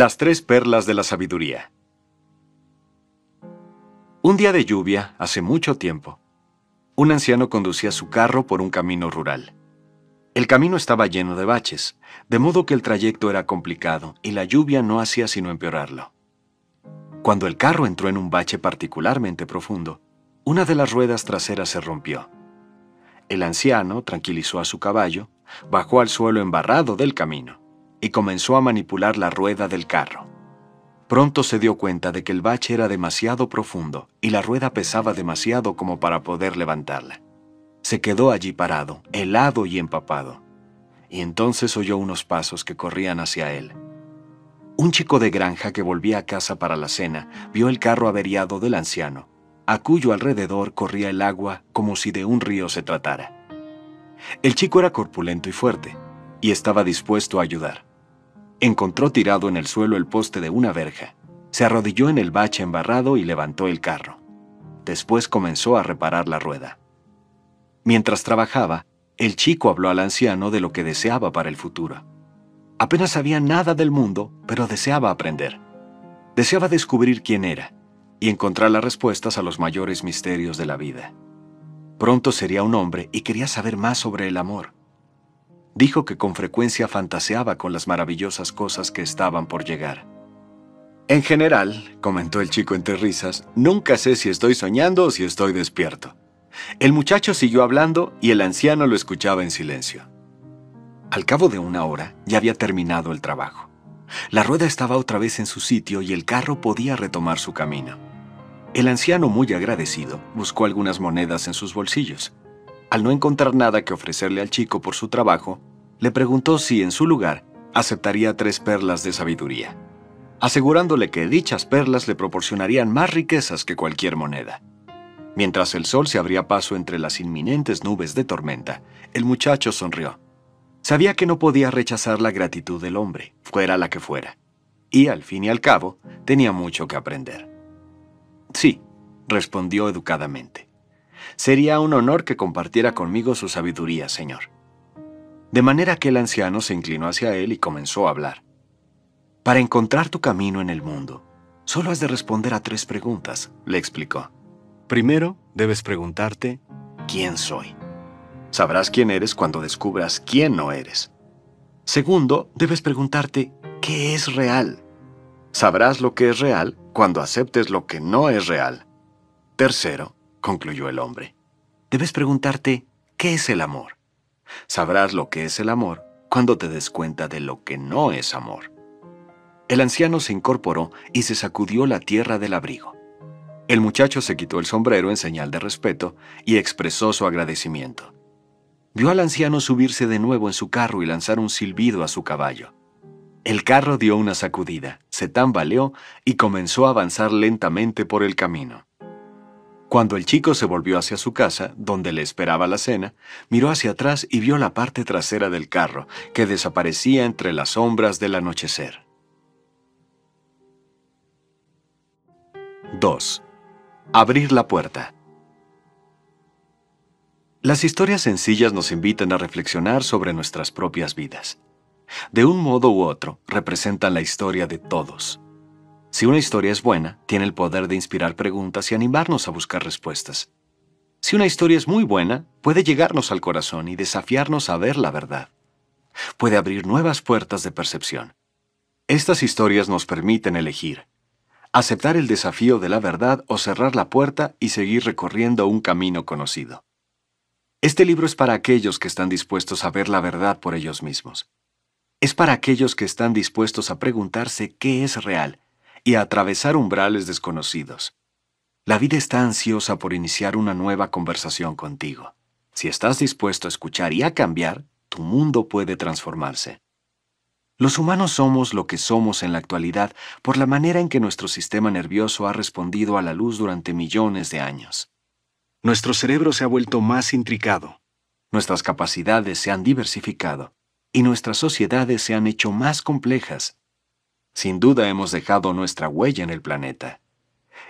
Las tres perlas de la sabiduría. Un día de lluvia, hace mucho tiempo, un anciano conducía su carro por un camino rural. El camino estaba lleno de baches, de modo que el trayecto era complicado y la lluvia no hacía sino empeorarlo. Cuando el carro entró en un bache particularmente profundo, una de las ruedas traseras se rompió. El anciano tranquilizó a su caballo, bajó al suelo embarrado del camino y comenzó a manipular la rueda del carro. Pronto se dio cuenta de que el bache era demasiado profundo y la rueda pesaba demasiado como para poder levantarla. Se quedó allí parado, helado y empapado, y entonces oyó unos pasos que corrían hacia él. Un chico de granja que volvía a casa para la cena vio el carro averiado del anciano, a cuyo alrededor corría el agua como si de un río se tratara. El chico era corpulento y fuerte, y estaba dispuesto a ayudar. Encontró tirado en el suelo el poste de una verja. Se arrodilló en el bache embarrado y levantó el carro. Después comenzó a reparar la rueda. Mientras trabajaba, el chico habló al anciano de lo que deseaba para el futuro. Apenas sabía nada del mundo, pero deseaba aprender. Deseaba descubrir quién era y encontrar las respuestas a los mayores misterios de la vida. Pronto sería un hombre y quería saber más sobre el amor, dijo que con frecuencia fantaseaba con las maravillosas cosas que estaban por llegar. En general, comentó el chico entre risas, nunca sé si estoy soñando o si estoy despierto. El muchacho siguió hablando y el anciano lo escuchaba en silencio. Al cabo de una hora ya había terminado el trabajo. La rueda estaba otra vez en su sitio y el carro podía retomar su camino. El anciano, muy agradecido, buscó algunas monedas en sus bolsillos. Al no encontrar nada que ofrecerle al chico por su trabajo, le preguntó si en su lugar aceptaría tres perlas de sabiduría, asegurándole que dichas perlas le proporcionarían más riquezas que cualquier moneda. Mientras el sol se abría paso entre las inminentes nubes de tormenta, el muchacho sonrió. Sabía que no podía rechazar la gratitud del hombre, fuera la que fuera. Y al fin y al cabo, tenía mucho que aprender. Sí, respondió educadamente. Sería un honor que compartiera conmigo su sabiduría, Señor. De manera que el anciano se inclinó hacia él y comenzó a hablar. Para encontrar tu camino en el mundo, solo has de responder a tres preguntas, le explicó. Primero, debes preguntarte, ¿quién soy? Sabrás quién eres cuando descubras quién no eres. Segundo, debes preguntarte, ¿qué es real? Sabrás lo que es real cuando aceptes lo que no es real. Tercero, concluyó el hombre. Debes preguntarte, ¿qué es el amor? Sabrás lo que es el amor cuando te des cuenta de lo que no es amor. El anciano se incorporó y se sacudió la tierra del abrigo. El muchacho se quitó el sombrero en señal de respeto y expresó su agradecimiento. Vio al anciano subirse de nuevo en su carro y lanzar un silbido a su caballo. El carro dio una sacudida, se tambaleó y comenzó a avanzar lentamente por el camino. Cuando el chico se volvió hacia su casa, donde le esperaba la cena, miró hacia atrás y vio la parte trasera del carro, que desaparecía entre las sombras del anochecer. 2. Abrir la puerta. Las historias sencillas nos invitan a reflexionar sobre nuestras propias vidas. De un modo u otro, representan la historia de todos. Si una historia es buena, tiene el poder de inspirar preguntas y animarnos a buscar respuestas. Si una historia es muy buena, puede llegarnos al corazón y desafiarnos a ver la verdad. Puede abrir nuevas puertas de percepción. Estas historias nos permiten elegir, aceptar el desafío de la verdad o cerrar la puerta y seguir recorriendo un camino conocido. Este libro es para aquellos que están dispuestos a ver la verdad por ellos mismos. Es para aquellos que están dispuestos a preguntarse qué es real y atravesar umbrales desconocidos. La vida está ansiosa por iniciar una nueva conversación contigo. Si estás dispuesto a escuchar y a cambiar, tu mundo puede transformarse. Los humanos somos lo que somos en la actualidad por la manera en que nuestro sistema nervioso ha respondido a la luz durante millones de años. Nuestro cerebro se ha vuelto más intricado, nuestras capacidades se han diversificado y nuestras sociedades se han hecho más complejas sin duda hemos dejado nuestra huella en el planeta.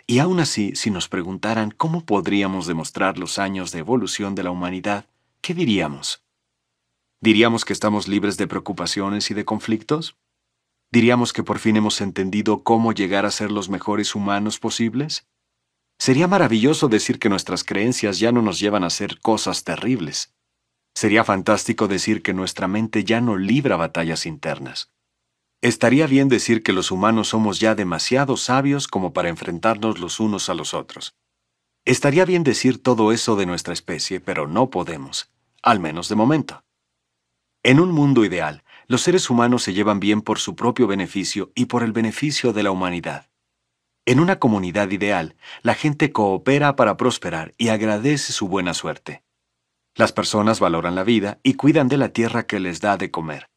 Y aún así, si nos preguntaran cómo podríamos demostrar los años de evolución de la humanidad, ¿qué diríamos? ¿Diríamos que estamos libres de preocupaciones y de conflictos? ¿Diríamos que por fin hemos entendido cómo llegar a ser los mejores humanos posibles? Sería maravilloso decir que nuestras creencias ya no nos llevan a hacer cosas terribles. Sería fantástico decir que nuestra mente ya no libra batallas internas. Estaría bien decir que los humanos somos ya demasiado sabios como para enfrentarnos los unos a los otros. Estaría bien decir todo eso de nuestra especie, pero no podemos, al menos de momento. En un mundo ideal, los seres humanos se llevan bien por su propio beneficio y por el beneficio de la humanidad. En una comunidad ideal, la gente coopera para prosperar y agradece su buena suerte. Las personas valoran la vida y cuidan de la tierra que les da de comer.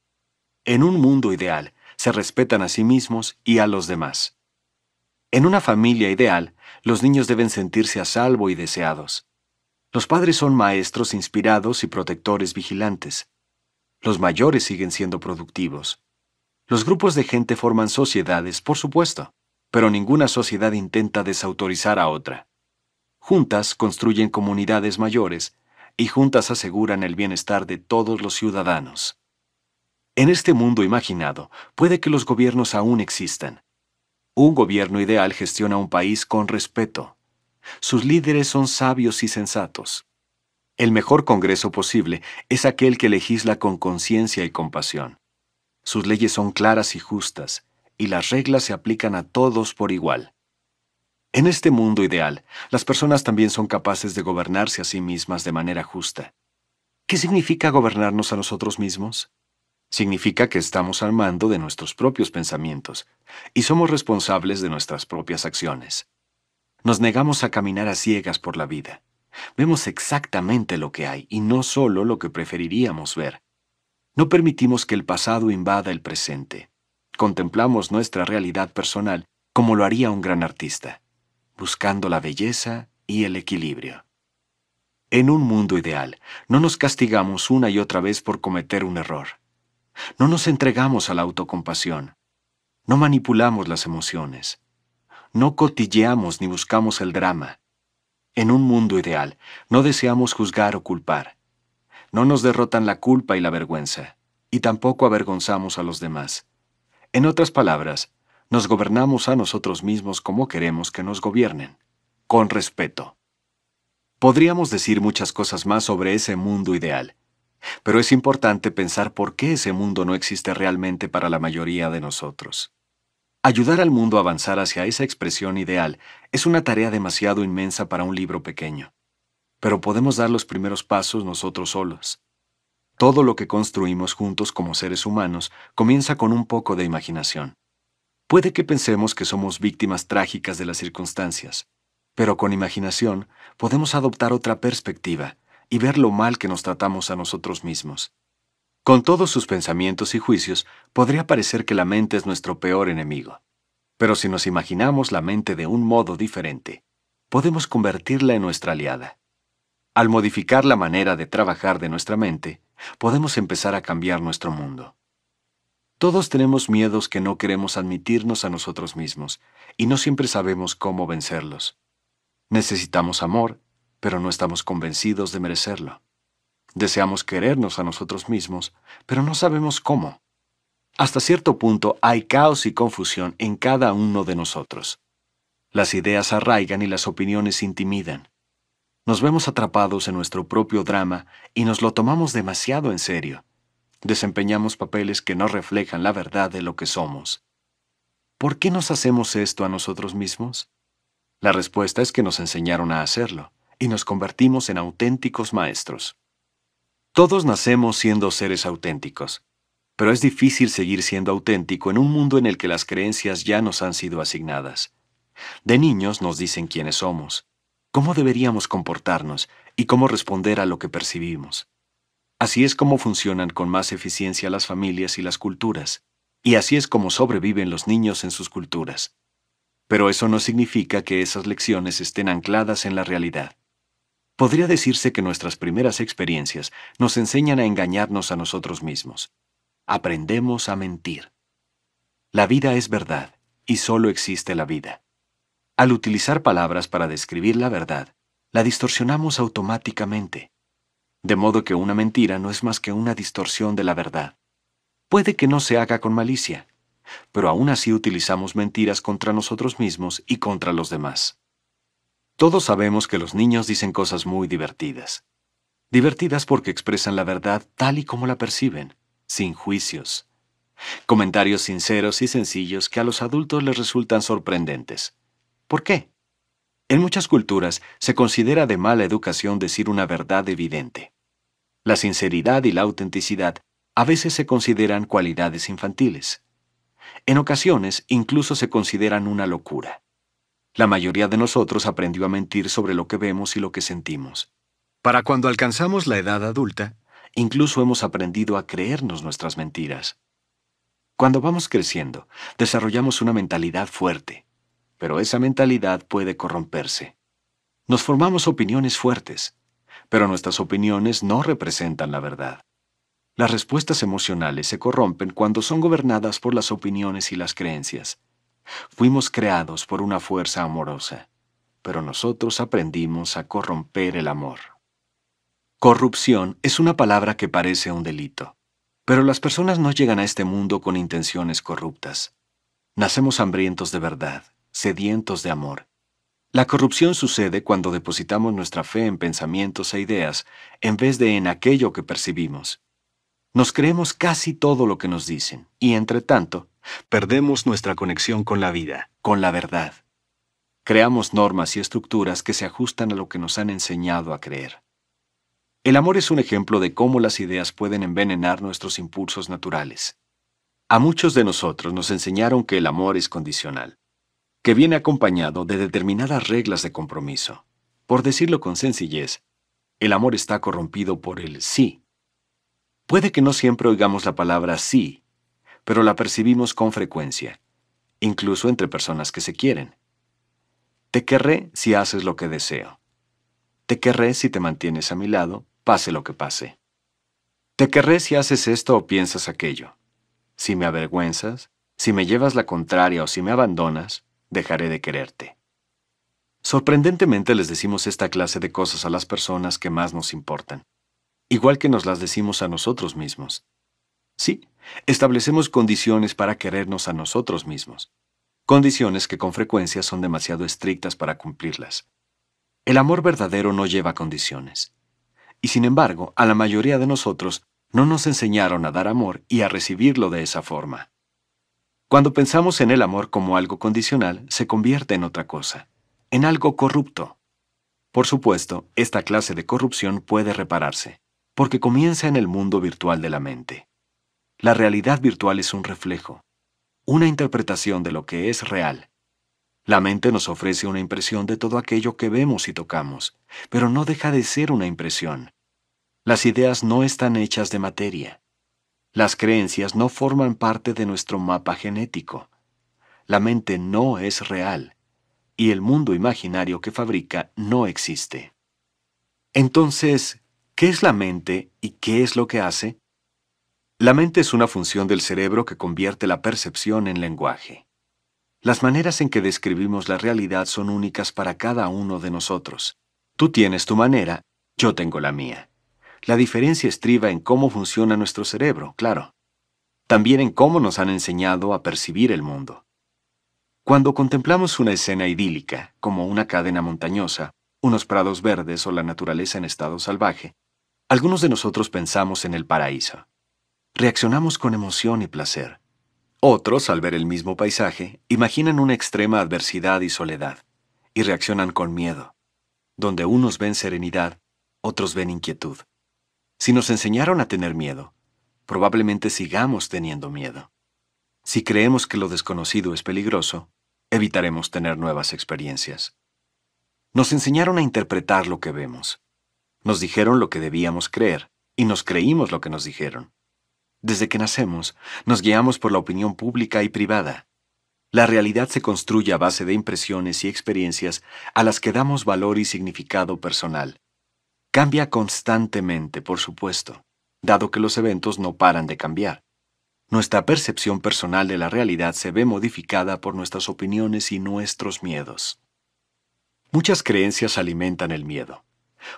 En un mundo ideal, se respetan a sí mismos y a los demás. En una familia ideal, los niños deben sentirse a salvo y deseados. Los padres son maestros inspirados y protectores vigilantes. Los mayores siguen siendo productivos. Los grupos de gente forman sociedades, por supuesto, pero ninguna sociedad intenta desautorizar a otra. Juntas construyen comunidades mayores y juntas aseguran el bienestar de todos los ciudadanos. En este mundo imaginado, puede que los gobiernos aún existan. Un gobierno ideal gestiona un país con respeto. Sus líderes son sabios y sensatos. El mejor Congreso posible es aquel que legisla con conciencia y compasión. Sus leyes son claras y justas, y las reglas se aplican a todos por igual. En este mundo ideal, las personas también son capaces de gobernarse a sí mismas de manera justa. ¿Qué significa gobernarnos a nosotros mismos? significa que estamos al mando de nuestros propios pensamientos y somos responsables de nuestras propias acciones. Nos negamos a caminar a ciegas por la vida. Vemos exactamente lo que hay y no solo lo que preferiríamos ver. No permitimos que el pasado invada el presente. Contemplamos nuestra realidad personal como lo haría un gran artista, buscando la belleza y el equilibrio. En un mundo ideal, no nos castigamos una y otra vez por cometer un error. No nos entregamos a la autocompasión. No manipulamos las emociones. No cotilleamos ni buscamos el drama. En un mundo ideal, no deseamos juzgar o culpar. No nos derrotan la culpa y la vergüenza, y tampoco avergonzamos a los demás. En otras palabras, nos gobernamos a nosotros mismos como queremos que nos gobiernen, con respeto. Podríamos decir muchas cosas más sobre ese mundo ideal, pero es importante pensar por qué ese mundo no existe realmente para la mayoría de nosotros. Ayudar al mundo a avanzar hacia esa expresión ideal es una tarea demasiado inmensa para un libro pequeño. Pero podemos dar los primeros pasos nosotros solos. Todo lo que construimos juntos como seres humanos comienza con un poco de imaginación. Puede que pensemos que somos víctimas trágicas de las circunstancias, pero con imaginación podemos adoptar otra perspectiva y ver lo mal que nos tratamos a nosotros mismos. Con todos sus pensamientos y juicios, podría parecer que la mente es nuestro peor enemigo. Pero si nos imaginamos la mente de un modo diferente, podemos convertirla en nuestra aliada. Al modificar la manera de trabajar de nuestra mente, podemos empezar a cambiar nuestro mundo. Todos tenemos miedos que no queremos admitirnos a nosotros mismos, y no siempre sabemos cómo vencerlos. Necesitamos amor pero no estamos convencidos de merecerlo. Deseamos querernos a nosotros mismos, pero no sabemos cómo. Hasta cierto punto hay caos y confusión en cada uno de nosotros. Las ideas arraigan y las opiniones intimidan. Nos vemos atrapados en nuestro propio drama y nos lo tomamos demasiado en serio. Desempeñamos papeles que no reflejan la verdad de lo que somos. ¿Por qué nos hacemos esto a nosotros mismos? La respuesta es que nos enseñaron a hacerlo y nos convertimos en auténticos maestros. Todos nacemos siendo seres auténticos, pero es difícil seguir siendo auténtico en un mundo en el que las creencias ya nos han sido asignadas. De niños nos dicen quiénes somos, cómo deberíamos comportarnos y cómo responder a lo que percibimos. Así es como funcionan con más eficiencia las familias y las culturas, y así es como sobreviven los niños en sus culturas. Pero eso no significa que esas lecciones estén ancladas en la realidad. Podría decirse que nuestras primeras experiencias nos enseñan a engañarnos a nosotros mismos. Aprendemos a mentir. La vida es verdad, y solo existe la vida. Al utilizar palabras para describir la verdad, la distorsionamos automáticamente. De modo que una mentira no es más que una distorsión de la verdad. Puede que no se haga con malicia, pero aún así utilizamos mentiras contra nosotros mismos y contra los demás. Todos sabemos que los niños dicen cosas muy divertidas. Divertidas porque expresan la verdad tal y como la perciben, sin juicios. Comentarios sinceros y sencillos que a los adultos les resultan sorprendentes. ¿Por qué? En muchas culturas se considera de mala educación decir una verdad evidente. La sinceridad y la autenticidad a veces se consideran cualidades infantiles. En ocasiones incluso se consideran una locura. La mayoría de nosotros aprendió a mentir sobre lo que vemos y lo que sentimos. Para cuando alcanzamos la edad adulta, incluso hemos aprendido a creernos nuestras mentiras. Cuando vamos creciendo, desarrollamos una mentalidad fuerte, pero esa mentalidad puede corromperse. Nos formamos opiniones fuertes, pero nuestras opiniones no representan la verdad. Las respuestas emocionales se corrompen cuando son gobernadas por las opiniones y las creencias. Fuimos creados por una fuerza amorosa, pero nosotros aprendimos a corromper el amor. Corrupción es una palabra que parece un delito, pero las personas no llegan a este mundo con intenciones corruptas. Nacemos hambrientos de verdad, sedientos de amor. La corrupción sucede cuando depositamos nuestra fe en pensamientos e ideas en vez de en aquello que percibimos. Nos creemos casi todo lo que nos dicen, y entre tanto, perdemos nuestra conexión con la vida, con la verdad. Creamos normas y estructuras que se ajustan a lo que nos han enseñado a creer. El amor es un ejemplo de cómo las ideas pueden envenenar nuestros impulsos naturales. A muchos de nosotros nos enseñaron que el amor es condicional, que viene acompañado de determinadas reglas de compromiso. Por decirlo con sencillez, el amor está corrompido por el sí Puede que no siempre oigamos la palabra sí, pero la percibimos con frecuencia, incluso entre personas que se quieren. Te querré si haces lo que deseo. Te querré si te mantienes a mi lado, pase lo que pase. Te querré si haces esto o piensas aquello. Si me avergüenzas, si me llevas la contraria o si me abandonas, dejaré de quererte. Sorprendentemente les decimos esta clase de cosas a las personas que más nos importan igual que nos las decimos a nosotros mismos. Sí, establecemos condiciones para querernos a nosotros mismos, condiciones que con frecuencia son demasiado estrictas para cumplirlas. El amor verdadero no lleva condiciones. Y sin embargo, a la mayoría de nosotros no nos enseñaron a dar amor y a recibirlo de esa forma. Cuando pensamos en el amor como algo condicional, se convierte en otra cosa, en algo corrupto. Por supuesto, esta clase de corrupción puede repararse, porque comienza en el mundo virtual de la mente. La realidad virtual es un reflejo, una interpretación de lo que es real. La mente nos ofrece una impresión de todo aquello que vemos y tocamos, pero no deja de ser una impresión. Las ideas no están hechas de materia. Las creencias no forman parte de nuestro mapa genético. La mente no es real, y el mundo imaginario que fabrica no existe. Entonces, ¿Qué es la mente y qué es lo que hace? La mente es una función del cerebro que convierte la percepción en lenguaje. Las maneras en que describimos la realidad son únicas para cada uno de nosotros. Tú tienes tu manera, yo tengo la mía. La diferencia estriba en cómo funciona nuestro cerebro, claro. También en cómo nos han enseñado a percibir el mundo. Cuando contemplamos una escena idílica, como una cadena montañosa, unos prados verdes o la naturaleza en estado salvaje, algunos de nosotros pensamos en el paraíso. Reaccionamos con emoción y placer. Otros, al ver el mismo paisaje, imaginan una extrema adversidad y soledad, y reaccionan con miedo. Donde unos ven serenidad, otros ven inquietud. Si nos enseñaron a tener miedo, probablemente sigamos teniendo miedo. Si creemos que lo desconocido es peligroso, evitaremos tener nuevas experiencias. Nos enseñaron a interpretar lo que vemos, nos dijeron lo que debíamos creer y nos creímos lo que nos dijeron. Desde que nacemos, nos guiamos por la opinión pública y privada. La realidad se construye a base de impresiones y experiencias a las que damos valor y significado personal. Cambia constantemente, por supuesto, dado que los eventos no paran de cambiar. Nuestra percepción personal de la realidad se ve modificada por nuestras opiniones y nuestros miedos. Muchas creencias alimentan el miedo.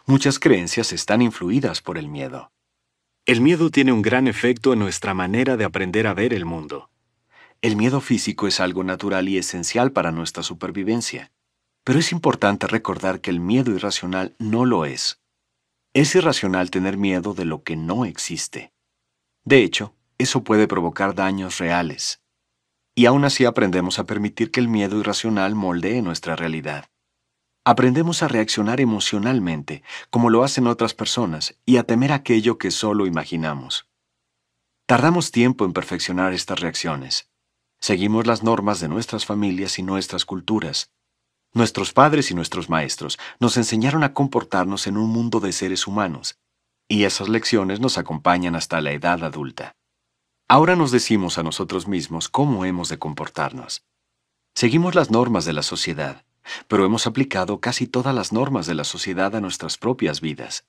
Muchas creencias están influidas por el miedo. El miedo tiene un gran efecto en nuestra manera de aprender a ver el mundo. El miedo físico es algo natural y esencial para nuestra supervivencia, pero es importante recordar que el miedo irracional no lo es. Es irracional tener miedo de lo que no existe. De hecho, eso puede provocar daños reales. Y aún así aprendemos a permitir que el miedo irracional moldee nuestra realidad. Aprendemos a reaccionar emocionalmente, como lo hacen otras personas, y a temer aquello que solo imaginamos. Tardamos tiempo en perfeccionar estas reacciones. Seguimos las normas de nuestras familias y nuestras culturas. Nuestros padres y nuestros maestros nos enseñaron a comportarnos en un mundo de seres humanos, y esas lecciones nos acompañan hasta la edad adulta. Ahora nos decimos a nosotros mismos cómo hemos de comportarnos. Seguimos las normas de la sociedad, pero hemos aplicado casi todas las normas de la sociedad a nuestras propias vidas.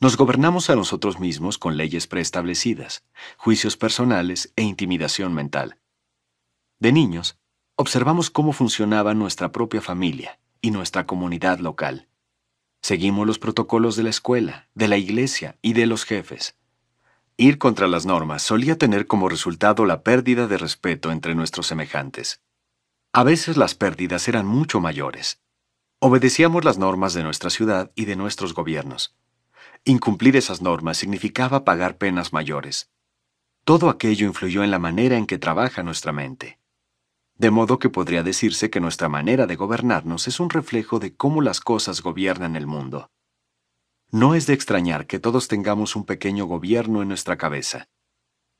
Nos gobernamos a nosotros mismos con leyes preestablecidas, juicios personales e intimidación mental. De niños, observamos cómo funcionaba nuestra propia familia y nuestra comunidad local. Seguimos los protocolos de la escuela, de la iglesia y de los jefes. Ir contra las normas solía tener como resultado la pérdida de respeto entre nuestros semejantes. A veces las pérdidas eran mucho mayores. Obedecíamos las normas de nuestra ciudad y de nuestros gobiernos. Incumplir esas normas significaba pagar penas mayores. Todo aquello influyó en la manera en que trabaja nuestra mente. De modo que podría decirse que nuestra manera de gobernarnos es un reflejo de cómo las cosas gobiernan el mundo. No es de extrañar que todos tengamos un pequeño gobierno en nuestra cabeza.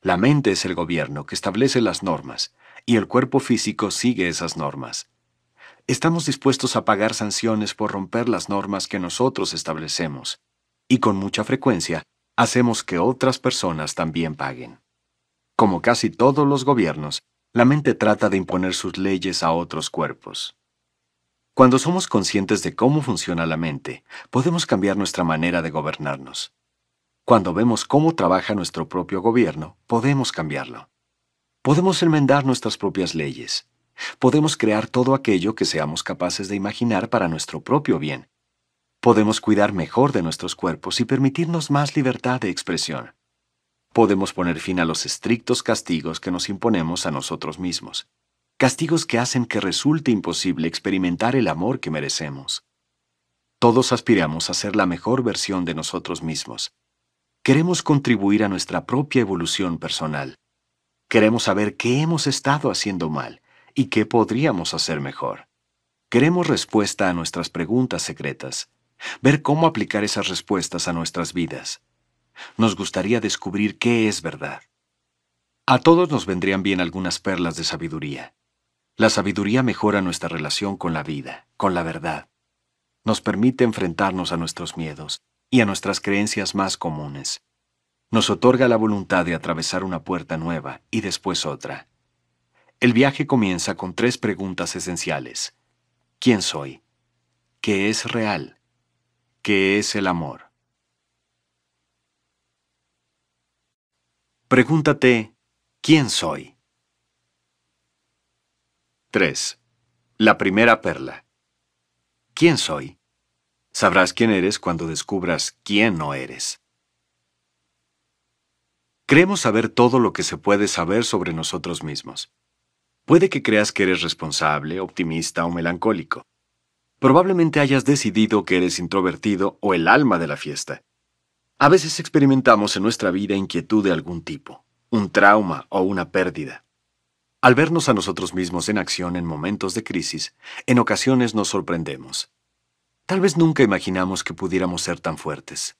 La mente es el gobierno que establece las normas, y el cuerpo físico sigue esas normas. Estamos dispuestos a pagar sanciones por romper las normas que nosotros establecemos, y con mucha frecuencia hacemos que otras personas también paguen. Como casi todos los gobiernos, la mente trata de imponer sus leyes a otros cuerpos. Cuando somos conscientes de cómo funciona la mente, podemos cambiar nuestra manera de gobernarnos. Cuando vemos cómo trabaja nuestro propio gobierno, podemos cambiarlo. Podemos enmendar nuestras propias leyes. Podemos crear todo aquello que seamos capaces de imaginar para nuestro propio bien. Podemos cuidar mejor de nuestros cuerpos y permitirnos más libertad de expresión. Podemos poner fin a los estrictos castigos que nos imponemos a nosotros mismos. Castigos que hacen que resulte imposible experimentar el amor que merecemos. Todos aspiramos a ser la mejor versión de nosotros mismos. Queremos contribuir a nuestra propia evolución personal. Queremos saber qué hemos estado haciendo mal y qué podríamos hacer mejor. Queremos respuesta a nuestras preguntas secretas, ver cómo aplicar esas respuestas a nuestras vidas. Nos gustaría descubrir qué es verdad. A todos nos vendrían bien algunas perlas de sabiduría. La sabiduría mejora nuestra relación con la vida, con la verdad. Nos permite enfrentarnos a nuestros miedos y a nuestras creencias más comunes nos otorga la voluntad de atravesar una puerta nueva y después otra. El viaje comienza con tres preguntas esenciales. ¿Quién soy? ¿Qué es real? ¿Qué es el amor? Pregúntate, ¿quién soy? 3. La primera perla. ¿Quién soy? Sabrás quién eres cuando descubras quién no eres. Creemos saber todo lo que se puede saber sobre nosotros mismos. Puede que creas que eres responsable, optimista o melancólico. Probablemente hayas decidido que eres introvertido o el alma de la fiesta. A veces experimentamos en nuestra vida inquietud de algún tipo, un trauma o una pérdida. Al vernos a nosotros mismos en acción en momentos de crisis, en ocasiones nos sorprendemos. Tal vez nunca imaginamos que pudiéramos ser tan fuertes.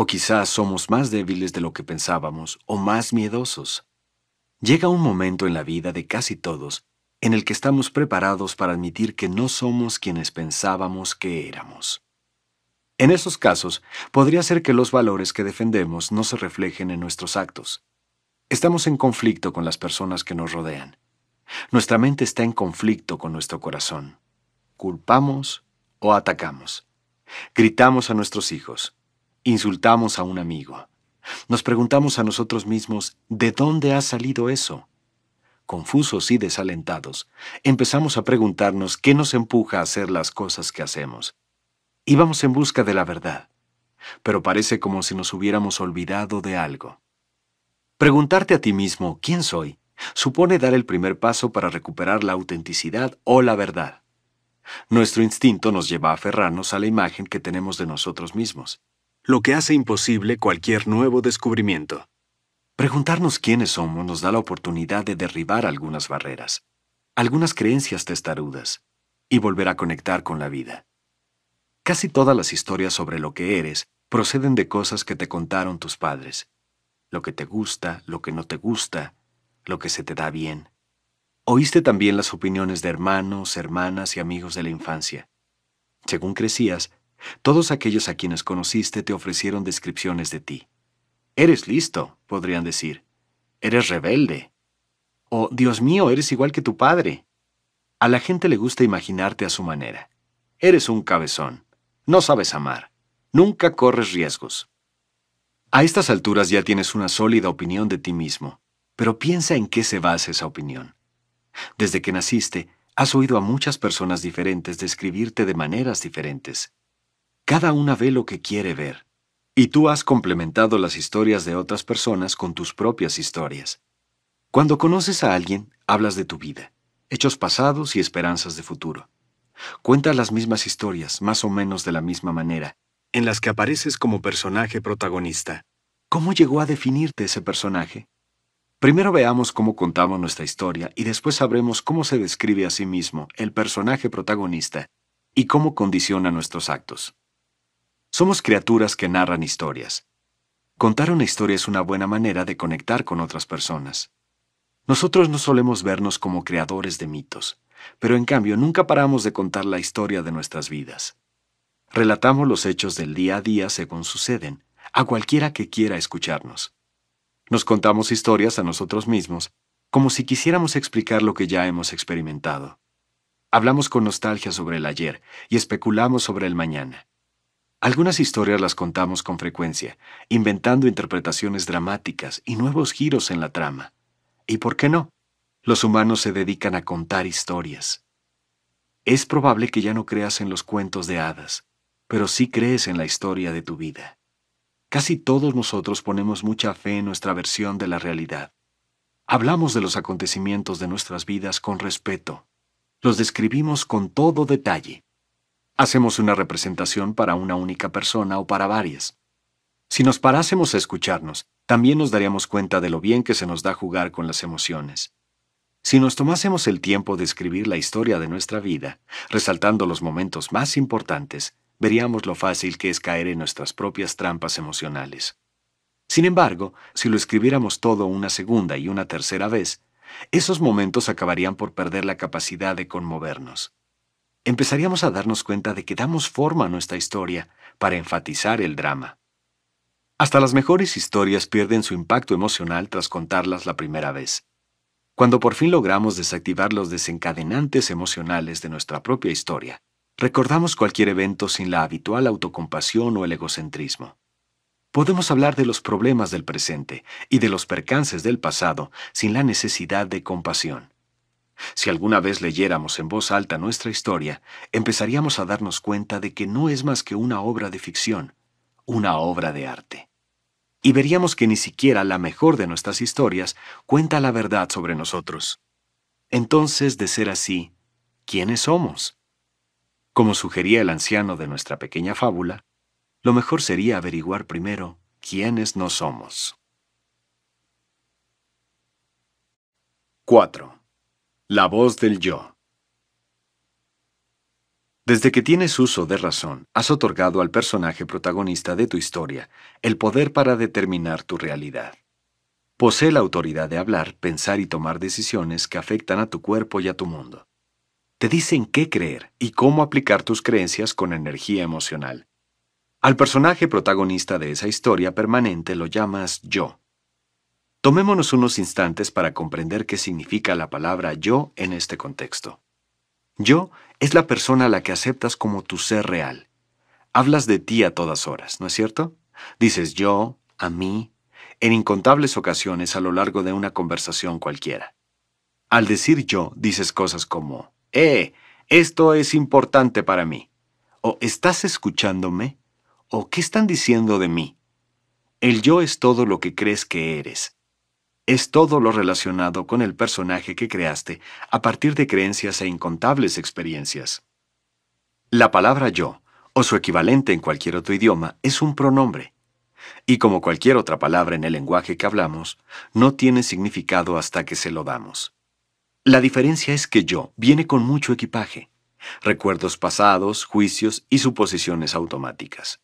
O quizás somos más débiles de lo que pensábamos o más miedosos. Llega un momento en la vida de casi todos en el que estamos preparados para admitir que no somos quienes pensábamos que éramos. En esos casos, podría ser que los valores que defendemos no se reflejen en nuestros actos. Estamos en conflicto con las personas que nos rodean. Nuestra mente está en conflicto con nuestro corazón. Culpamos o atacamos. Gritamos a nuestros hijos, Insultamos a un amigo. Nos preguntamos a nosotros mismos, ¿de dónde ha salido eso? Confusos y desalentados, empezamos a preguntarnos qué nos empuja a hacer las cosas que hacemos. Íbamos en busca de la verdad, pero parece como si nos hubiéramos olvidado de algo. Preguntarte a ti mismo, ¿quién soy? supone dar el primer paso para recuperar la autenticidad o la verdad. Nuestro instinto nos lleva a aferrarnos a la imagen que tenemos de nosotros mismos lo que hace imposible cualquier nuevo descubrimiento. Preguntarnos quiénes somos nos da la oportunidad de derribar algunas barreras, algunas creencias testarudas, y volver a conectar con la vida. Casi todas las historias sobre lo que eres proceden de cosas que te contaron tus padres, lo que te gusta, lo que no te gusta, lo que se te da bien. Oíste también las opiniones de hermanos, hermanas y amigos de la infancia. Según crecías, todos aquellos a quienes conociste te ofrecieron descripciones de ti. Eres listo, podrían decir. Eres rebelde. O, oh, Dios mío, eres igual que tu padre. A la gente le gusta imaginarte a su manera. Eres un cabezón. No sabes amar. Nunca corres riesgos. A estas alturas ya tienes una sólida opinión de ti mismo, pero piensa en qué se basa esa opinión. Desde que naciste, has oído a muchas personas diferentes describirte de maneras diferentes. Cada una ve lo que quiere ver. Y tú has complementado las historias de otras personas con tus propias historias. Cuando conoces a alguien, hablas de tu vida, hechos pasados y esperanzas de futuro. Cuentas las mismas historias, más o menos de la misma manera, en las que apareces como personaje protagonista. ¿Cómo llegó a definirte ese personaje? Primero veamos cómo contamos nuestra historia y después sabremos cómo se describe a sí mismo el personaje protagonista y cómo condiciona nuestros actos. Somos criaturas que narran historias. Contar una historia es una buena manera de conectar con otras personas. Nosotros no solemos vernos como creadores de mitos, pero en cambio nunca paramos de contar la historia de nuestras vidas. Relatamos los hechos del día a día según suceden, a cualquiera que quiera escucharnos. Nos contamos historias a nosotros mismos, como si quisiéramos explicar lo que ya hemos experimentado. Hablamos con nostalgia sobre el ayer y especulamos sobre el mañana. Algunas historias las contamos con frecuencia, inventando interpretaciones dramáticas y nuevos giros en la trama. ¿Y por qué no? Los humanos se dedican a contar historias. Es probable que ya no creas en los cuentos de hadas, pero sí crees en la historia de tu vida. Casi todos nosotros ponemos mucha fe en nuestra versión de la realidad. Hablamos de los acontecimientos de nuestras vidas con respeto. Los describimos con todo detalle Hacemos una representación para una única persona o para varias. Si nos parásemos a escucharnos, también nos daríamos cuenta de lo bien que se nos da jugar con las emociones. Si nos tomásemos el tiempo de escribir la historia de nuestra vida, resaltando los momentos más importantes, veríamos lo fácil que es caer en nuestras propias trampas emocionales. Sin embargo, si lo escribiéramos todo una segunda y una tercera vez, esos momentos acabarían por perder la capacidad de conmovernos empezaríamos a darnos cuenta de que damos forma a nuestra historia para enfatizar el drama. Hasta las mejores historias pierden su impacto emocional tras contarlas la primera vez. Cuando por fin logramos desactivar los desencadenantes emocionales de nuestra propia historia, recordamos cualquier evento sin la habitual autocompasión o el egocentrismo. Podemos hablar de los problemas del presente y de los percances del pasado sin la necesidad de compasión. Si alguna vez leyéramos en voz alta nuestra historia, empezaríamos a darnos cuenta de que no es más que una obra de ficción, una obra de arte. Y veríamos que ni siquiera la mejor de nuestras historias cuenta la verdad sobre nosotros. Entonces, de ser así, ¿quiénes somos? Como sugería el anciano de nuestra pequeña fábula, lo mejor sería averiguar primero quiénes no somos. 4. La voz del yo. Desde que tienes uso de razón, has otorgado al personaje protagonista de tu historia el poder para determinar tu realidad. Posee la autoridad de hablar, pensar y tomar decisiones que afectan a tu cuerpo y a tu mundo. Te dicen qué creer y cómo aplicar tus creencias con energía emocional. Al personaje protagonista de esa historia permanente lo llamas yo. Tomémonos unos instantes para comprender qué significa la palabra yo en este contexto. Yo es la persona a la que aceptas como tu ser real. Hablas de ti a todas horas, ¿no es cierto? Dices yo, a mí, en incontables ocasiones a lo largo de una conversación cualquiera. Al decir yo, dices cosas como, ¡Eh! Esto es importante para mí. O ¿estás escuchándome? O ¿qué están diciendo de mí? El yo es todo lo que crees que eres, es todo lo relacionado con el personaje que creaste a partir de creencias e incontables experiencias. La palabra yo, o su equivalente en cualquier otro idioma, es un pronombre. Y como cualquier otra palabra en el lenguaje que hablamos, no tiene significado hasta que se lo damos. La diferencia es que yo viene con mucho equipaje, recuerdos pasados, juicios y suposiciones automáticas.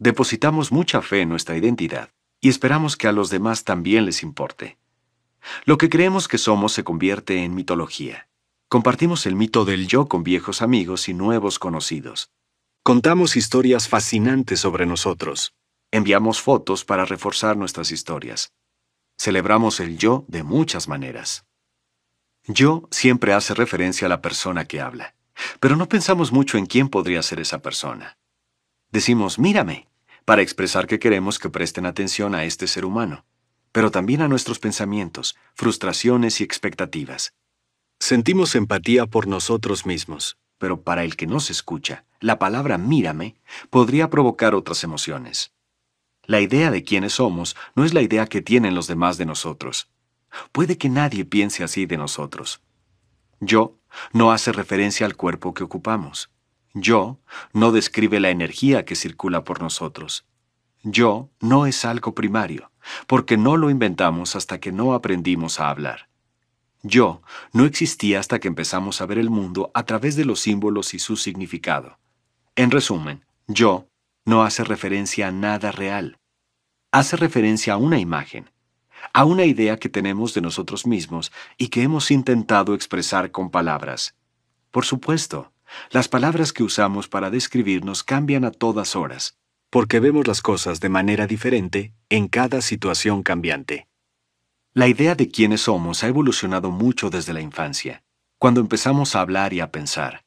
Depositamos mucha fe en nuestra identidad y esperamos que a los demás también les importe. Lo que creemos que somos se convierte en mitología. Compartimos el mito del yo con viejos amigos y nuevos conocidos. Contamos historias fascinantes sobre nosotros. Enviamos fotos para reforzar nuestras historias. Celebramos el yo de muchas maneras. Yo siempre hace referencia a la persona que habla, pero no pensamos mucho en quién podría ser esa persona. Decimos, mírame, para expresar que queremos que presten atención a este ser humano, pero también a nuestros pensamientos, frustraciones y expectativas. Sentimos empatía por nosotros mismos, pero para el que nos escucha, la palabra mírame podría provocar otras emociones. La idea de quiénes somos no es la idea que tienen los demás de nosotros. Puede que nadie piense así de nosotros. Yo no hace referencia al cuerpo que ocupamos. Yo no describe la energía que circula por nosotros. Yo no es algo primario, porque no lo inventamos hasta que no aprendimos a hablar. Yo no existía hasta que empezamos a ver el mundo a través de los símbolos y su significado. En resumen, yo no hace referencia a nada real. Hace referencia a una imagen, a una idea que tenemos de nosotros mismos y que hemos intentado expresar con palabras. Por supuesto, las palabras que usamos para describirnos cambian a todas horas, porque vemos las cosas de manera diferente en cada situación cambiante. La idea de quiénes somos ha evolucionado mucho desde la infancia, cuando empezamos a hablar y a pensar.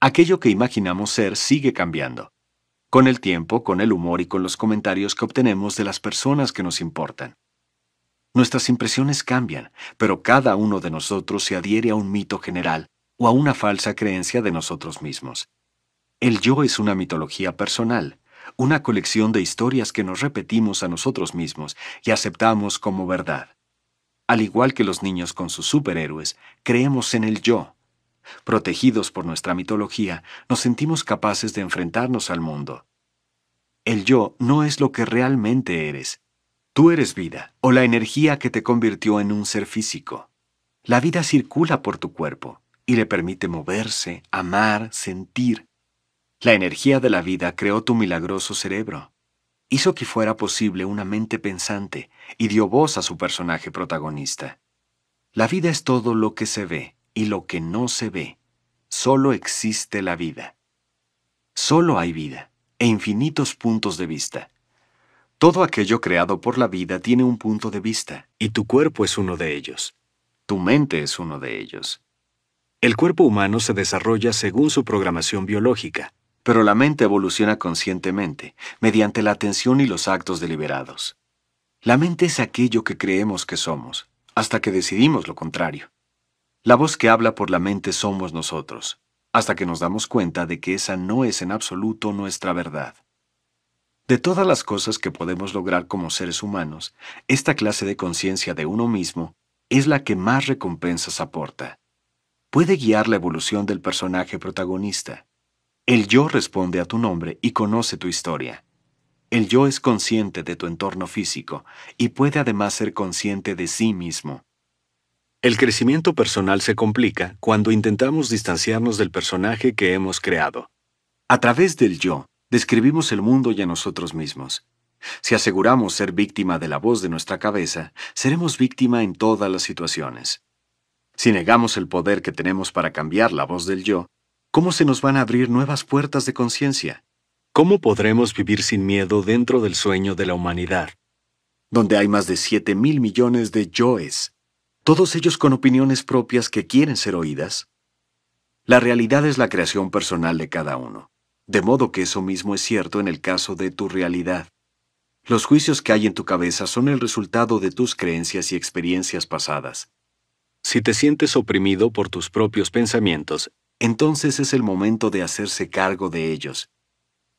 Aquello que imaginamos ser sigue cambiando, con el tiempo, con el humor y con los comentarios que obtenemos de las personas que nos importan. Nuestras impresiones cambian, pero cada uno de nosotros se adhiere a un mito general o a una falsa creencia de nosotros mismos. El yo es una mitología personal, una colección de historias que nos repetimos a nosotros mismos y aceptamos como verdad. Al igual que los niños con sus superhéroes, creemos en el yo. Protegidos por nuestra mitología, nos sentimos capaces de enfrentarnos al mundo. El yo no es lo que realmente eres. Tú eres vida, o la energía que te convirtió en un ser físico. La vida circula por tu cuerpo, y le permite moverse, amar, sentir. La energía de la vida creó tu milagroso cerebro. Hizo que fuera posible una mente pensante y dio voz a su personaje protagonista. La vida es todo lo que se ve y lo que no se ve. Solo existe la vida. Solo hay vida e infinitos puntos de vista. Todo aquello creado por la vida tiene un punto de vista, y tu cuerpo es uno de ellos. Tu mente es uno de ellos. El cuerpo humano se desarrolla según su programación biológica, pero la mente evoluciona conscientemente, mediante la atención y los actos deliberados. La mente es aquello que creemos que somos, hasta que decidimos lo contrario. La voz que habla por la mente somos nosotros, hasta que nos damos cuenta de que esa no es en absoluto nuestra verdad. De todas las cosas que podemos lograr como seres humanos, esta clase de conciencia de uno mismo es la que más recompensas aporta puede guiar la evolución del personaje protagonista. El yo responde a tu nombre y conoce tu historia. El yo es consciente de tu entorno físico y puede además ser consciente de sí mismo. El crecimiento personal se complica cuando intentamos distanciarnos del personaje que hemos creado. A través del yo, describimos el mundo y a nosotros mismos. Si aseguramos ser víctima de la voz de nuestra cabeza, seremos víctima en todas las situaciones. Si negamos el poder que tenemos para cambiar la voz del yo, ¿cómo se nos van a abrir nuevas puertas de conciencia? ¿Cómo podremos vivir sin miedo dentro del sueño de la humanidad? Donde hay más de 7 mil millones de yoes, todos ellos con opiniones propias que quieren ser oídas. La realidad es la creación personal de cada uno, de modo que eso mismo es cierto en el caso de tu realidad. Los juicios que hay en tu cabeza son el resultado de tus creencias y experiencias pasadas, si te sientes oprimido por tus propios pensamientos, entonces es el momento de hacerse cargo de ellos.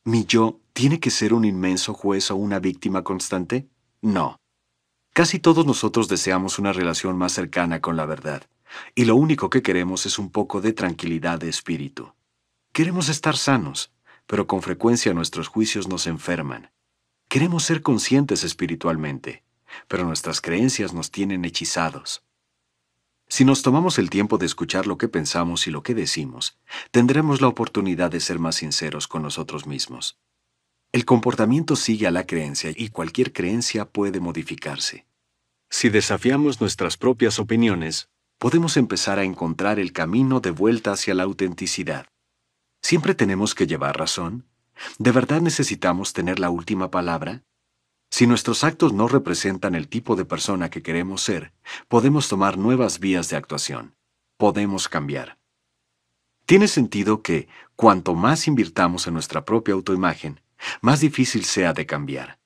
¿Mi yo tiene que ser un inmenso juez o una víctima constante? No. Casi todos nosotros deseamos una relación más cercana con la verdad, y lo único que queremos es un poco de tranquilidad de espíritu. Queremos estar sanos, pero con frecuencia nuestros juicios nos enferman. Queremos ser conscientes espiritualmente, pero nuestras creencias nos tienen hechizados. Si nos tomamos el tiempo de escuchar lo que pensamos y lo que decimos, tendremos la oportunidad de ser más sinceros con nosotros mismos. El comportamiento sigue a la creencia y cualquier creencia puede modificarse. Si desafiamos nuestras propias opiniones, podemos empezar a encontrar el camino de vuelta hacia la autenticidad. ¿Siempre tenemos que llevar razón? ¿De verdad necesitamos tener la última palabra? Si nuestros actos no representan el tipo de persona que queremos ser, podemos tomar nuevas vías de actuación. Podemos cambiar. Tiene sentido que, cuanto más invirtamos en nuestra propia autoimagen, más difícil sea de cambiar.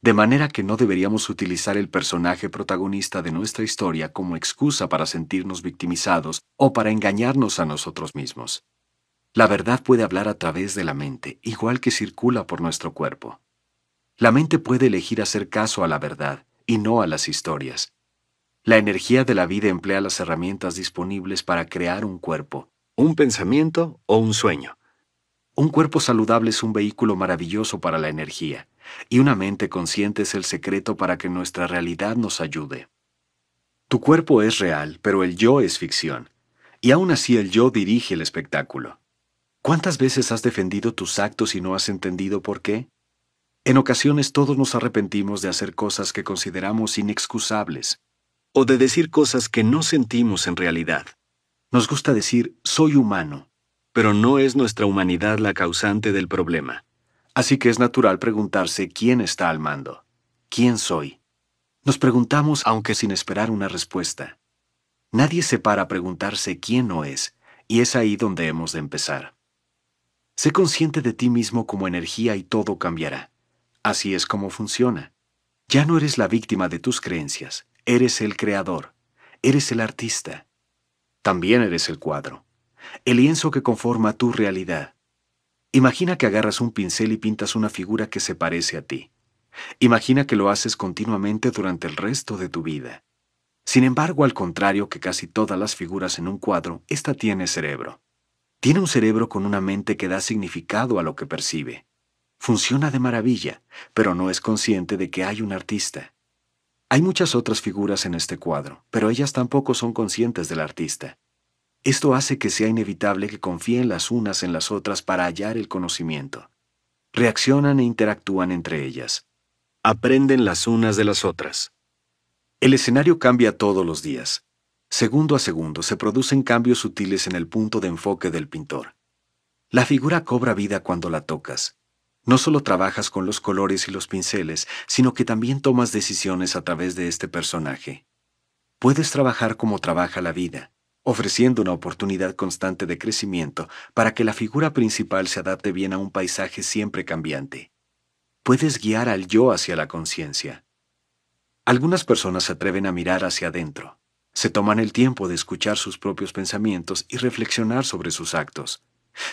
De manera que no deberíamos utilizar el personaje protagonista de nuestra historia como excusa para sentirnos victimizados o para engañarnos a nosotros mismos. La verdad puede hablar a través de la mente, igual que circula por nuestro cuerpo. La mente puede elegir hacer caso a la verdad y no a las historias. La energía de la vida emplea las herramientas disponibles para crear un cuerpo, un pensamiento o un sueño. Un cuerpo saludable es un vehículo maravilloso para la energía, y una mente consciente es el secreto para que nuestra realidad nos ayude. Tu cuerpo es real, pero el yo es ficción, y aún así el yo dirige el espectáculo. ¿Cuántas veces has defendido tus actos y no has entendido por qué? En ocasiones todos nos arrepentimos de hacer cosas que consideramos inexcusables o de decir cosas que no sentimos en realidad. Nos gusta decir soy humano, pero no es nuestra humanidad la causante del problema. Así que es natural preguntarse quién está al mando, quién soy. Nos preguntamos aunque sin esperar una respuesta. Nadie se para a preguntarse quién no es, y es ahí donde hemos de empezar. Sé consciente de ti mismo como energía y todo cambiará. Así es como funciona. Ya no eres la víctima de tus creencias, eres el creador, eres el artista. También eres el cuadro, el lienzo que conforma tu realidad. Imagina que agarras un pincel y pintas una figura que se parece a ti. Imagina que lo haces continuamente durante el resto de tu vida. Sin embargo, al contrario que casi todas las figuras en un cuadro, esta tiene cerebro. Tiene un cerebro con una mente que da significado a lo que percibe. Funciona de maravilla, pero no es consciente de que hay un artista. Hay muchas otras figuras en este cuadro, pero ellas tampoco son conscientes del artista. Esto hace que sea inevitable que confíen las unas en las otras para hallar el conocimiento. Reaccionan e interactúan entre ellas. Aprenden las unas de las otras. El escenario cambia todos los días. Segundo a segundo se producen cambios sutiles en el punto de enfoque del pintor. La figura cobra vida cuando la tocas. No solo trabajas con los colores y los pinceles, sino que también tomas decisiones a través de este personaje. Puedes trabajar como trabaja la vida, ofreciendo una oportunidad constante de crecimiento para que la figura principal se adapte bien a un paisaje siempre cambiante. Puedes guiar al yo hacia la conciencia. Algunas personas se atreven a mirar hacia adentro. Se toman el tiempo de escuchar sus propios pensamientos y reflexionar sobre sus actos.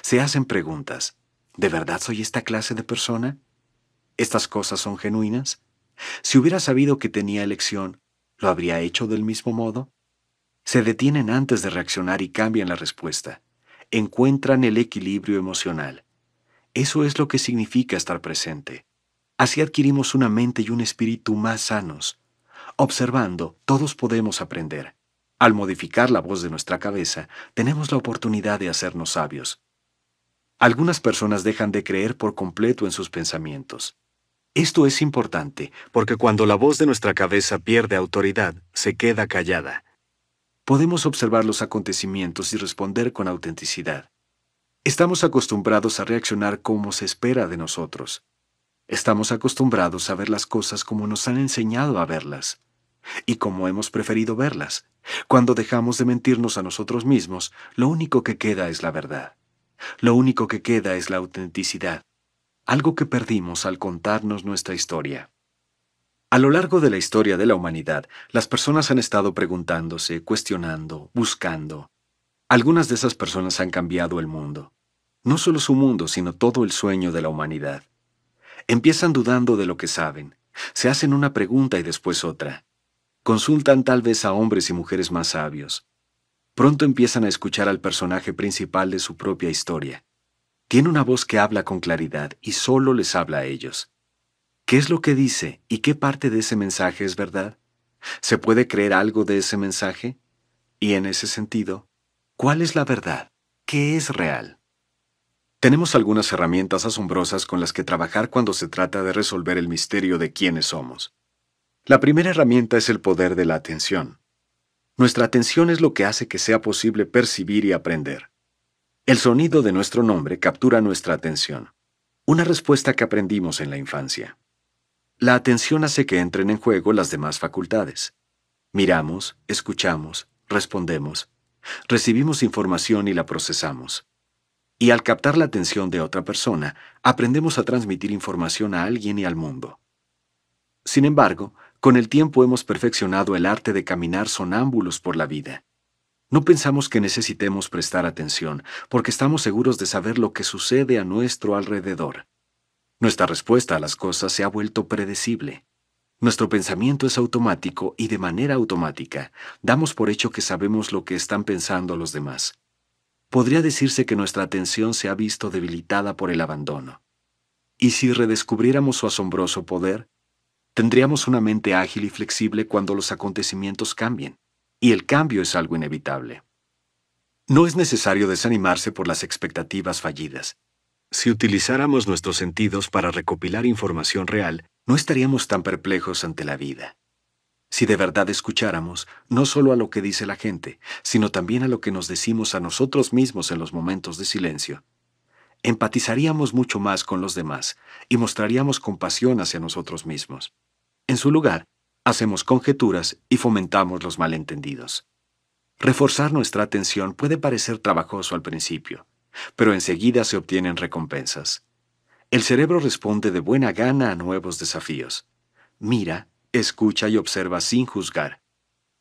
Se hacen preguntas, ¿De verdad soy esta clase de persona? ¿Estas cosas son genuinas? Si hubiera sabido que tenía elección, ¿lo habría hecho del mismo modo? Se detienen antes de reaccionar y cambian la respuesta. Encuentran el equilibrio emocional. Eso es lo que significa estar presente. Así adquirimos una mente y un espíritu más sanos. Observando, todos podemos aprender. Al modificar la voz de nuestra cabeza, tenemos la oportunidad de hacernos sabios. Algunas personas dejan de creer por completo en sus pensamientos. Esto es importante, porque cuando la voz de nuestra cabeza pierde autoridad, se queda callada. Podemos observar los acontecimientos y responder con autenticidad. Estamos acostumbrados a reaccionar como se espera de nosotros. Estamos acostumbrados a ver las cosas como nos han enseñado a verlas y como hemos preferido verlas. Cuando dejamos de mentirnos a nosotros mismos, lo único que queda es la verdad. Lo único que queda es la autenticidad, algo que perdimos al contarnos nuestra historia. A lo largo de la historia de la humanidad, las personas han estado preguntándose, cuestionando, buscando. Algunas de esas personas han cambiado el mundo. No solo su mundo, sino todo el sueño de la humanidad. Empiezan dudando de lo que saben. Se hacen una pregunta y después otra. Consultan tal vez a hombres y mujeres más sabios, Pronto empiezan a escuchar al personaje principal de su propia historia. Tiene una voz que habla con claridad y solo les habla a ellos. ¿Qué es lo que dice y qué parte de ese mensaje es verdad? ¿Se puede creer algo de ese mensaje? Y en ese sentido, ¿cuál es la verdad? ¿Qué es real? Tenemos algunas herramientas asombrosas con las que trabajar cuando se trata de resolver el misterio de quiénes somos. La primera herramienta es el poder de la atención. Nuestra atención es lo que hace que sea posible percibir y aprender. El sonido de nuestro nombre captura nuestra atención, una respuesta que aprendimos en la infancia. La atención hace que entren en juego las demás facultades. Miramos, escuchamos, respondemos, recibimos información y la procesamos. Y al captar la atención de otra persona, aprendemos a transmitir información a alguien y al mundo. Sin embargo, con el tiempo hemos perfeccionado el arte de caminar sonámbulos por la vida. No pensamos que necesitemos prestar atención, porque estamos seguros de saber lo que sucede a nuestro alrededor. Nuestra respuesta a las cosas se ha vuelto predecible. Nuestro pensamiento es automático y de manera automática damos por hecho que sabemos lo que están pensando los demás. Podría decirse que nuestra atención se ha visto debilitada por el abandono. ¿Y si redescubriéramos su asombroso poder? Tendríamos una mente ágil y flexible cuando los acontecimientos cambien, y el cambio es algo inevitable. No es necesario desanimarse por las expectativas fallidas. Si utilizáramos nuestros sentidos para recopilar información real, no estaríamos tan perplejos ante la vida. Si de verdad escucháramos no solo a lo que dice la gente, sino también a lo que nos decimos a nosotros mismos en los momentos de silencio, empatizaríamos mucho más con los demás y mostraríamos compasión hacia nosotros mismos. En su lugar, hacemos conjeturas y fomentamos los malentendidos. Reforzar nuestra atención puede parecer trabajoso al principio, pero enseguida se obtienen recompensas. El cerebro responde de buena gana a nuevos desafíos. Mira, escucha y observa sin juzgar.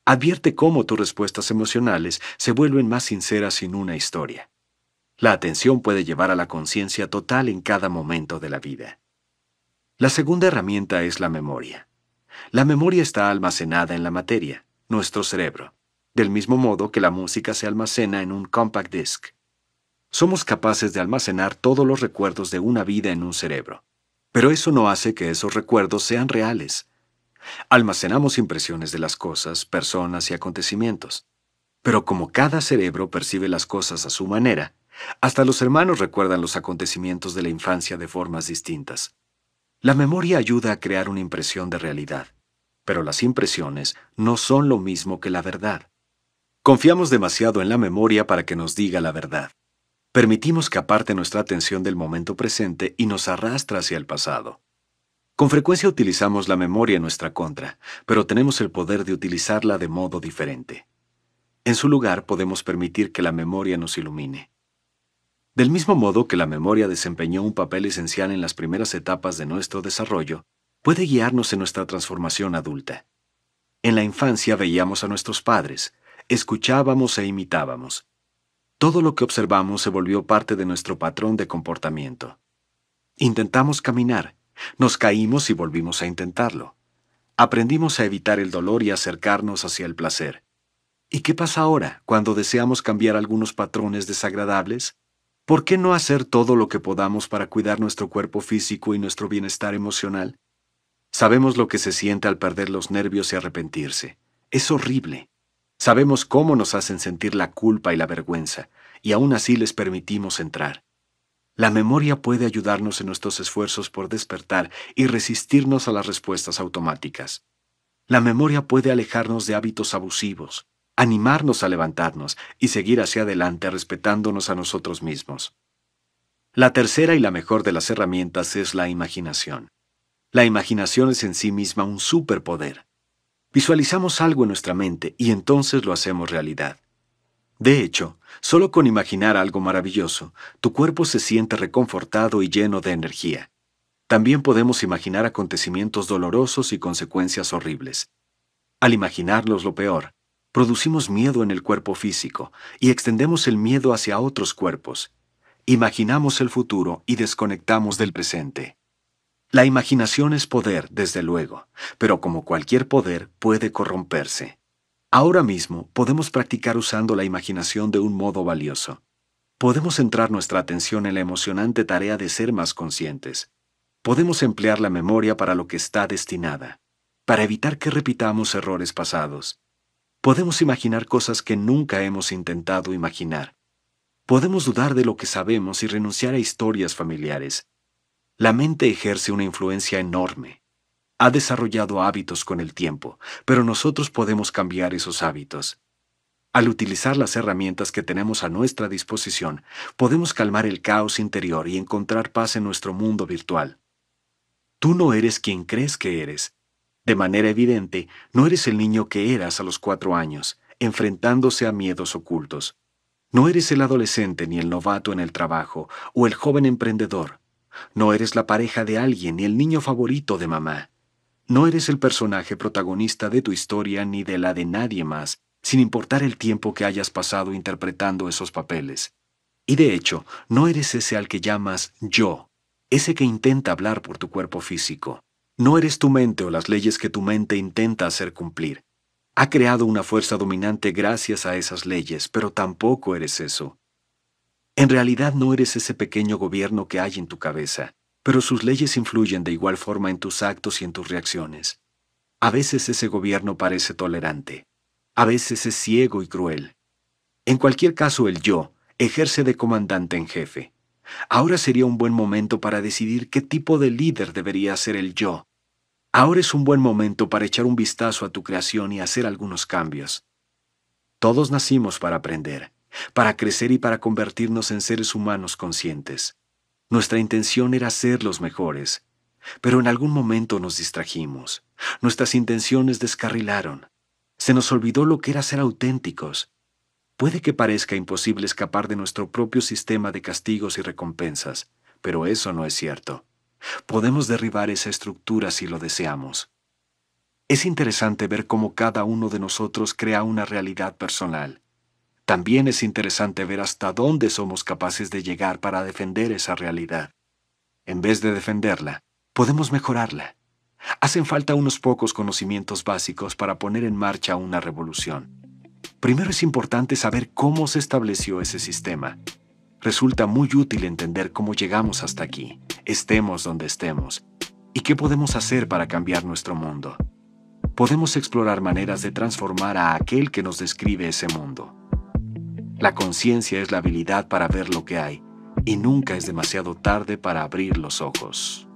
Advierte cómo tus respuestas emocionales se vuelven más sinceras sin una historia. La atención puede llevar a la conciencia total en cada momento de la vida. La segunda herramienta es la memoria. La memoria está almacenada en la materia, nuestro cerebro, del mismo modo que la música se almacena en un compact disc. Somos capaces de almacenar todos los recuerdos de una vida en un cerebro, pero eso no hace que esos recuerdos sean reales. Almacenamos impresiones de las cosas, personas y acontecimientos, pero como cada cerebro percibe las cosas a su manera, hasta los hermanos recuerdan los acontecimientos de la infancia de formas distintas. La memoria ayuda a crear una impresión de realidad, pero las impresiones no son lo mismo que la verdad. Confiamos demasiado en la memoria para que nos diga la verdad. Permitimos que aparte nuestra atención del momento presente y nos arrastra hacia el pasado. Con frecuencia utilizamos la memoria en nuestra contra, pero tenemos el poder de utilizarla de modo diferente. En su lugar podemos permitir que la memoria nos ilumine. Del mismo modo que la memoria desempeñó un papel esencial en las primeras etapas de nuestro desarrollo, puede guiarnos en nuestra transformación adulta. En la infancia veíamos a nuestros padres, escuchábamos e imitábamos. Todo lo que observamos se volvió parte de nuestro patrón de comportamiento. Intentamos caminar, nos caímos y volvimos a intentarlo. Aprendimos a evitar el dolor y acercarnos hacia el placer. ¿Y qué pasa ahora cuando deseamos cambiar algunos patrones desagradables? ¿Por qué no hacer todo lo que podamos para cuidar nuestro cuerpo físico y nuestro bienestar emocional? Sabemos lo que se siente al perder los nervios y arrepentirse. Es horrible. Sabemos cómo nos hacen sentir la culpa y la vergüenza, y aún así les permitimos entrar. La memoria puede ayudarnos en nuestros esfuerzos por despertar y resistirnos a las respuestas automáticas. La memoria puede alejarnos de hábitos abusivos, animarnos a levantarnos y seguir hacia adelante respetándonos a nosotros mismos. La tercera y la mejor de las herramientas es la imaginación. La imaginación es en sí misma un superpoder. Visualizamos algo en nuestra mente y entonces lo hacemos realidad. De hecho, solo con imaginar algo maravilloso, tu cuerpo se siente reconfortado y lleno de energía. También podemos imaginar acontecimientos dolorosos y consecuencias horribles. Al imaginarlos lo peor, Producimos miedo en el cuerpo físico y extendemos el miedo hacia otros cuerpos. Imaginamos el futuro y desconectamos del presente. La imaginación es poder, desde luego, pero como cualquier poder puede corromperse. Ahora mismo podemos practicar usando la imaginación de un modo valioso. Podemos centrar nuestra atención en la emocionante tarea de ser más conscientes. Podemos emplear la memoria para lo que está destinada, para evitar que repitamos errores pasados, Podemos imaginar cosas que nunca hemos intentado imaginar. Podemos dudar de lo que sabemos y renunciar a historias familiares. La mente ejerce una influencia enorme. Ha desarrollado hábitos con el tiempo, pero nosotros podemos cambiar esos hábitos. Al utilizar las herramientas que tenemos a nuestra disposición, podemos calmar el caos interior y encontrar paz en nuestro mundo virtual. Tú no eres quien crees que eres, de manera evidente, no eres el niño que eras a los cuatro años, enfrentándose a miedos ocultos. No eres el adolescente ni el novato en el trabajo o el joven emprendedor. No eres la pareja de alguien ni el niño favorito de mamá. No eres el personaje protagonista de tu historia ni de la de nadie más, sin importar el tiempo que hayas pasado interpretando esos papeles. Y de hecho, no eres ese al que llamas yo, ese que intenta hablar por tu cuerpo físico. No eres tu mente o las leyes que tu mente intenta hacer cumplir. Ha creado una fuerza dominante gracias a esas leyes, pero tampoco eres eso. En realidad no eres ese pequeño gobierno que hay en tu cabeza, pero sus leyes influyen de igual forma en tus actos y en tus reacciones. A veces ese gobierno parece tolerante, a veces es ciego y cruel. En cualquier caso, el yo ejerce de comandante en jefe. Ahora sería un buen momento para decidir qué tipo de líder debería ser el yo, Ahora es un buen momento para echar un vistazo a tu creación y hacer algunos cambios. Todos nacimos para aprender, para crecer y para convertirnos en seres humanos conscientes. Nuestra intención era ser los mejores, pero en algún momento nos distrajimos. Nuestras intenciones descarrilaron. Se nos olvidó lo que era ser auténticos. Puede que parezca imposible escapar de nuestro propio sistema de castigos y recompensas, pero eso no es cierto. Podemos derribar esa estructura si lo deseamos. Es interesante ver cómo cada uno de nosotros crea una realidad personal. También es interesante ver hasta dónde somos capaces de llegar para defender esa realidad. En vez de defenderla, podemos mejorarla. Hacen falta unos pocos conocimientos básicos para poner en marcha una revolución. Primero es importante saber cómo se estableció ese sistema. Resulta muy útil entender cómo llegamos hasta aquí estemos donde estemos. ¿Y qué podemos hacer para cambiar nuestro mundo? Podemos explorar maneras de transformar a aquel que nos describe ese mundo. La conciencia es la habilidad para ver lo que hay, y nunca es demasiado tarde para abrir los ojos.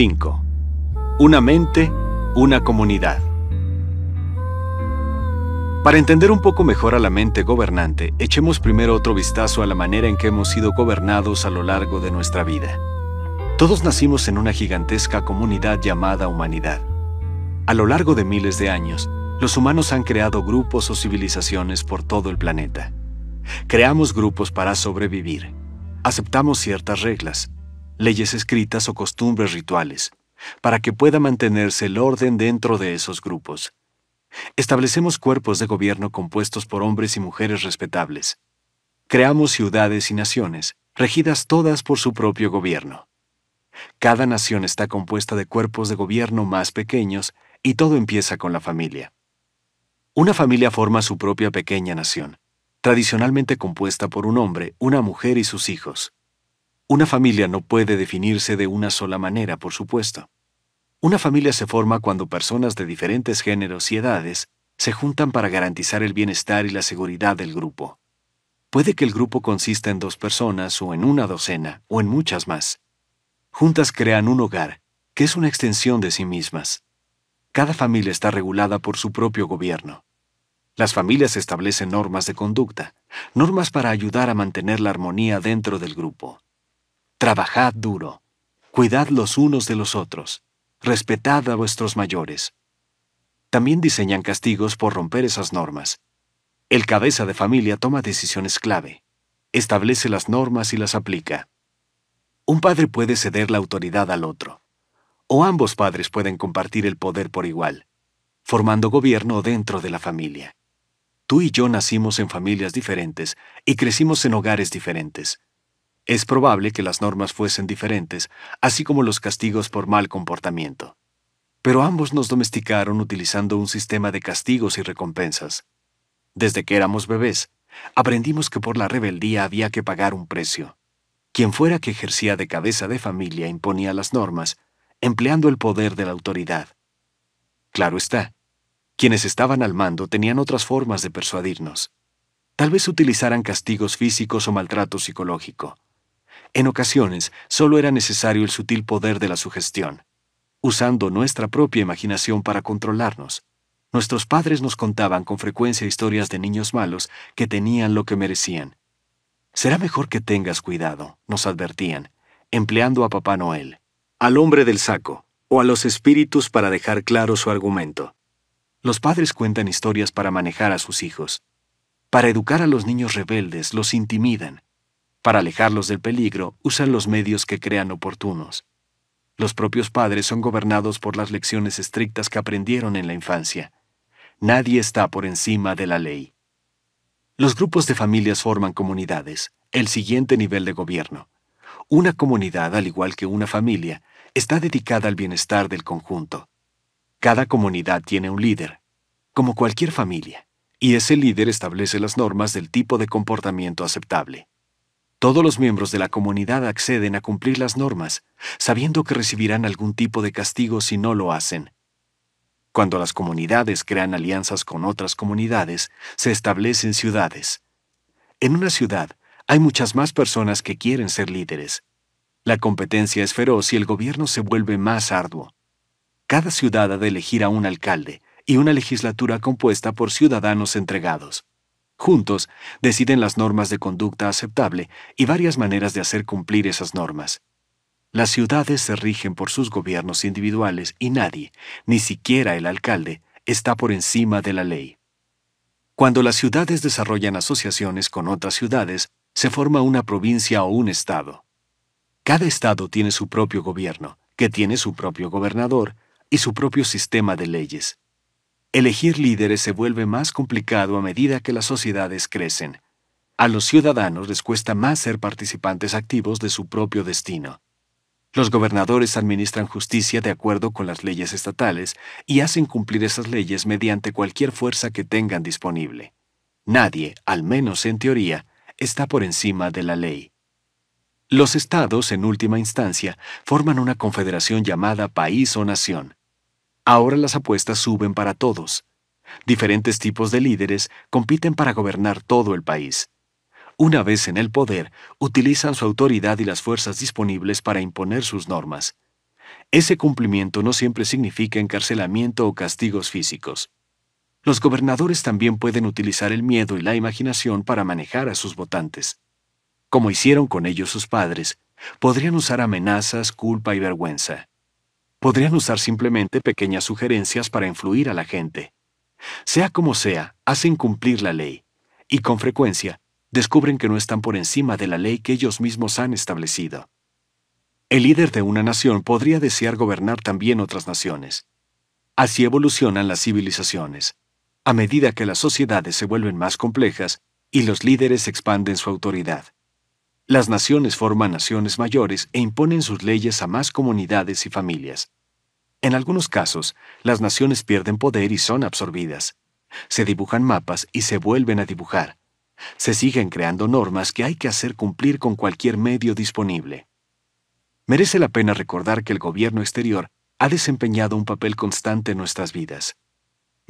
5. Una mente, una comunidad. Para entender un poco mejor a la mente gobernante, echemos primero otro vistazo a la manera en que hemos sido gobernados a lo largo de nuestra vida. Todos nacimos en una gigantesca comunidad llamada humanidad. A lo largo de miles de años, los humanos han creado grupos o civilizaciones por todo el planeta. Creamos grupos para sobrevivir. Aceptamos ciertas reglas, leyes escritas o costumbres rituales, para que pueda mantenerse el orden dentro de esos grupos. Establecemos cuerpos de gobierno compuestos por hombres y mujeres respetables. Creamos ciudades y naciones, regidas todas por su propio gobierno. Cada nación está compuesta de cuerpos de gobierno más pequeños y todo empieza con la familia. Una familia forma su propia pequeña nación, tradicionalmente compuesta por un hombre, una mujer y sus hijos. Una familia no puede definirse de una sola manera, por supuesto. Una familia se forma cuando personas de diferentes géneros y edades se juntan para garantizar el bienestar y la seguridad del grupo. Puede que el grupo consista en dos personas o en una docena o en muchas más. Juntas crean un hogar, que es una extensión de sí mismas. Cada familia está regulada por su propio gobierno. Las familias establecen normas de conducta, normas para ayudar a mantener la armonía dentro del grupo. Trabajad duro. Cuidad los unos de los otros. Respetad a vuestros mayores. También diseñan castigos por romper esas normas. El cabeza de familia toma decisiones clave. Establece las normas y las aplica. Un padre puede ceder la autoridad al otro. O ambos padres pueden compartir el poder por igual, formando gobierno dentro de la familia. Tú y yo nacimos en familias diferentes y crecimos en hogares diferentes. Es probable que las normas fuesen diferentes, así como los castigos por mal comportamiento. Pero ambos nos domesticaron utilizando un sistema de castigos y recompensas. Desde que éramos bebés, aprendimos que por la rebeldía había que pagar un precio. Quien fuera que ejercía de cabeza de familia imponía las normas, empleando el poder de la autoridad. Claro está, quienes estaban al mando tenían otras formas de persuadirnos. Tal vez utilizaran castigos físicos o maltrato psicológico. En ocasiones, solo era necesario el sutil poder de la sugestión, usando nuestra propia imaginación para controlarnos. Nuestros padres nos contaban con frecuencia historias de niños malos que tenían lo que merecían. Será mejor que tengas cuidado, nos advertían, empleando a Papá Noel, al hombre del saco, o a los espíritus para dejar claro su argumento. Los padres cuentan historias para manejar a sus hijos. Para educar a los niños rebeldes, los intimidan, para alejarlos del peligro, usan los medios que crean oportunos. Los propios padres son gobernados por las lecciones estrictas que aprendieron en la infancia. Nadie está por encima de la ley. Los grupos de familias forman comunidades, el siguiente nivel de gobierno. Una comunidad, al igual que una familia, está dedicada al bienestar del conjunto. Cada comunidad tiene un líder, como cualquier familia, y ese líder establece las normas del tipo de comportamiento aceptable. Todos los miembros de la comunidad acceden a cumplir las normas, sabiendo que recibirán algún tipo de castigo si no lo hacen. Cuando las comunidades crean alianzas con otras comunidades, se establecen ciudades. En una ciudad hay muchas más personas que quieren ser líderes. La competencia es feroz y el gobierno se vuelve más arduo. Cada ciudad ha de elegir a un alcalde y una legislatura compuesta por ciudadanos entregados. Juntos, deciden las normas de conducta aceptable y varias maneras de hacer cumplir esas normas. Las ciudades se rigen por sus gobiernos individuales y nadie, ni siquiera el alcalde, está por encima de la ley. Cuando las ciudades desarrollan asociaciones con otras ciudades, se forma una provincia o un estado. Cada estado tiene su propio gobierno, que tiene su propio gobernador y su propio sistema de leyes. Elegir líderes se vuelve más complicado a medida que las sociedades crecen. A los ciudadanos les cuesta más ser participantes activos de su propio destino. Los gobernadores administran justicia de acuerdo con las leyes estatales y hacen cumplir esas leyes mediante cualquier fuerza que tengan disponible. Nadie, al menos en teoría, está por encima de la ley. Los estados, en última instancia, forman una confederación llamada país o nación, Ahora las apuestas suben para todos. Diferentes tipos de líderes compiten para gobernar todo el país. Una vez en el poder, utilizan su autoridad y las fuerzas disponibles para imponer sus normas. Ese cumplimiento no siempre significa encarcelamiento o castigos físicos. Los gobernadores también pueden utilizar el miedo y la imaginación para manejar a sus votantes. Como hicieron con ellos sus padres, podrían usar amenazas, culpa y vergüenza podrían usar simplemente pequeñas sugerencias para influir a la gente. Sea como sea, hacen cumplir la ley, y con frecuencia, descubren que no están por encima de la ley que ellos mismos han establecido. El líder de una nación podría desear gobernar también otras naciones. Así evolucionan las civilizaciones. A medida que las sociedades se vuelven más complejas y los líderes expanden su autoridad. Las naciones forman naciones mayores e imponen sus leyes a más comunidades y familias. En algunos casos, las naciones pierden poder y son absorbidas. Se dibujan mapas y se vuelven a dibujar. Se siguen creando normas que hay que hacer cumplir con cualquier medio disponible. Merece la pena recordar que el gobierno exterior ha desempeñado un papel constante en nuestras vidas.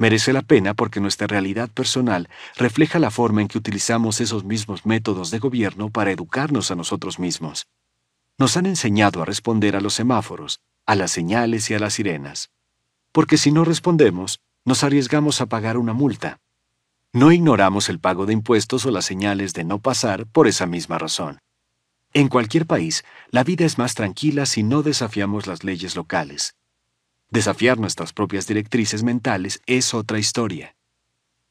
Merece la pena porque nuestra realidad personal refleja la forma en que utilizamos esos mismos métodos de gobierno para educarnos a nosotros mismos. Nos han enseñado a responder a los semáforos, a las señales y a las sirenas. Porque si no respondemos, nos arriesgamos a pagar una multa. No ignoramos el pago de impuestos o las señales de no pasar por esa misma razón. En cualquier país, la vida es más tranquila si no desafiamos las leyes locales, Desafiar nuestras propias directrices mentales es otra historia.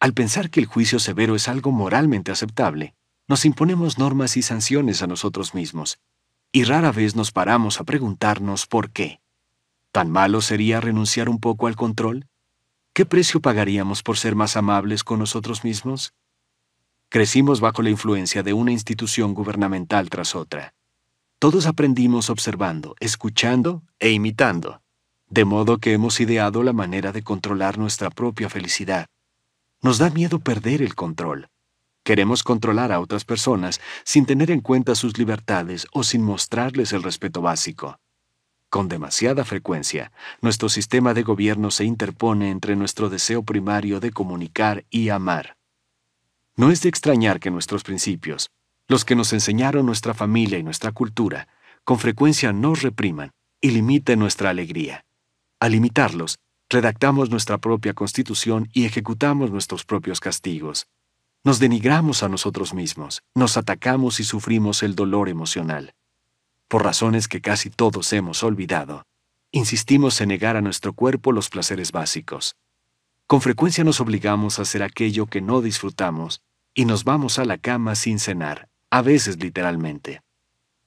Al pensar que el juicio severo es algo moralmente aceptable, nos imponemos normas y sanciones a nosotros mismos, y rara vez nos paramos a preguntarnos por qué. ¿Tan malo sería renunciar un poco al control? ¿Qué precio pagaríamos por ser más amables con nosotros mismos? Crecimos bajo la influencia de una institución gubernamental tras otra. Todos aprendimos observando, escuchando e imitando. De modo que hemos ideado la manera de controlar nuestra propia felicidad. Nos da miedo perder el control. Queremos controlar a otras personas sin tener en cuenta sus libertades o sin mostrarles el respeto básico. Con demasiada frecuencia, nuestro sistema de gobierno se interpone entre nuestro deseo primario de comunicar y amar. No es de extrañar que nuestros principios, los que nos enseñaron nuestra familia y nuestra cultura, con frecuencia nos repriman y limiten nuestra alegría. Al imitarlos, redactamos nuestra propia constitución y ejecutamos nuestros propios castigos. Nos denigramos a nosotros mismos, nos atacamos y sufrimos el dolor emocional. Por razones que casi todos hemos olvidado, insistimos en negar a nuestro cuerpo los placeres básicos. Con frecuencia nos obligamos a hacer aquello que no disfrutamos y nos vamos a la cama sin cenar, a veces literalmente.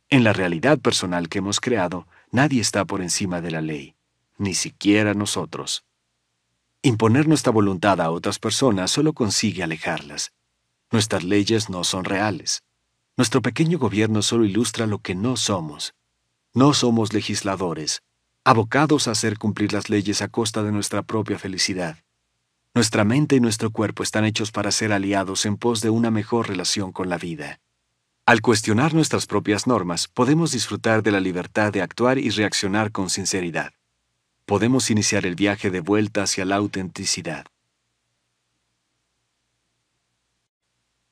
En la realidad personal que hemos creado, nadie está por encima de la ley ni siquiera nosotros. Imponer nuestra voluntad a otras personas solo consigue alejarlas. Nuestras leyes no son reales. Nuestro pequeño gobierno solo ilustra lo que no somos. No somos legisladores, abocados a hacer cumplir las leyes a costa de nuestra propia felicidad. Nuestra mente y nuestro cuerpo están hechos para ser aliados en pos de una mejor relación con la vida. Al cuestionar nuestras propias normas, podemos disfrutar de la libertad de actuar y reaccionar con sinceridad podemos iniciar el viaje de vuelta hacia la autenticidad.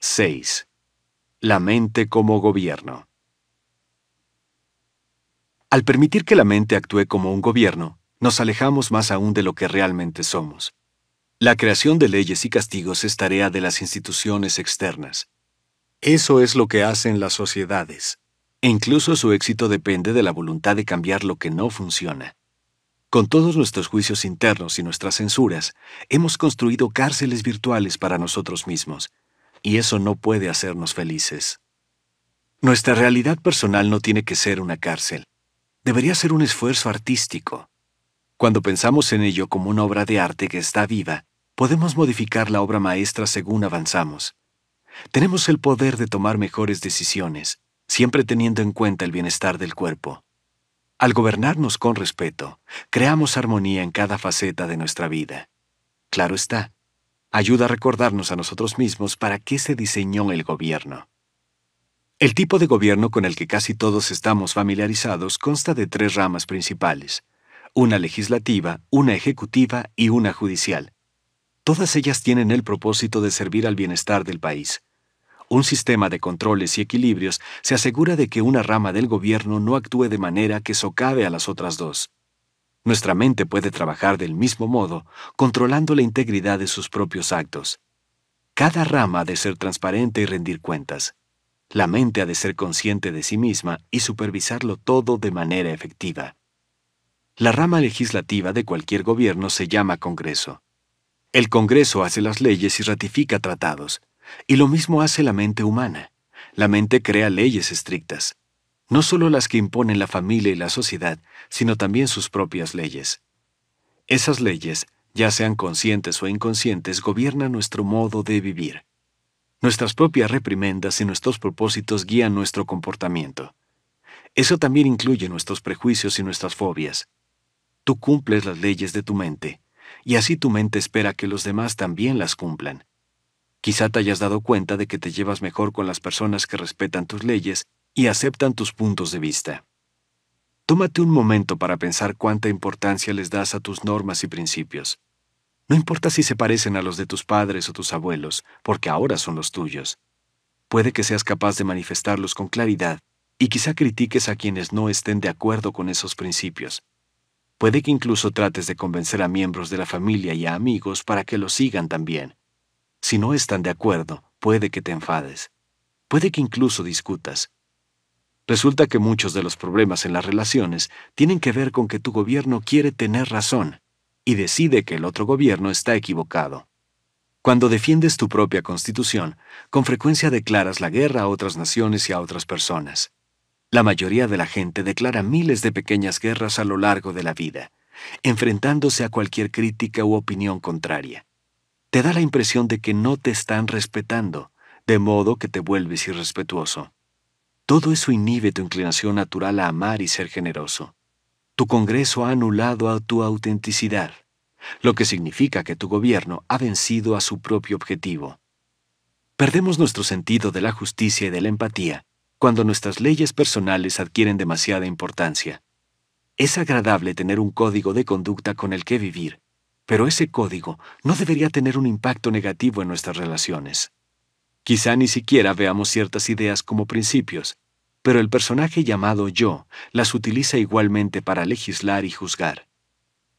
6. La mente como gobierno. Al permitir que la mente actúe como un gobierno, nos alejamos más aún de lo que realmente somos. La creación de leyes y castigos es tarea de las instituciones externas. Eso es lo que hacen las sociedades. E incluso su éxito depende de la voluntad de cambiar lo que no funciona. Con todos nuestros juicios internos y nuestras censuras, hemos construido cárceles virtuales para nosotros mismos, y eso no puede hacernos felices. Nuestra realidad personal no tiene que ser una cárcel. Debería ser un esfuerzo artístico. Cuando pensamos en ello como una obra de arte que está viva, podemos modificar la obra maestra según avanzamos. Tenemos el poder de tomar mejores decisiones, siempre teniendo en cuenta el bienestar del cuerpo. Al gobernarnos con respeto, creamos armonía en cada faceta de nuestra vida. Claro está, ayuda a recordarnos a nosotros mismos para qué se diseñó el gobierno. El tipo de gobierno con el que casi todos estamos familiarizados consta de tres ramas principales, una legislativa, una ejecutiva y una judicial. Todas ellas tienen el propósito de servir al bienestar del país. Un sistema de controles y equilibrios se asegura de que una rama del gobierno no actúe de manera que socave a las otras dos. Nuestra mente puede trabajar del mismo modo, controlando la integridad de sus propios actos. Cada rama ha de ser transparente y rendir cuentas. La mente ha de ser consciente de sí misma y supervisarlo todo de manera efectiva. La rama legislativa de cualquier gobierno se llama Congreso. El Congreso hace las leyes y ratifica tratados. Y lo mismo hace la mente humana. La mente crea leyes estrictas, no solo las que imponen la familia y la sociedad, sino también sus propias leyes. Esas leyes, ya sean conscientes o inconscientes, gobiernan nuestro modo de vivir. Nuestras propias reprimendas y nuestros propósitos guían nuestro comportamiento. Eso también incluye nuestros prejuicios y nuestras fobias. Tú cumples las leyes de tu mente, y así tu mente espera que los demás también las cumplan. Quizá te hayas dado cuenta de que te llevas mejor con las personas que respetan tus leyes y aceptan tus puntos de vista. Tómate un momento para pensar cuánta importancia les das a tus normas y principios. No importa si se parecen a los de tus padres o tus abuelos, porque ahora son los tuyos. Puede que seas capaz de manifestarlos con claridad y quizá critiques a quienes no estén de acuerdo con esos principios. Puede que incluso trates de convencer a miembros de la familia y a amigos para que los sigan también. Si no están de acuerdo, puede que te enfades. Puede que incluso discutas. Resulta que muchos de los problemas en las relaciones tienen que ver con que tu gobierno quiere tener razón y decide que el otro gobierno está equivocado. Cuando defiendes tu propia constitución, con frecuencia declaras la guerra a otras naciones y a otras personas. La mayoría de la gente declara miles de pequeñas guerras a lo largo de la vida, enfrentándose a cualquier crítica u opinión contraria te da la impresión de que no te están respetando, de modo que te vuelves irrespetuoso. Todo eso inhibe tu inclinación natural a amar y ser generoso. Tu Congreso ha anulado a tu autenticidad, lo que significa que tu gobierno ha vencido a su propio objetivo. Perdemos nuestro sentido de la justicia y de la empatía cuando nuestras leyes personales adquieren demasiada importancia. Es agradable tener un código de conducta con el que vivir, pero ese código no debería tener un impacto negativo en nuestras relaciones. Quizá ni siquiera veamos ciertas ideas como principios, pero el personaje llamado yo las utiliza igualmente para legislar y juzgar.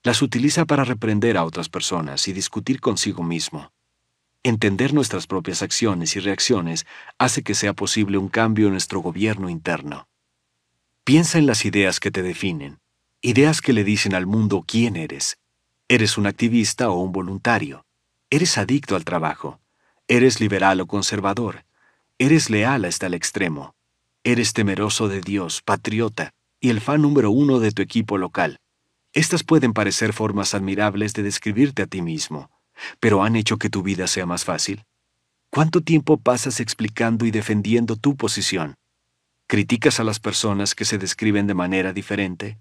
Las utiliza para reprender a otras personas y discutir consigo mismo. Entender nuestras propias acciones y reacciones hace que sea posible un cambio en nuestro gobierno interno. Piensa en las ideas que te definen, ideas que le dicen al mundo quién eres, Eres un activista o un voluntario. Eres adicto al trabajo. Eres liberal o conservador. Eres leal hasta el extremo. Eres temeroso de Dios, patriota y el fan número uno de tu equipo local. Estas pueden parecer formas admirables de describirte a ti mismo, pero han hecho que tu vida sea más fácil. ¿Cuánto tiempo pasas explicando y defendiendo tu posición? ¿Criticas a las personas que se describen de manera diferente?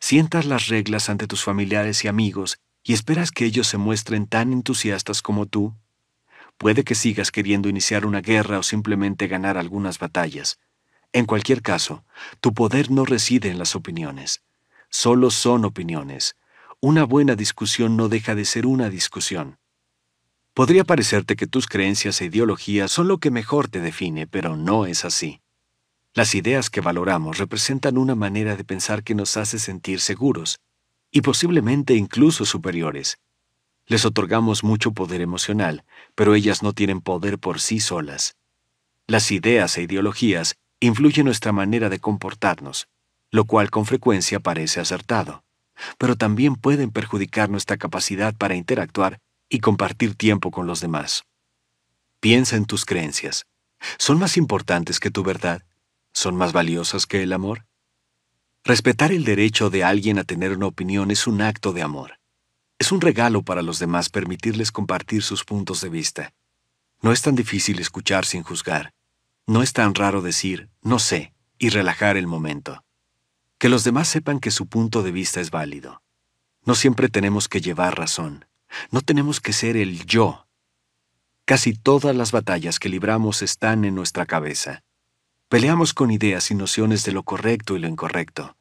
Sientas las reglas ante tus familiares y amigos y esperas que ellos se muestren tan entusiastas como tú. Puede que sigas queriendo iniciar una guerra o simplemente ganar algunas batallas. En cualquier caso, tu poder no reside en las opiniones. Solo son opiniones. Una buena discusión no deja de ser una discusión. Podría parecerte que tus creencias e ideologías son lo que mejor te define, pero no es así. Las ideas que valoramos representan una manera de pensar que nos hace sentir seguros y posiblemente incluso superiores. Les otorgamos mucho poder emocional, pero ellas no tienen poder por sí solas. Las ideas e ideologías influyen nuestra manera de comportarnos, lo cual con frecuencia parece acertado, pero también pueden perjudicar nuestra capacidad para interactuar y compartir tiempo con los demás. Piensa en tus creencias. ¿Son más importantes que tu verdad? son más valiosas que el amor? Respetar el derecho de alguien a tener una opinión es un acto de amor. Es un regalo para los demás permitirles compartir sus puntos de vista. No es tan difícil escuchar sin juzgar. No es tan raro decir, no sé, y relajar el momento. Que los demás sepan que su punto de vista es válido. No siempre tenemos que llevar razón. No tenemos que ser el yo. Casi todas las batallas que libramos están en nuestra cabeza. Peleamos con ideas y nociones de lo correcto y lo incorrecto.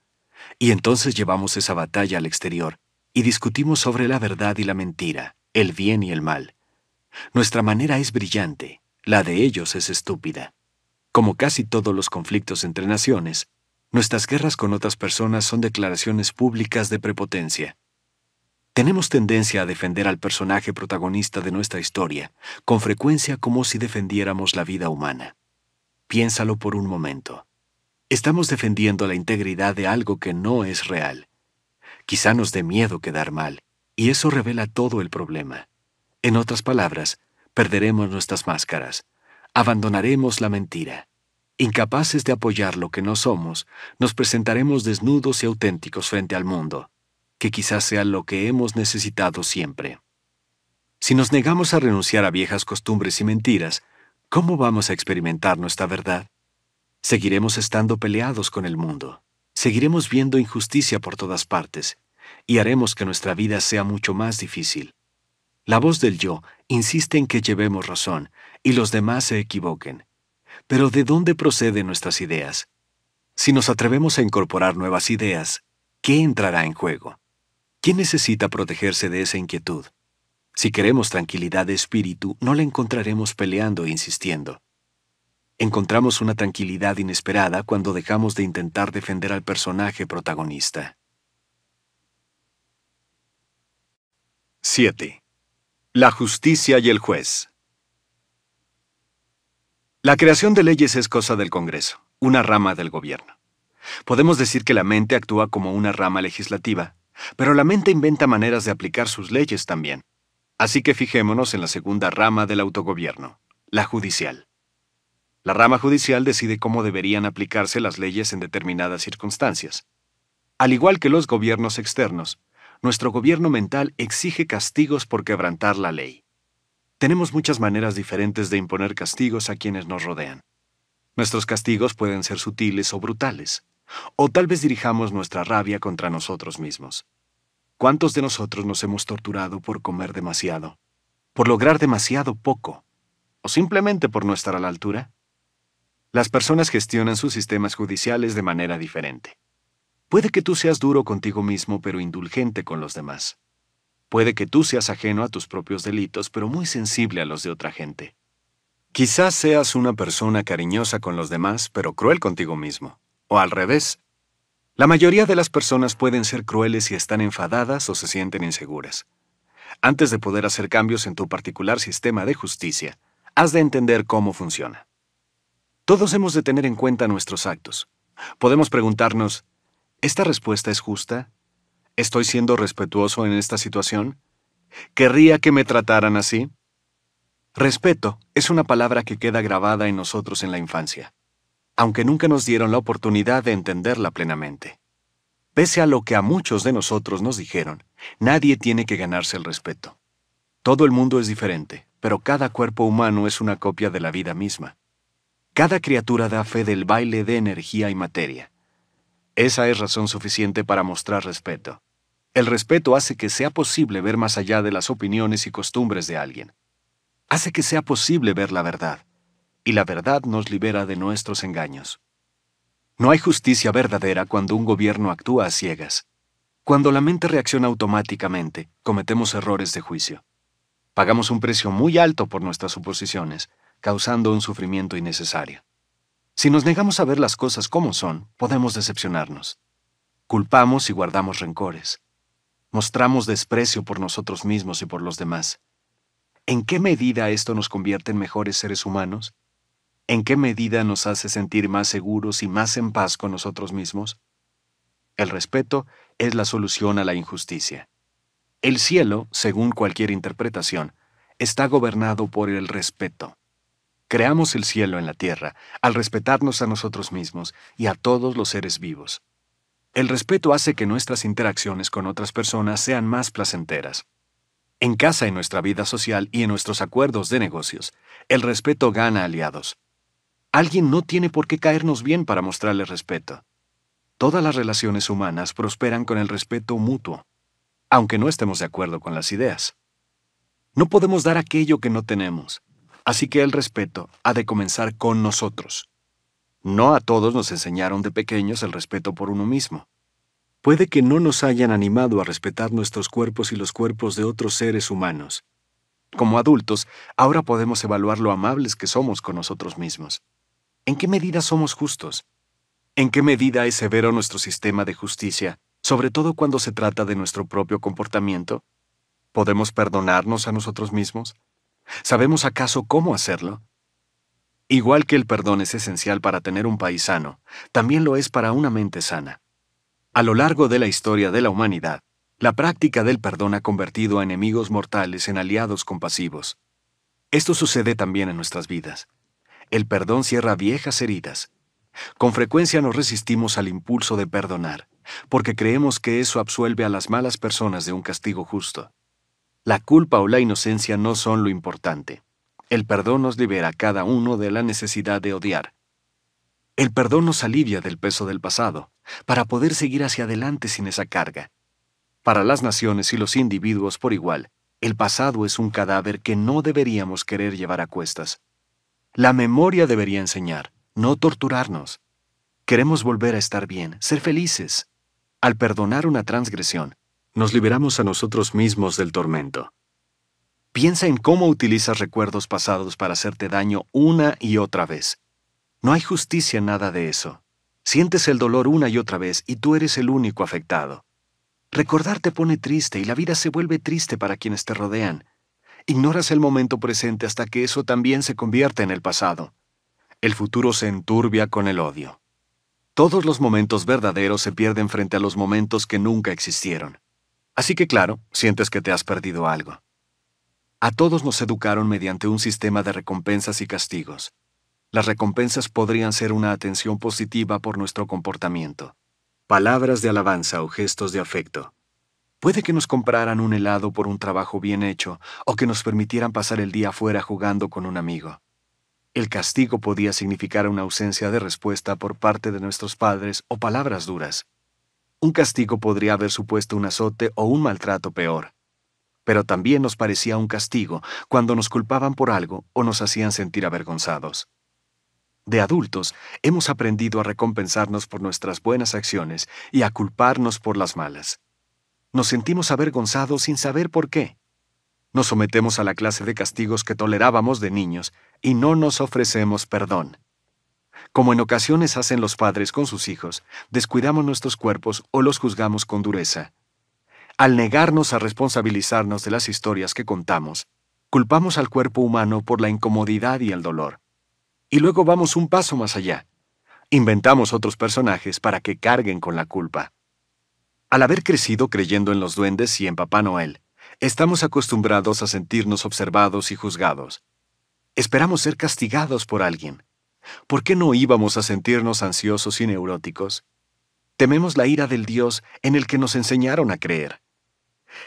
Y entonces llevamos esa batalla al exterior y discutimos sobre la verdad y la mentira, el bien y el mal. Nuestra manera es brillante, la de ellos es estúpida. Como casi todos los conflictos entre naciones, nuestras guerras con otras personas son declaraciones públicas de prepotencia. Tenemos tendencia a defender al personaje protagonista de nuestra historia, con frecuencia como si defendiéramos la vida humana. Piénsalo por un momento. Estamos defendiendo la integridad de algo que no es real. Quizá nos dé miedo quedar mal, y eso revela todo el problema. En otras palabras, perderemos nuestras máscaras, abandonaremos la mentira. Incapaces de apoyar lo que no somos, nos presentaremos desnudos y auténticos frente al mundo, que quizás sea lo que hemos necesitado siempre. Si nos negamos a renunciar a viejas costumbres y mentiras, ¿cómo vamos a experimentar nuestra verdad? Seguiremos estando peleados con el mundo, seguiremos viendo injusticia por todas partes, y haremos que nuestra vida sea mucho más difícil. La voz del yo insiste en que llevemos razón y los demás se equivoquen. Pero ¿de dónde proceden nuestras ideas? Si nos atrevemos a incorporar nuevas ideas, ¿qué entrará en juego? ¿Quién necesita protegerse de esa inquietud? Si queremos tranquilidad de espíritu, no la encontraremos peleando e insistiendo. Encontramos una tranquilidad inesperada cuando dejamos de intentar defender al personaje protagonista. 7. La justicia y el juez. La creación de leyes es cosa del Congreso, una rama del gobierno. Podemos decir que la mente actúa como una rama legislativa, pero la mente inventa maneras de aplicar sus leyes también. Así que fijémonos en la segunda rama del autogobierno, la judicial. La rama judicial decide cómo deberían aplicarse las leyes en determinadas circunstancias. Al igual que los gobiernos externos, nuestro gobierno mental exige castigos por quebrantar la ley. Tenemos muchas maneras diferentes de imponer castigos a quienes nos rodean. Nuestros castigos pueden ser sutiles o brutales, o tal vez dirijamos nuestra rabia contra nosotros mismos. ¿Cuántos de nosotros nos hemos torturado por comer demasiado? ¿Por lograr demasiado poco? ¿O simplemente por no estar a la altura? Las personas gestionan sus sistemas judiciales de manera diferente. Puede que tú seas duro contigo mismo pero indulgente con los demás. Puede que tú seas ajeno a tus propios delitos pero muy sensible a los de otra gente. Quizás seas una persona cariñosa con los demás pero cruel contigo mismo. O al revés, la mayoría de las personas pueden ser crueles si están enfadadas o se sienten inseguras. Antes de poder hacer cambios en tu particular sistema de justicia, has de entender cómo funciona. Todos hemos de tener en cuenta nuestros actos. Podemos preguntarnos, ¿esta respuesta es justa? ¿Estoy siendo respetuoso en esta situación? ¿Querría que me trataran así? Respeto es una palabra que queda grabada en nosotros en la infancia aunque nunca nos dieron la oportunidad de entenderla plenamente. Pese a lo que a muchos de nosotros nos dijeron, nadie tiene que ganarse el respeto. Todo el mundo es diferente, pero cada cuerpo humano es una copia de la vida misma. Cada criatura da fe del baile de energía y materia. Esa es razón suficiente para mostrar respeto. El respeto hace que sea posible ver más allá de las opiniones y costumbres de alguien. Hace que sea posible ver la verdad, y la verdad nos libera de nuestros engaños. No hay justicia verdadera cuando un gobierno actúa a ciegas. Cuando la mente reacciona automáticamente, cometemos errores de juicio. Pagamos un precio muy alto por nuestras suposiciones, causando un sufrimiento innecesario. Si nos negamos a ver las cosas como son, podemos decepcionarnos. Culpamos y guardamos rencores. Mostramos desprecio por nosotros mismos y por los demás. ¿En qué medida esto nos convierte en mejores seres humanos? ¿en qué medida nos hace sentir más seguros y más en paz con nosotros mismos? El respeto es la solución a la injusticia. El cielo, según cualquier interpretación, está gobernado por el respeto. Creamos el cielo en la tierra al respetarnos a nosotros mismos y a todos los seres vivos. El respeto hace que nuestras interacciones con otras personas sean más placenteras. En casa, en nuestra vida social y en nuestros acuerdos de negocios, el respeto gana aliados. Alguien no tiene por qué caernos bien para mostrarle respeto. Todas las relaciones humanas prosperan con el respeto mutuo, aunque no estemos de acuerdo con las ideas. No podemos dar aquello que no tenemos, así que el respeto ha de comenzar con nosotros. No a todos nos enseñaron de pequeños el respeto por uno mismo. Puede que no nos hayan animado a respetar nuestros cuerpos y los cuerpos de otros seres humanos. Como adultos, ahora podemos evaluar lo amables que somos con nosotros mismos. ¿En qué medida somos justos? ¿En qué medida es severo nuestro sistema de justicia, sobre todo cuando se trata de nuestro propio comportamiento? ¿Podemos perdonarnos a nosotros mismos? ¿Sabemos acaso cómo hacerlo? Igual que el perdón es esencial para tener un país sano, también lo es para una mente sana. A lo largo de la historia de la humanidad, la práctica del perdón ha convertido a enemigos mortales en aliados compasivos. Esto sucede también en nuestras vidas. El perdón cierra viejas heridas. Con frecuencia nos resistimos al impulso de perdonar, porque creemos que eso absuelve a las malas personas de un castigo justo. La culpa o la inocencia no son lo importante. El perdón nos libera a cada uno de la necesidad de odiar. El perdón nos alivia del peso del pasado, para poder seguir hacia adelante sin esa carga. Para las naciones y los individuos por igual, el pasado es un cadáver que no deberíamos querer llevar a cuestas. La memoria debería enseñar, no torturarnos. Queremos volver a estar bien, ser felices. Al perdonar una transgresión, nos liberamos a nosotros mismos del tormento. Piensa en cómo utilizas recuerdos pasados para hacerte daño una y otra vez. No hay justicia en nada de eso. Sientes el dolor una y otra vez y tú eres el único afectado. Recordar te pone triste y la vida se vuelve triste para quienes te rodean. Ignoras el momento presente hasta que eso también se convierte en el pasado. El futuro se enturbia con el odio. Todos los momentos verdaderos se pierden frente a los momentos que nunca existieron. Así que claro, sientes que te has perdido algo. A todos nos educaron mediante un sistema de recompensas y castigos. Las recompensas podrían ser una atención positiva por nuestro comportamiento, palabras de alabanza o gestos de afecto, Puede que nos compraran un helado por un trabajo bien hecho o que nos permitieran pasar el día afuera jugando con un amigo. El castigo podía significar una ausencia de respuesta por parte de nuestros padres o palabras duras. Un castigo podría haber supuesto un azote o un maltrato peor. Pero también nos parecía un castigo cuando nos culpaban por algo o nos hacían sentir avergonzados. De adultos, hemos aprendido a recompensarnos por nuestras buenas acciones y a culparnos por las malas nos sentimos avergonzados sin saber por qué. Nos sometemos a la clase de castigos que tolerábamos de niños y no nos ofrecemos perdón. Como en ocasiones hacen los padres con sus hijos, descuidamos nuestros cuerpos o los juzgamos con dureza. Al negarnos a responsabilizarnos de las historias que contamos, culpamos al cuerpo humano por la incomodidad y el dolor. Y luego vamos un paso más allá. Inventamos otros personajes para que carguen con la culpa. Al haber crecido creyendo en los duendes y en Papá Noel, estamos acostumbrados a sentirnos observados y juzgados. Esperamos ser castigados por alguien. ¿Por qué no íbamos a sentirnos ansiosos y neuróticos? Tememos la ira del Dios en el que nos enseñaron a creer.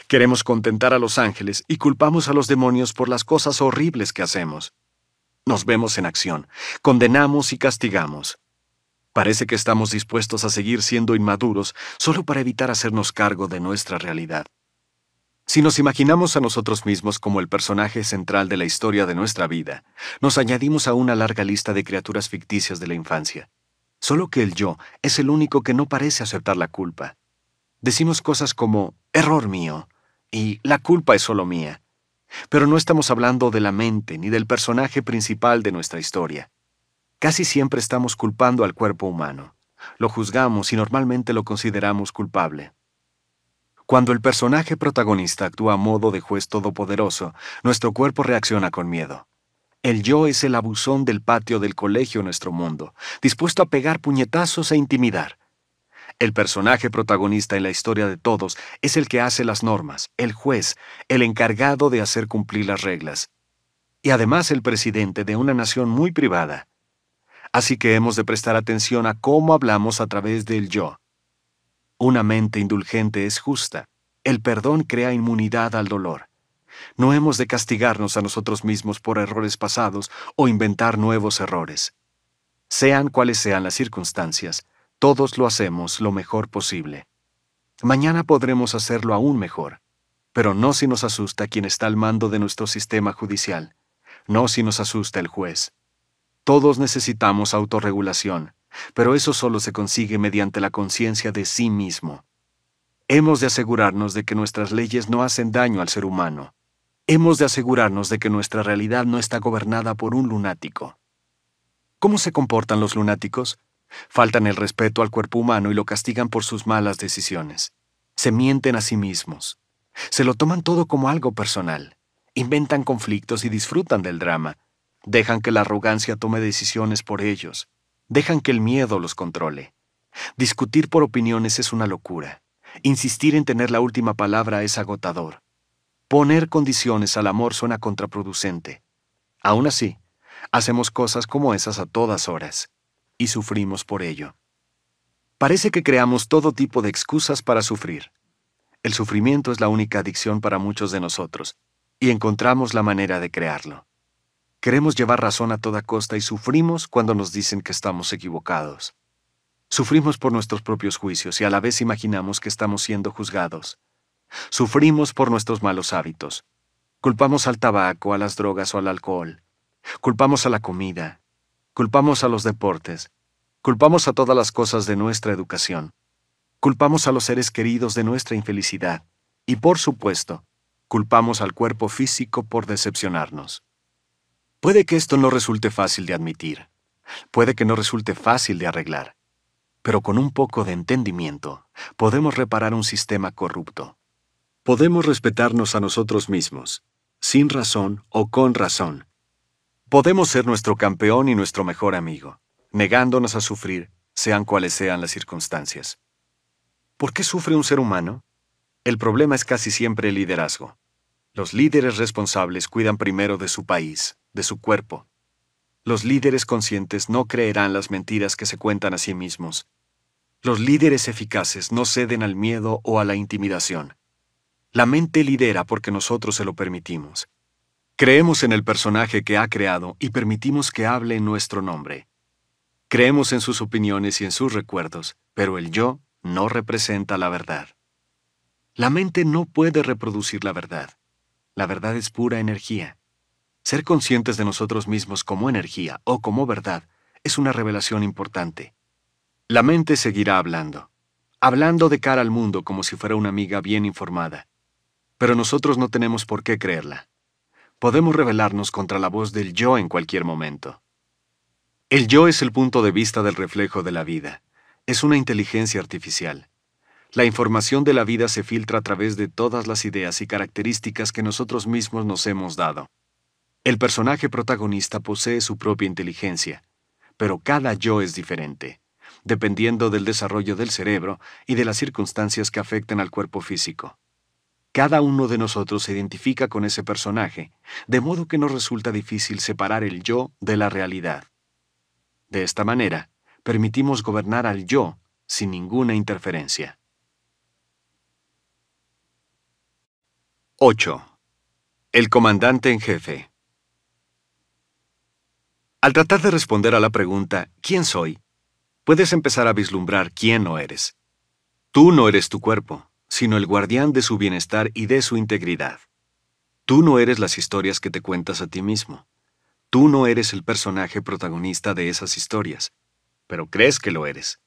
Queremos contentar a los ángeles y culpamos a los demonios por las cosas horribles que hacemos. Nos vemos en acción, condenamos y castigamos. Parece que estamos dispuestos a seguir siendo inmaduros solo para evitar hacernos cargo de nuestra realidad. Si nos imaginamos a nosotros mismos como el personaje central de la historia de nuestra vida, nos añadimos a una larga lista de criaturas ficticias de la infancia. Solo que el yo es el único que no parece aceptar la culpa. Decimos cosas como error mío y la culpa es solo mía. Pero no estamos hablando de la mente ni del personaje principal de nuestra historia. Casi siempre estamos culpando al cuerpo humano. Lo juzgamos y normalmente lo consideramos culpable. Cuando el personaje protagonista actúa a modo de juez todopoderoso, nuestro cuerpo reacciona con miedo. El yo es el abusón del patio del colegio en nuestro mundo, dispuesto a pegar puñetazos e intimidar. El personaje protagonista en la historia de todos es el que hace las normas, el juez, el encargado de hacer cumplir las reglas. Y además el presidente de una nación muy privada, Así que hemos de prestar atención a cómo hablamos a través del yo. Una mente indulgente es justa. El perdón crea inmunidad al dolor. No hemos de castigarnos a nosotros mismos por errores pasados o inventar nuevos errores. Sean cuales sean las circunstancias, todos lo hacemos lo mejor posible. Mañana podremos hacerlo aún mejor, pero no si nos asusta quien está al mando de nuestro sistema judicial, no si nos asusta el juez. Todos necesitamos autorregulación, pero eso solo se consigue mediante la conciencia de sí mismo. Hemos de asegurarnos de que nuestras leyes no hacen daño al ser humano. Hemos de asegurarnos de que nuestra realidad no está gobernada por un lunático. ¿Cómo se comportan los lunáticos? Faltan el respeto al cuerpo humano y lo castigan por sus malas decisiones. Se mienten a sí mismos. Se lo toman todo como algo personal. Inventan conflictos y disfrutan del drama. Dejan que la arrogancia tome decisiones por ellos. Dejan que el miedo los controle. Discutir por opiniones es una locura. Insistir en tener la última palabra es agotador. Poner condiciones al amor suena contraproducente. Aún así, hacemos cosas como esas a todas horas, y sufrimos por ello. Parece que creamos todo tipo de excusas para sufrir. El sufrimiento es la única adicción para muchos de nosotros, y encontramos la manera de crearlo. Queremos llevar razón a toda costa y sufrimos cuando nos dicen que estamos equivocados. Sufrimos por nuestros propios juicios y a la vez imaginamos que estamos siendo juzgados. Sufrimos por nuestros malos hábitos. Culpamos al tabaco, a las drogas o al alcohol. Culpamos a la comida. Culpamos a los deportes. Culpamos a todas las cosas de nuestra educación. Culpamos a los seres queridos de nuestra infelicidad. Y por supuesto, culpamos al cuerpo físico por decepcionarnos. Puede que esto no resulte fácil de admitir, puede que no resulte fácil de arreglar, pero con un poco de entendimiento podemos reparar un sistema corrupto. Podemos respetarnos a nosotros mismos, sin razón o con razón. Podemos ser nuestro campeón y nuestro mejor amigo, negándonos a sufrir, sean cuales sean las circunstancias. ¿Por qué sufre un ser humano? El problema es casi siempre el liderazgo. Los líderes responsables cuidan primero de su país, de su cuerpo. Los líderes conscientes no creerán las mentiras que se cuentan a sí mismos. Los líderes eficaces no ceden al miedo o a la intimidación. La mente lidera porque nosotros se lo permitimos. Creemos en el personaje que ha creado y permitimos que hable en nuestro nombre. Creemos en sus opiniones y en sus recuerdos, pero el yo no representa la verdad. La mente no puede reproducir la verdad. La verdad es pura energía. Ser conscientes de nosotros mismos como energía o como verdad es una revelación importante. La mente seguirá hablando, hablando de cara al mundo como si fuera una amiga bien informada. Pero nosotros no tenemos por qué creerla. Podemos rebelarnos contra la voz del yo en cualquier momento. El yo es el punto de vista del reflejo de la vida. Es una inteligencia artificial. La información de la vida se filtra a través de todas las ideas y características que nosotros mismos nos hemos dado. El personaje protagonista posee su propia inteligencia, pero cada yo es diferente, dependiendo del desarrollo del cerebro y de las circunstancias que afecten al cuerpo físico. Cada uno de nosotros se identifica con ese personaje, de modo que nos resulta difícil separar el yo de la realidad. De esta manera, permitimos gobernar al yo sin ninguna interferencia. 8. El comandante en jefe. Al tratar de responder a la pregunta ¿quién soy?, puedes empezar a vislumbrar quién no eres. Tú no eres tu cuerpo, sino el guardián de su bienestar y de su integridad. Tú no eres las historias que te cuentas a ti mismo. Tú no eres el personaje protagonista de esas historias, pero crees que lo eres.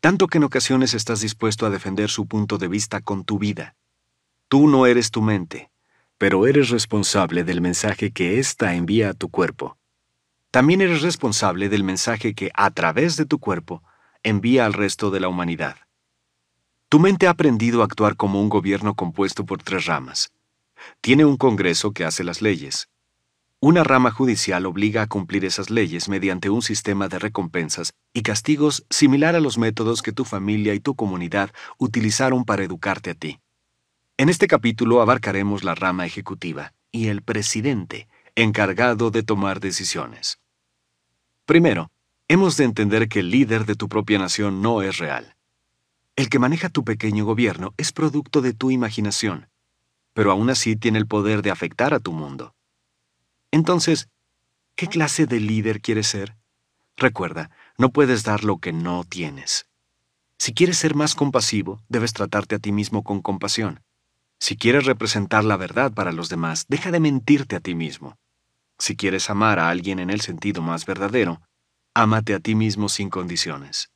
Tanto que en ocasiones estás dispuesto a defender su punto de vista con tu vida. Tú no eres tu mente, pero eres responsable del mensaje que ésta envía a tu cuerpo también eres responsable del mensaje que a través de tu cuerpo envía al resto de la humanidad. Tu mente ha aprendido a actuar como un gobierno compuesto por tres ramas. Tiene un Congreso que hace las leyes. Una rama judicial obliga a cumplir esas leyes mediante un sistema de recompensas y castigos similar a los métodos que tu familia y tu comunidad utilizaron para educarte a ti. En este capítulo abarcaremos la rama ejecutiva y el presidente, encargado de tomar decisiones. Primero, hemos de entender que el líder de tu propia nación no es real. El que maneja tu pequeño gobierno es producto de tu imaginación, pero aún así tiene el poder de afectar a tu mundo. Entonces, ¿qué clase de líder quieres ser? Recuerda, no puedes dar lo que no tienes. Si quieres ser más compasivo, debes tratarte a ti mismo con compasión. Si quieres representar la verdad para los demás, deja de mentirte a ti mismo. Si quieres amar a alguien en el sentido más verdadero, ámate a ti mismo sin condiciones.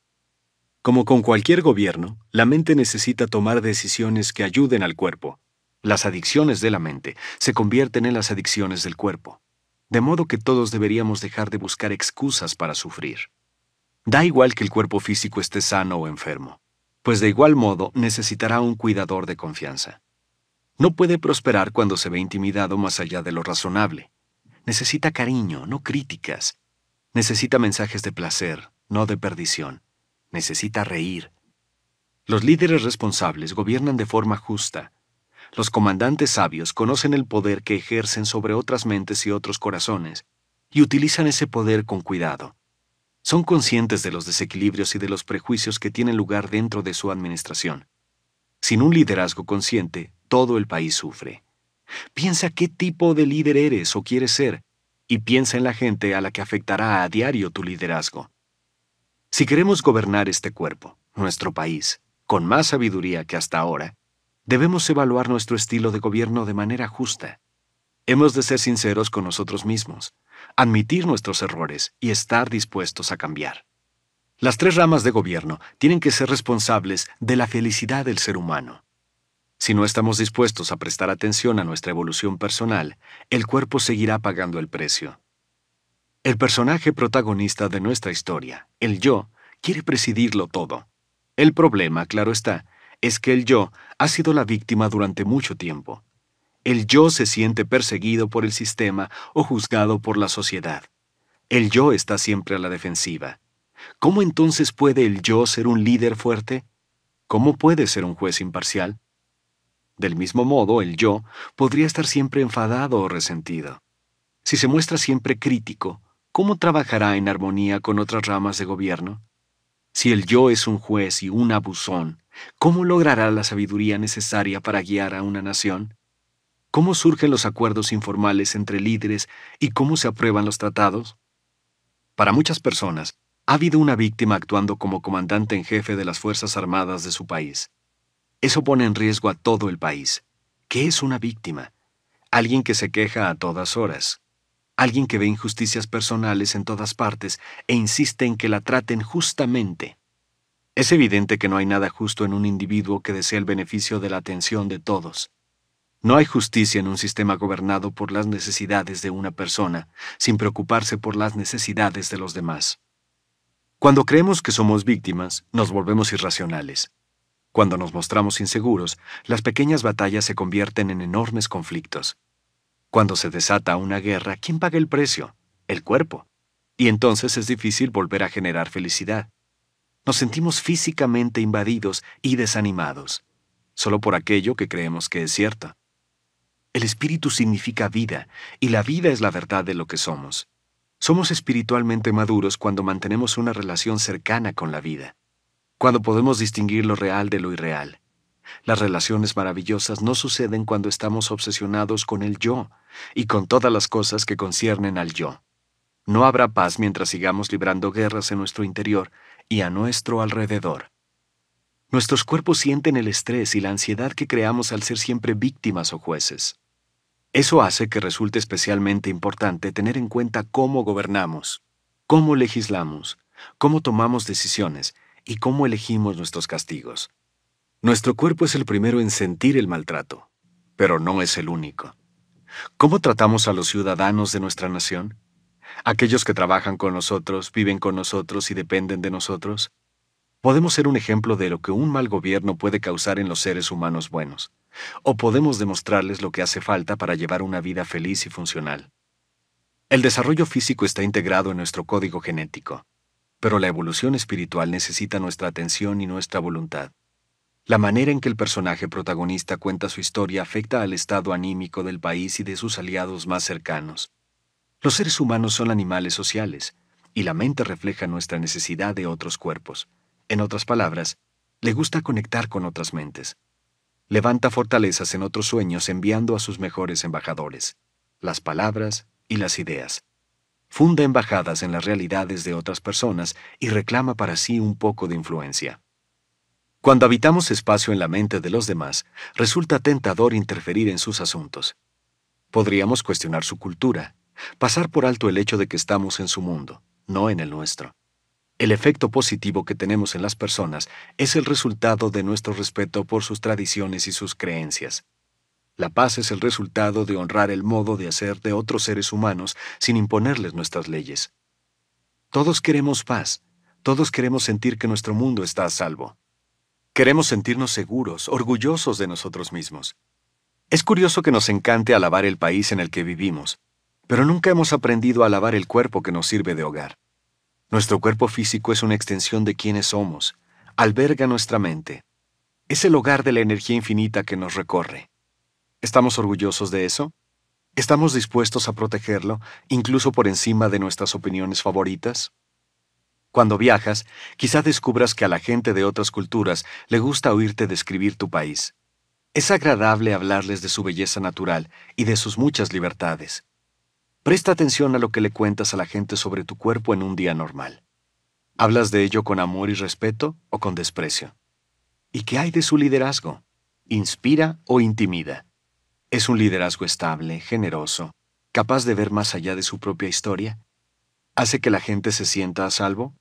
Como con cualquier gobierno, la mente necesita tomar decisiones que ayuden al cuerpo. Las adicciones de la mente se convierten en las adicciones del cuerpo. De modo que todos deberíamos dejar de buscar excusas para sufrir. Da igual que el cuerpo físico esté sano o enfermo, pues de igual modo necesitará un cuidador de confianza. No puede prosperar cuando se ve intimidado más allá de lo razonable, necesita cariño, no críticas. Necesita mensajes de placer, no de perdición. Necesita reír. Los líderes responsables gobiernan de forma justa. Los comandantes sabios conocen el poder que ejercen sobre otras mentes y otros corazones, y utilizan ese poder con cuidado. Son conscientes de los desequilibrios y de los prejuicios que tienen lugar dentro de su administración. Sin un liderazgo consciente, todo el país sufre. Piensa qué tipo de líder eres o quieres ser y piensa en la gente a la que afectará a diario tu liderazgo. Si queremos gobernar este cuerpo, nuestro país, con más sabiduría que hasta ahora, debemos evaluar nuestro estilo de gobierno de manera justa. Hemos de ser sinceros con nosotros mismos, admitir nuestros errores y estar dispuestos a cambiar. Las tres ramas de gobierno tienen que ser responsables de la felicidad del ser humano. Si no estamos dispuestos a prestar atención a nuestra evolución personal, el cuerpo seguirá pagando el precio. El personaje protagonista de nuestra historia, el yo, quiere presidirlo todo. El problema, claro está, es que el yo ha sido la víctima durante mucho tiempo. El yo se siente perseguido por el sistema o juzgado por la sociedad. El yo está siempre a la defensiva. ¿Cómo entonces puede el yo ser un líder fuerte? ¿Cómo puede ser un juez imparcial? Del mismo modo, el yo podría estar siempre enfadado o resentido. Si se muestra siempre crítico, ¿cómo trabajará en armonía con otras ramas de gobierno? Si el yo es un juez y un abusón, ¿cómo logrará la sabiduría necesaria para guiar a una nación? ¿Cómo surgen los acuerdos informales entre líderes y cómo se aprueban los tratados? Para muchas personas, ha habido una víctima actuando como comandante en jefe de las Fuerzas Armadas de su país. Eso pone en riesgo a todo el país. ¿Qué es una víctima? Alguien que se queja a todas horas. Alguien que ve injusticias personales en todas partes e insiste en que la traten justamente. Es evidente que no hay nada justo en un individuo que desea el beneficio de la atención de todos. No hay justicia en un sistema gobernado por las necesidades de una persona, sin preocuparse por las necesidades de los demás. Cuando creemos que somos víctimas, nos volvemos irracionales. Cuando nos mostramos inseguros, las pequeñas batallas se convierten en enormes conflictos. Cuando se desata una guerra, ¿quién paga el precio? El cuerpo. Y entonces es difícil volver a generar felicidad. Nos sentimos físicamente invadidos y desanimados, solo por aquello que creemos que es cierto. El espíritu significa vida, y la vida es la verdad de lo que somos. Somos espiritualmente maduros cuando mantenemos una relación cercana con la vida cuando podemos distinguir lo real de lo irreal. Las relaciones maravillosas no suceden cuando estamos obsesionados con el yo y con todas las cosas que conciernen al yo. No habrá paz mientras sigamos librando guerras en nuestro interior y a nuestro alrededor. Nuestros cuerpos sienten el estrés y la ansiedad que creamos al ser siempre víctimas o jueces. Eso hace que resulte especialmente importante tener en cuenta cómo gobernamos, cómo legislamos, cómo tomamos decisiones y cómo elegimos nuestros castigos. Nuestro cuerpo es el primero en sentir el maltrato, pero no es el único. ¿Cómo tratamos a los ciudadanos de nuestra nación? ¿Aquellos que trabajan con nosotros, viven con nosotros y dependen de nosotros? Podemos ser un ejemplo de lo que un mal gobierno puede causar en los seres humanos buenos, o podemos demostrarles lo que hace falta para llevar una vida feliz y funcional. El desarrollo físico está integrado en nuestro código genético pero la evolución espiritual necesita nuestra atención y nuestra voluntad. La manera en que el personaje protagonista cuenta su historia afecta al estado anímico del país y de sus aliados más cercanos. Los seres humanos son animales sociales, y la mente refleja nuestra necesidad de otros cuerpos. En otras palabras, le gusta conectar con otras mentes. Levanta fortalezas en otros sueños enviando a sus mejores embajadores, las palabras y las ideas funda embajadas en las realidades de otras personas y reclama para sí un poco de influencia. Cuando habitamos espacio en la mente de los demás, resulta tentador interferir en sus asuntos. Podríamos cuestionar su cultura, pasar por alto el hecho de que estamos en su mundo, no en el nuestro. El efecto positivo que tenemos en las personas es el resultado de nuestro respeto por sus tradiciones y sus creencias. La paz es el resultado de honrar el modo de hacer de otros seres humanos sin imponerles nuestras leyes. Todos queremos paz, todos queremos sentir que nuestro mundo está a salvo. Queremos sentirnos seguros, orgullosos de nosotros mismos. Es curioso que nos encante alabar el país en el que vivimos, pero nunca hemos aprendido a alabar el cuerpo que nos sirve de hogar. Nuestro cuerpo físico es una extensión de quienes somos, alberga nuestra mente. Es el hogar de la energía infinita que nos recorre. ¿Estamos orgullosos de eso? ¿Estamos dispuestos a protegerlo, incluso por encima de nuestras opiniones favoritas? Cuando viajas, quizá descubras que a la gente de otras culturas le gusta oírte describir tu país. Es agradable hablarles de su belleza natural y de sus muchas libertades. Presta atención a lo que le cuentas a la gente sobre tu cuerpo en un día normal. ¿Hablas de ello con amor y respeto o con desprecio? ¿Y qué hay de su liderazgo? ¿Inspira o intimida? Es un liderazgo estable, generoso, capaz de ver más allá de su propia historia. Hace que la gente se sienta a salvo.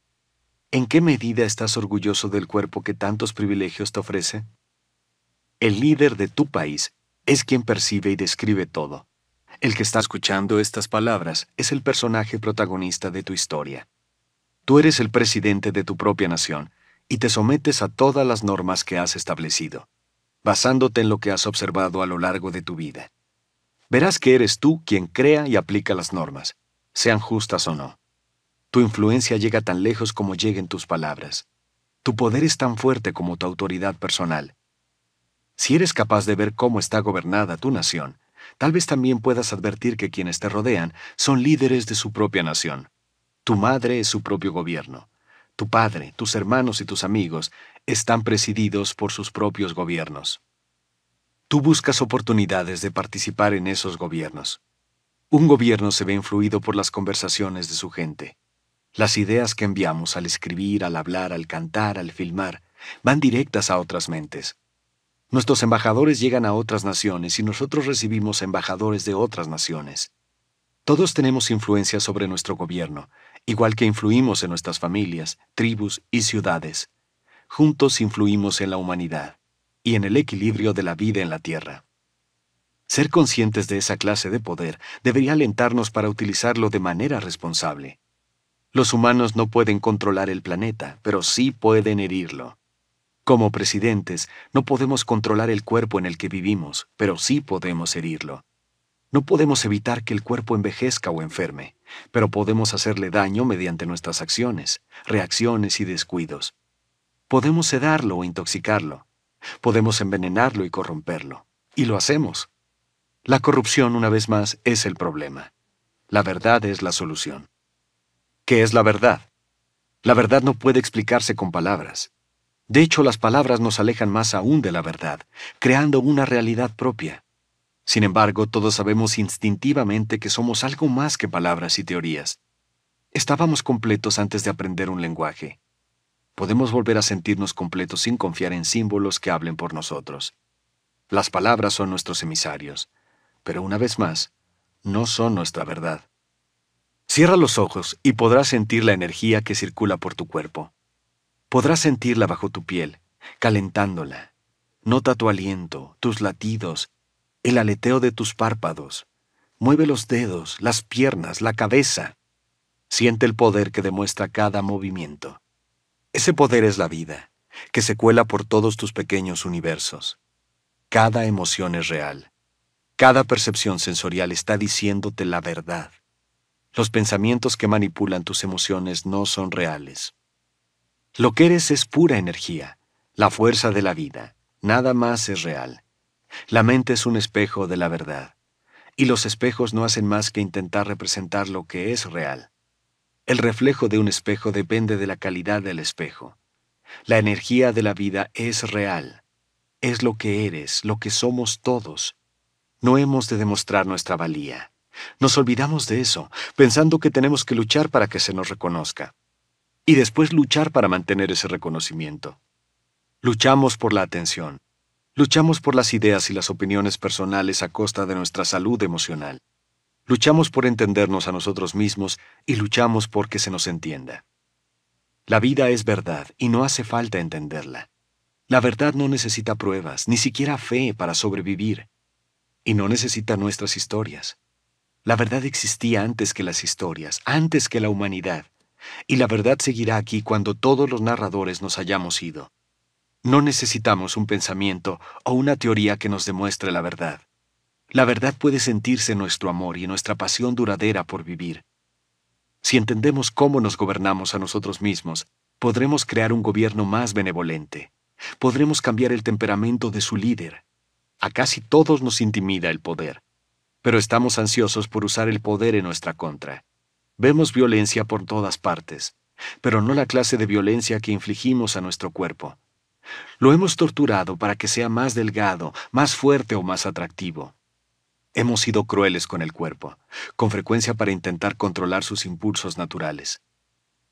¿En qué medida estás orgulloso del cuerpo que tantos privilegios te ofrece? El líder de tu país es quien percibe y describe todo. El que está escuchando estas palabras es el personaje protagonista de tu historia. Tú eres el presidente de tu propia nación y te sometes a todas las normas que has establecido basándote en lo que has observado a lo largo de tu vida. Verás que eres tú quien crea y aplica las normas, sean justas o no. Tu influencia llega tan lejos como lleguen tus palabras. Tu poder es tan fuerte como tu autoridad personal. Si eres capaz de ver cómo está gobernada tu nación, tal vez también puedas advertir que quienes te rodean son líderes de su propia nación. Tu madre es su propio gobierno. Tu padre, tus hermanos y tus amigos están presididos por sus propios gobiernos. Tú buscas oportunidades de participar en esos gobiernos. Un gobierno se ve influido por las conversaciones de su gente. Las ideas que enviamos al escribir, al hablar, al cantar, al filmar, van directas a otras mentes. Nuestros embajadores llegan a otras naciones y nosotros recibimos embajadores de otras naciones. Todos tenemos influencia sobre nuestro gobierno, igual que influimos en nuestras familias, tribus y ciudades juntos influimos en la humanidad y en el equilibrio de la vida en la Tierra. Ser conscientes de esa clase de poder debería alentarnos para utilizarlo de manera responsable. Los humanos no pueden controlar el planeta, pero sí pueden herirlo. Como presidentes, no podemos controlar el cuerpo en el que vivimos, pero sí podemos herirlo. No podemos evitar que el cuerpo envejezca o enferme, pero podemos hacerle daño mediante nuestras acciones, reacciones y descuidos. Podemos sedarlo o intoxicarlo. Podemos envenenarlo y corromperlo. Y lo hacemos. La corrupción, una vez más, es el problema. La verdad es la solución. ¿Qué es la verdad? La verdad no puede explicarse con palabras. De hecho, las palabras nos alejan más aún de la verdad, creando una realidad propia. Sin embargo, todos sabemos instintivamente que somos algo más que palabras y teorías. Estábamos completos antes de aprender un lenguaje podemos volver a sentirnos completos sin confiar en símbolos que hablen por nosotros. Las palabras son nuestros emisarios, pero una vez más, no son nuestra verdad. Cierra los ojos y podrás sentir la energía que circula por tu cuerpo. Podrás sentirla bajo tu piel, calentándola. Nota tu aliento, tus latidos, el aleteo de tus párpados. Mueve los dedos, las piernas, la cabeza. Siente el poder que demuestra cada movimiento. Ese poder es la vida, que se cuela por todos tus pequeños universos. Cada emoción es real. Cada percepción sensorial está diciéndote la verdad. Los pensamientos que manipulan tus emociones no son reales. Lo que eres es pura energía, la fuerza de la vida. Nada más es real. La mente es un espejo de la verdad. Y los espejos no hacen más que intentar representar lo que es real. El reflejo de un espejo depende de la calidad del espejo. La energía de la vida es real. Es lo que eres, lo que somos todos. No hemos de demostrar nuestra valía. Nos olvidamos de eso, pensando que tenemos que luchar para que se nos reconozca. Y después luchar para mantener ese reconocimiento. Luchamos por la atención. Luchamos por las ideas y las opiniones personales a costa de nuestra salud emocional luchamos por entendernos a nosotros mismos y luchamos porque se nos entienda. La vida es verdad y no hace falta entenderla. La verdad no necesita pruebas, ni siquiera fe para sobrevivir, y no necesita nuestras historias. La verdad existía antes que las historias, antes que la humanidad, y la verdad seguirá aquí cuando todos los narradores nos hayamos ido. No necesitamos un pensamiento o una teoría que nos demuestre la verdad. La verdad puede sentirse nuestro amor y nuestra pasión duradera por vivir. Si entendemos cómo nos gobernamos a nosotros mismos, podremos crear un gobierno más benevolente. Podremos cambiar el temperamento de su líder. A casi todos nos intimida el poder, pero estamos ansiosos por usar el poder en nuestra contra. Vemos violencia por todas partes, pero no la clase de violencia que infligimos a nuestro cuerpo. Lo hemos torturado para que sea más delgado, más fuerte o más atractivo. Hemos sido crueles con el cuerpo, con frecuencia para intentar controlar sus impulsos naturales.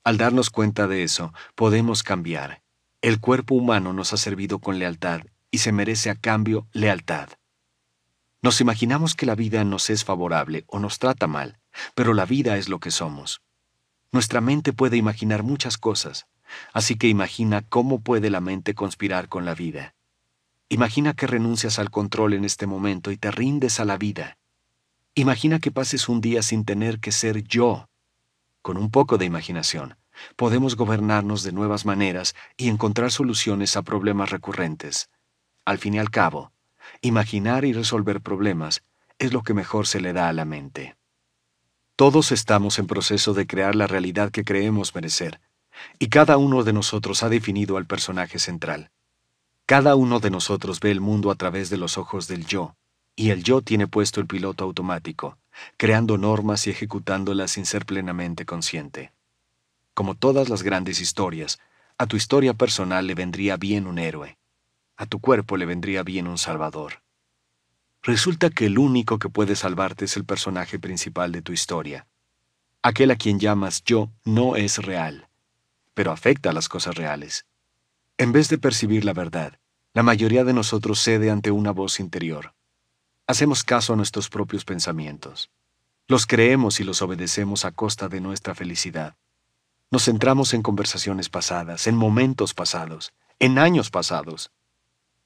Al darnos cuenta de eso, podemos cambiar. El cuerpo humano nos ha servido con lealtad y se merece a cambio lealtad. Nos imaginamos que la vida nos es favorable o nos trata mal, pero la vida es lo que somos. Nuestra mente puede imaginar muchas cosas, así que imagina cómo puede la mente conspirar con la vida. Imagina que renuncias al control en este momento y te rindes a la vida. Imagina que pases un día sin tener que ser yo. Con un poco de imaginación, podemos gobernarnos de nuevas maneras y encontrar soluciones a problemas recurrentes. Al fin y al cabo, imaginar y resolver problemas es lo que mejor se le da a la mente. Todos estamos en proceso de crear la realidad que creemos merecer, y cada uno de nosotros ha definido al personaje central. Cada uno de nosotros ve el mundo a través de los ojos del yo, y el yo tiene puesto el piloto automático, creando normas y ejecutándolas sin ser plenamente consciente. Como todas las grandes historias, a tu historia personal le vendría bien un héroe, a tu cuerpo le vendría bien un salvador. Resulta que el único que puede salvarte es el personaje principal de tu historia. Aquel a quien llamas yo no es real, pero afecta a las cosas reales. En vez de percibir la verdad, la mayoría de nosotros cede ante una voz interior. Hacemos caso a nuestros propios pensamientos. Los creemos y los obedecemos a costa de nuestra felicidad. Nos centramos en conversaciones pasadas, en momentos pasados, en años pasados.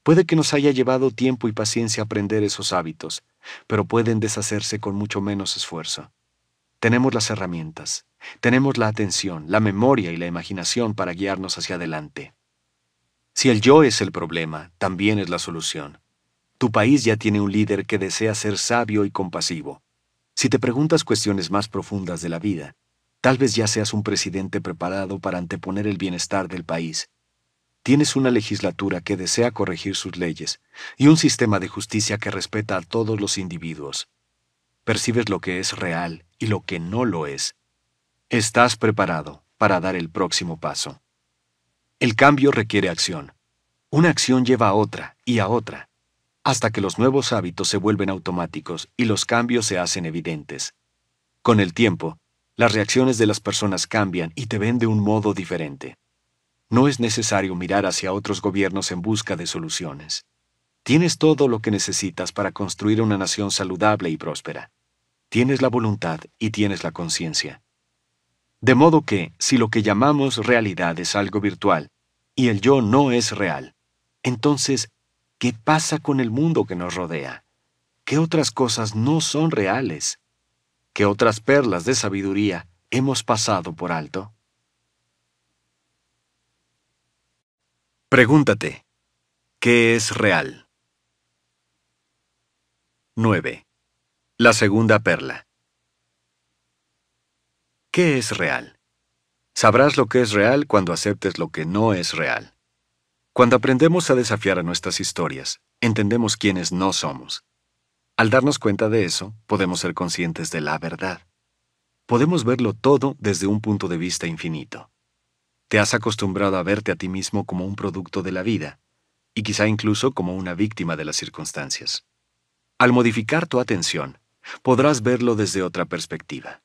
Puede que nos haya llevado tiempo y paciencia aprender esos hábitos, pero pueden deshacerse con mucho menos esfuerzo. Tenemos las herramientas, tenemos la atención, la memoria y la imaginación para guiarnos hacia adelante. Si el yo es el problema, también es la solución. Tu país ya tiene un líder que desea ser sabio y compasivo. Si te preguntas cuestiones más profundas de la vida, tal vez ya seas un presidente preparado para anteponer el bienestar del país. Tienes una legislatura que desea corregir sus leyes y un sistema de justicia que respeta a todos los individuos. Percibes lo que es real y lo que no lo es. Estás preparado para dar el próximo paso. El cambio requiere acción. Una acción lleva a otra y a otra, hasta que los nuevos hábitos se vuelven automáticos y los cambios se hacen evidentes. Con el tiempo, las reacciones de las personas cambian y te ven de un modo diferente. No es necesario mirar hacia otros gobiernos en busca de soluciones. Tienes todo lo que necesitas para construir una nación saludable y próspera. Tienes la voluntad y tienes la conciencia. De modo que, si lo que llamamos realidad es algo virtual, y el yo no es real, entonces, ¿qué pasa con el mundo que nos rodea? ¿Qué otras cosas no son reales? ¿Qué otras perlas de sabiduría hemos pasado por alto? Pregúntate, ¿qué es real? 9. La segunda perla. ¿Qué es real? Sabrás lo que es real cuando aceptes lo que no es real. Cuando aprendemos a desafiar a nuestras historias, entendemos quiénes no somos. Al darnos cuenta de eso, podemos ser conscientes de la verdad. Podemos verlo todo desde un punto de vista infinito. Te has acostumbrado a verte a ti mismo como un producto de la vida, y quizá incluso como una víctima de las circunstancias. Al modificar tu atención, podrás verlo desde otra perspectiva.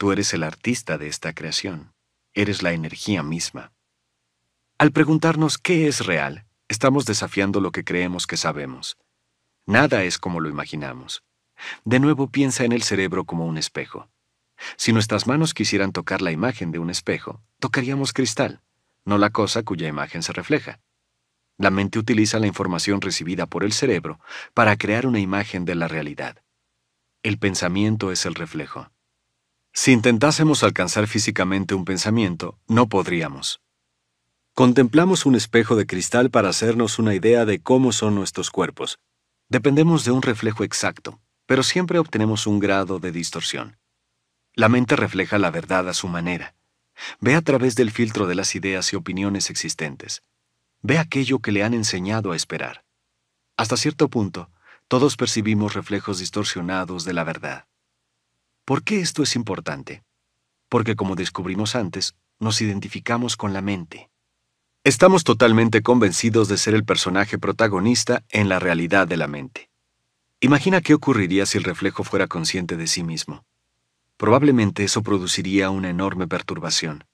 Tú eres el artista de esta creación, eres la energía misma. Al preguntarnos qué es real, estamos desafiando lo que creemos que sabemos. Nada es como lo imaginamos. De nuevo piensa en el cerebro como un espejo. Si nuestras manos quisieran tocar la imagen de un espejo, tocaríamos cristal, no la cosa cuya imagen se refleja. La mente utiliza la información recibida por el cerebro para crear una imagen de la realidad. El pensamiento es el reflejo. Si intentásemos alcanzar físicamente un pensamiento, no podríamos. Contemplamos un espejo de cristal para hacernos una idea de cómo son nuestros cuerpos. Dependemos de un reflejo exacto, pero siempre obtenemos un grado de distorsión. La mente refleja la verdad a su manera. Ve a través del filtro de las ideas y opiniones existentes. Ve aquello que le han enseñado a esperar. Hasta cierto punto, todos percibimos reflejos distorsionados de la verdad. ¿Por qué esto es importante? Porque como descubrimos antes, nos identificamos con la mente. Estamos totalmente convencidos de ser el personaje protagonista en la realidad de la mente. Imagina qué ocurriría si el reflejo fuera consciente de sí mismo. Probablemente eso produciría una enorme perturbación.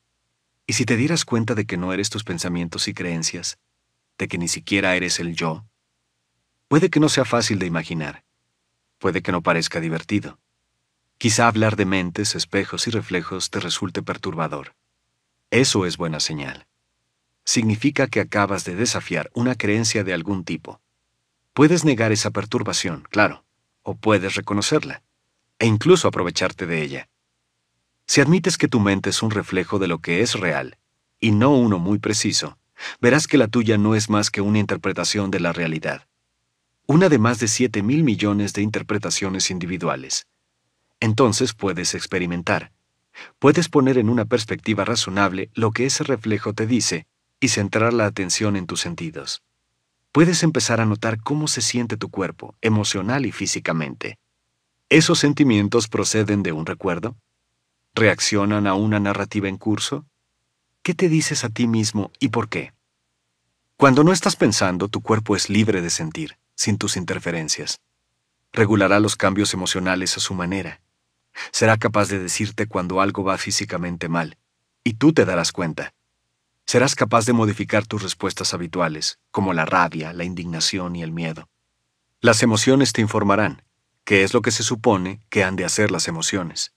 Y si te dieras cuenta de que no eres tus pensamientos y creencias, de que ni siquiera eres el yo, puede que no sea fácil de imaginar, puede que no parezca divertido, Quizá hablar de mentes, espejos y reflejos te resulte perturbador. Eso es buena señal. Significa que acabas de desafiar una creencia de algún tipo. Puedes negar esa perturbación, claro, o puedes reconocerla, e incluso aprovecharte de ella. Si admites que tu mente es un reflejo de lo que es real, y no uno muy preciso, verás que la tuya no es más que una interpretación de la realidad. Una de más de 7 mil millones de interpretaciones individuales entonces puedes experimentar. Puedes poner en una perspectiva razonable lo que ese reflejo te dice y centrar la atención en tus sentidos. Puedes empezar a notar cómo se siente tu cuerpo, emocional y físicamente. ¿Esos sentimientos proceden de un recuerdo? ¿Reaccionan a una narrativa en curso? ¿Qué te dices a ti mismo y por qué? Cuando no estás pensando, tu cuerpo es libre de sentir, sin tus interferencias. Regulará los cambios emocionales a su manera Será capaz de decirte cuando algo va físicamente mal, y tú te darás cuenta. Serás capaz de modificar tus respuestas habituales, como la rabia, la indignación y el miedo. Las emociones te informarán, que es lo que se supone que han de hacer las emociones.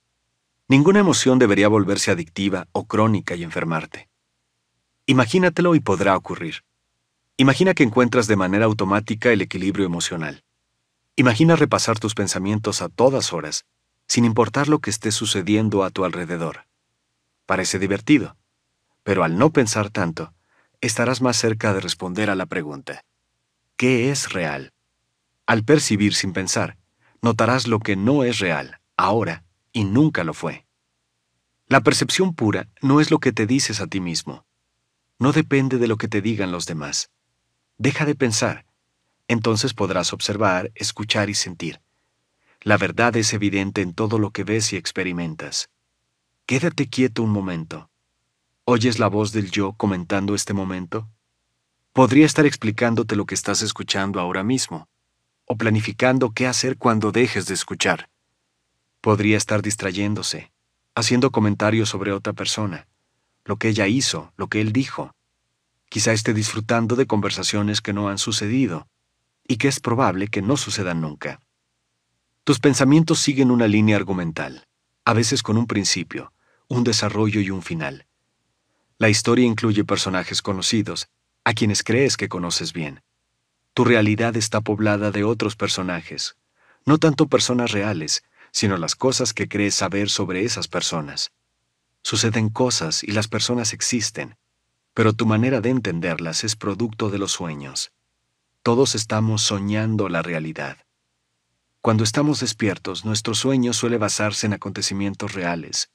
Ninguna emoción debería volverse adictiva o crónica y enfermarte. Imagínatelo y podrá ocurrir. Imagina que encuentras de manera automática el equilibrio emocional. Imagina repasar tus pensamientos a todas horas sin importar lo que esté sucediendo a tu alrededor. Parece divertido, pero al no pensar tanto, estarás más cerca de responder a la pregunta, ¿qué es real? Al percibir sin pensar, notarás lo que no es real, ahora y nunca lo fue. La percepción pura no es lo que te dices a ti mismo. No depende de lo que te digan los demás. Deja de pensar. Entonces podrás observar, escuchar y sentir. La verdad es evidente en todo lo que ves y experimentas. Quédate quieto un momento. ¿Oyes la voz del yo comentando este momento? Podría estar explicándote lo que estás escuchando ahora mismo, o planificando qué hacer cuando dejes de escuchar. Podría estar distrayéndose, haciendo comentarios sobre otra persona, lo que ella hizo, lo que él dijo. Quizá esté disfrutando de conversaciones que no han sucedido, y que es probable que no sucedan nunca. Tus pensamientos siguen una línea argumental, a veces con un principio, un desarrollo y un final. La historia incluye personajes conocidos, a quienes crees que conoces bien. Tu realidad está poblada de otros personajes, no tanto personas reales, sino las cosas que crees saber sobre esas personas. Suceden cosas y las personas existen, pero tu manera de entenderlas es producto de los sueños. Todos estamos soñando la realidad. Cuando estamos despiertos, nuestro sueño suele basarse en acontecimientos reales,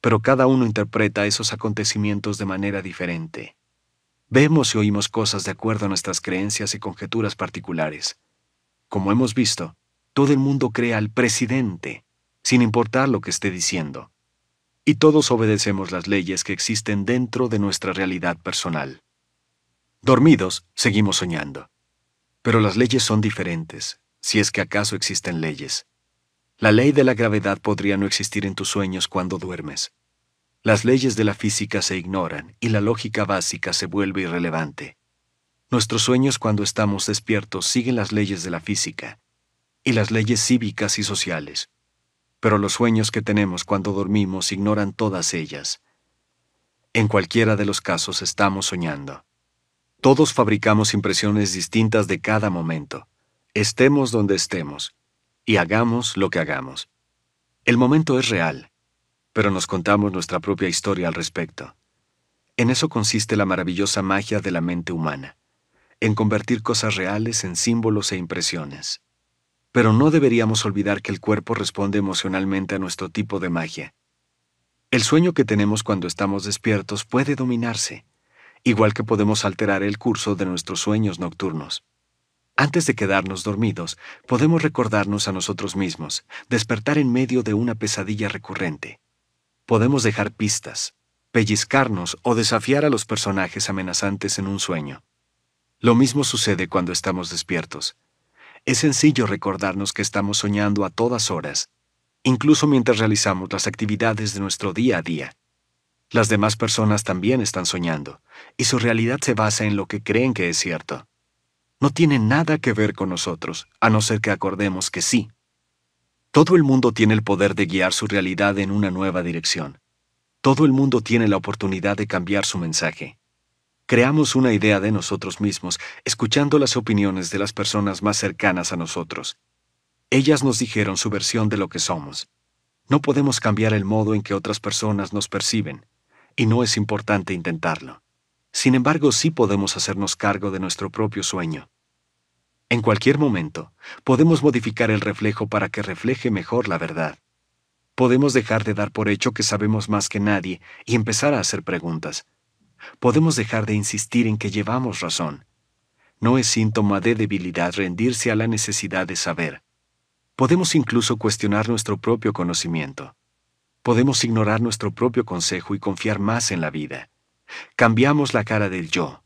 pero cada uno interpreta esos acontecimientos de manera diferente. Vemos y oímos cosas de acuerdo a nuestras creencias y conjeturas particulares. Como hemos visto, todo el mundo cree al presidente, sin importar lo que esté diciendo. Y todos obedecemos las leyes que existen dentro de nuestra realidad personal. Dormidos, seguimos soñando. Pero las leyes son diferentes, si es que acaso existen leyes. La ley de la gravedad podría no existir en tus sueños cuando duermes. Las leyes de la física se ignoran y la lógica básica se vuelve irrelevante. Nuestros sueños cuando estamos despiertos siguen las leyes de la física y las leyes cívicas y sociales, pero los sueños que tenemos cuando dormimos ignoran todas ellas. En cualquiera de los casos estamos soñando. Todos fabricamos impresiones distintas de cada momento estemos donde estemos y hagamos lo que hagamos. El momento es real, pero nos contamos nuestra propia historia al respecto. En eso consiste la maravillosa magia de la mente humana, en convertir cosas reales en símbolos e impresiones. Pero no deberíamos olvidar que el cuerpo responde emocionalmente a nuestro tipo de magia. El sueño que tenemos cuando estamos despiertos puede dominarse, igual que podemos alterar el curso de nuestros sueños nocturnos. Antes de quedarnos dormidos, podemos recordarnos a nosotros mismos, despertar en medio de una pesadilla recurrente. Podemos dejar pistas, pellizcarnos o desafiar a los personajes amenazantes en un sueño. Lo mismo sucede cuando estamos despiertos. Es sencillo recordarnos que estamos soñando a todas horas, incluso mientras realizamos las actividades de nuestro día a día. Las demás personas también están soñando, y su realidad se basa en lo que creen que es cierto no tiene nada que ver con nosotros, a no ser que acordemos que sí. Todo el mundo tiene el poder de guiar su realidad en una nueva dirección. Todo el mundo tiene la oportunidad de cambiar su mensaje. Creamos una idea de nosotros mismos, escuchando las opiniones de las personas más cercanas a nosotros. Ellas nos dijeron su versión de lo que somos. No podemos cambiar el modo en que otras personas nos perciben, y no es importante intentarlo. Sin embargo, sí podemos hacernos cargo de nuestro propio sueño. En cualquier momento, podemos modificar el reflejo para que refleje mejor la verdad. Podemos dejar de dar por hecho que sabemos más que nadie y empezar a hacer preguntas. Podemos dejar de insistir en que llevamos razón. No es síntoma de debilidad rendirse a la necesidad de saber. Podemos incluso cuestionar nuestro propio conocimiento. Podemos ignorar nuestro propio consejo y confiar más en la vida. Cambiamos la cara del yo.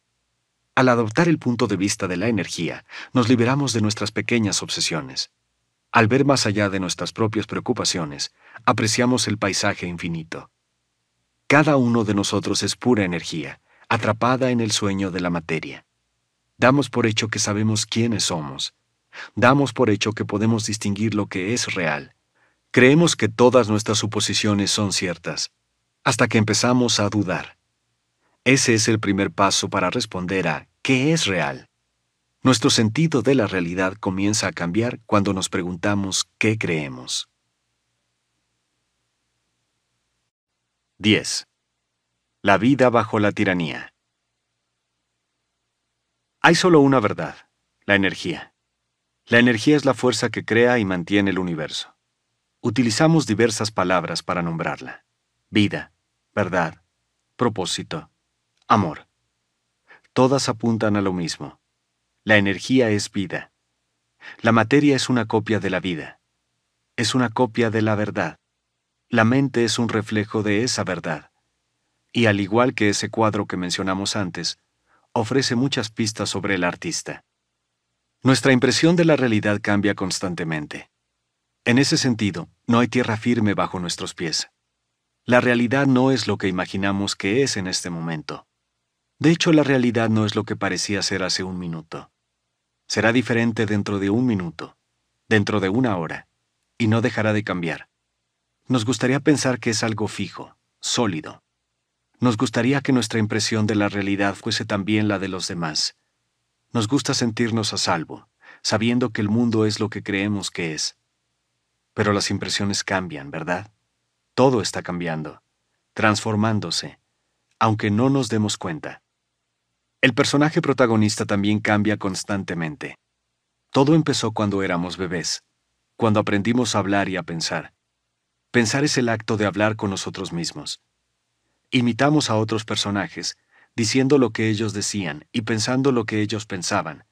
Al adoptar el punto de vista de la energía, nos liberamos de nuestras pequeñas obsesiones. Al ver más allá de nuestras propias preocupaciones, apreciamos el paisaje infinito. Cada uno de nosotros es pura energía, atrapada en el sueño de la materia. Damos por hecho que sabemos quiénes somos. Damos por hecho que podemos distinguir lo que es real. Creemos que todas nuestras suposiciones son ciertas, hasta que empezamos a dudar. Ese es el primer paso para responder a ¿qué es real? Nuestro sentido de la realidad comienza a cambiar cuando nos preguntamos qué creemos. 10. La vida bajo la tiranía. Hay solo una verdad, la energía. La energía es la fuerza que crea y mantiene el universo. Utilizamos diversas palabras para nombrarla. Vida, verdad, propósito, Amor. Todas apuntan a lo mismo. La energía es vida. La materia es una copia de la vida. Es una copia de la verdad. La mente es un reflejo de esa verdad. Y al igual que ese cuadro que mencionamos antes, ofrece muchas pistas sobre el artista. Nuestra impresión de la realidad cambia constantemente. En ese sentido, no hay tierra firme bajo nuestros pies. La realidad no es lo que imaginamos que es en este momento. De hecho, la realidad no es lo que parecía ser hace un minuto. Será diferente dentro de un minuto, dentro de una hora, y no dejará de cambiar. Nos gustaría pensar que es algo fijo, sólido. Nos gustaría que nuestra impresión de la realidad fuese también la de los demás. Nos gusta sentirnos a salvo, sabiendo que el mundo es lo que creemos que es. Pero las impresiones cambian, ¿verdad? Todo está cambiando, transformándose, aunque no nos demos cuenta. El personaje protagonista también cambia constantemente. Todo empezó cuando éramos bebés, cuando aprendimos a hablar y a pensar. Pensar es el acto de hablar con nosotros mismos. Imitamos a otros personajes, diciendo lo que ellos decían y pensando lo que ellos pensaban,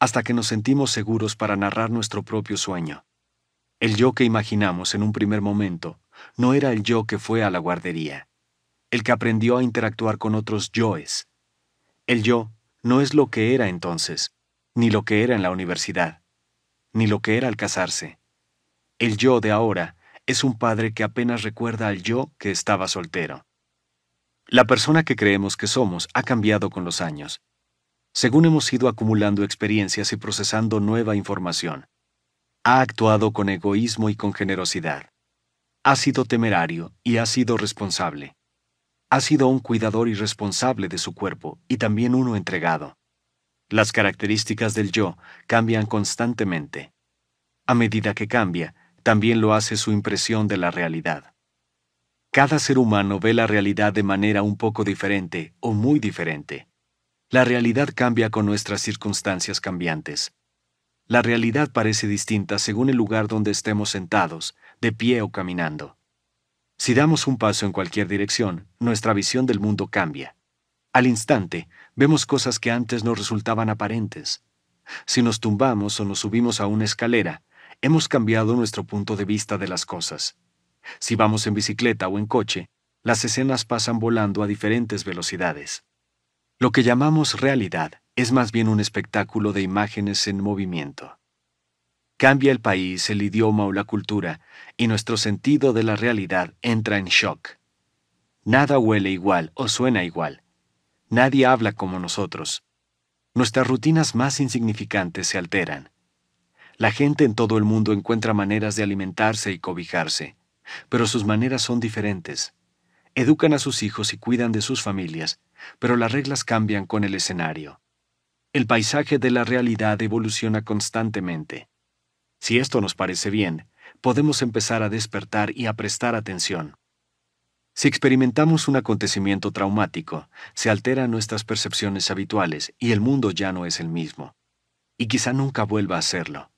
hasta que nos sentimos seguros para narrar nuestro propio sueño. El yo que imaginamos en un primer momento no era el yo que fue a la guardería, el que aprendió a interactuar con otros yoes, el yo no es lo que era entonces, ni lo que era en la universidad, ni lo que era al casarse. El yo de ahora es un padre que apenas recuerda al yo que estaba soltero. La persona que creemos que somos ha cambiado con los años, según hemos ido acumulando experiencias y procesando nueva información. Ha actuado con egoísmo y con generosidad. Ha sido temerario y ha sido responsable ha sido un cuidador irresponsable de su cuerpo y también uno entregado. Las características del yo cambian constantemente. A medida que cambia, también lo hace su impresión de la realidad. Cada ser humano ve la realidad de manera un poco diferente o muy diferente. La realidad cambia con nuestras circunstancias cambiantes. La realidad parece distinta según el lugar donde estemos sentados, de pie o caminando. Si damos un paso en cualquier dirección, nuestra visión del mundo cambia. Al instante, vemos cosas que antes no resultaban aparentes. Si nos tumbamos o nos subimos a una escalera, hemos cambiado nuestro punto de vista de las cosas. Si vamos en bicicleta o en coche, las escenas pasan volando a diferentes velocidades. Lo que llamamos realidad es más bien un espectáculo de imágenes en movimiento cambia el país, el idioma o la cultura, y nuestro sentido de la realidad entra en shock. Nada huele igual o suena igual. Nadie habla como nosotros. Nuestras rutinas más insignificantes se alteran. La gente en todo el mundo encuentra maneras de alimentarse y cobijarse, pero sus maneras son diferentes. Educan a sus hijos y cuidan de sus familias, pero las reglas cambian con el escenario. El paisaje de la realidad evoluciona constantemente. Si esto nos parece bien, podemos empezar a despertar y a prestar atención. Si experimentamos un acontecimiento traumático, se alteran nuestras percepciones habituales y el mundo ya no es el mismo. Y quizá nunca vuelva a serlo.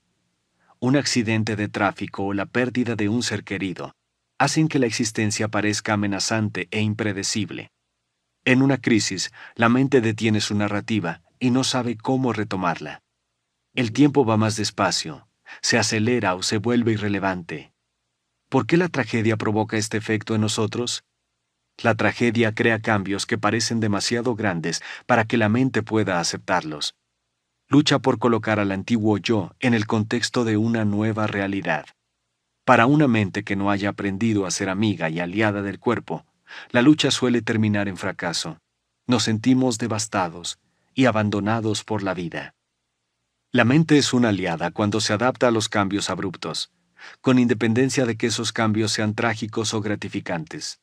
Un accidente de tráfico o la pérdida de un ser querido hacen que la existencia parezca amenazante e impredecible. En una crisis, la mente detiene su narrativa y no sabe cómo retomarla. El tiempo va más despacio, se acelera o se vuelve irrelevante. ¿Por qué la tragedia provoca este efecto en nosotros? La tragedia crea cambios que parecen demasiado grandes para que la mente pueda aceptarlos. Lucha por colocar al antiguo yo en el contexto de una nueva realidad. Para una mente que no haya aprendido a ser amiga y aliada del cuerpo, la lucha suele terminar en fracaso. Nos sentimos devastados y abandonados por la vida. La mente es una aliada cuando se adapta a los cambios abruptos, con independencia de que esos cambios sean trágicos o gratificantes.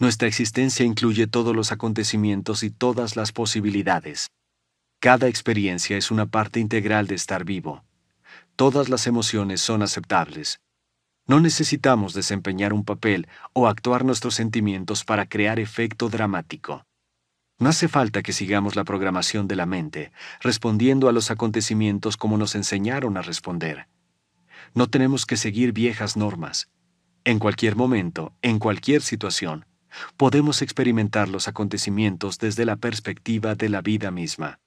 Nuestra existencia incluye todos los acontecimientos y todas las posibilidades. Cada experiencia es una parte integral de estar vivo. Todas las emociones son aceptables. No necesitamos desempeñar un papel o actuar nuestros sentimientos para crear efecto dramático. No hace falta que sigamos la programación de la mente, respondiendo a los acontecimientos como nos enseñaron a responder. No tenemos que seguir viejas normas. En cualquier momento, en cualquier situación, podemos experimentar los acontecimientos desde la perspectiva de la vida misma.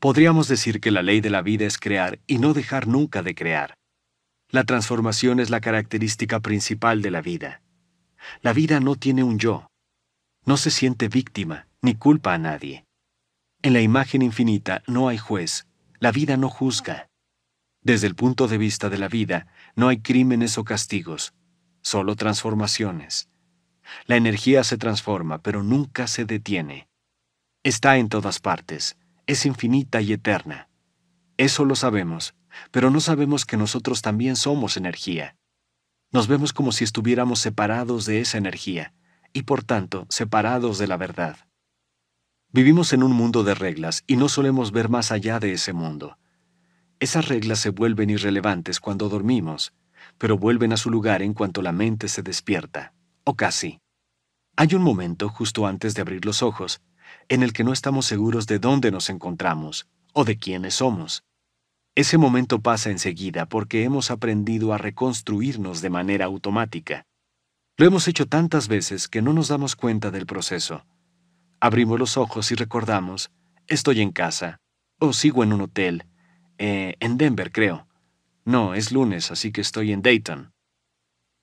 Podríamos decir que la ley de la vida es crear y no dejar nunca de crear. La transformación es la característica principal de la vida. La vida no tiene un yo. No se siente víctima, ni culpa a nadie. En la imagen infinita no hay juez, la vida no juzga. Desde el punto de vista de la vida, no hay crímenes o castigos, solo transformaciones. La energía se transforma, pero nunca se detiene. Está en todas partes, es infinita y eterna. Eso lo sabemos, pero no sabemos que nosotros también somos energía. Nos vemos como si estuviéramos separados de esa energía, y por tanto separados de la verdad. Vivimos en un mundo de reglas y no solemos ver más allá de ese mundo. Esas reglas se vuelven irrelevantes cuando dormimos, pero vuelven a su lugar en cuanto la mente se despierta, o casi. Hay un momento, justo antes de abrir los ojos, en el que no estamos seguros de dónde nos encontramos o de quiénes somos. Ese momento pasa enseguida porque hemos aprendido a reconstruirnos de manera automática. Lo hemos hecho tantas veces que no nos damos cuenta del proceso abrimos los ojos y recordamos, estoy en casa, o sigo en un hotel, eh, en Denver creo. No, es lunes, así que estoy en Dayton.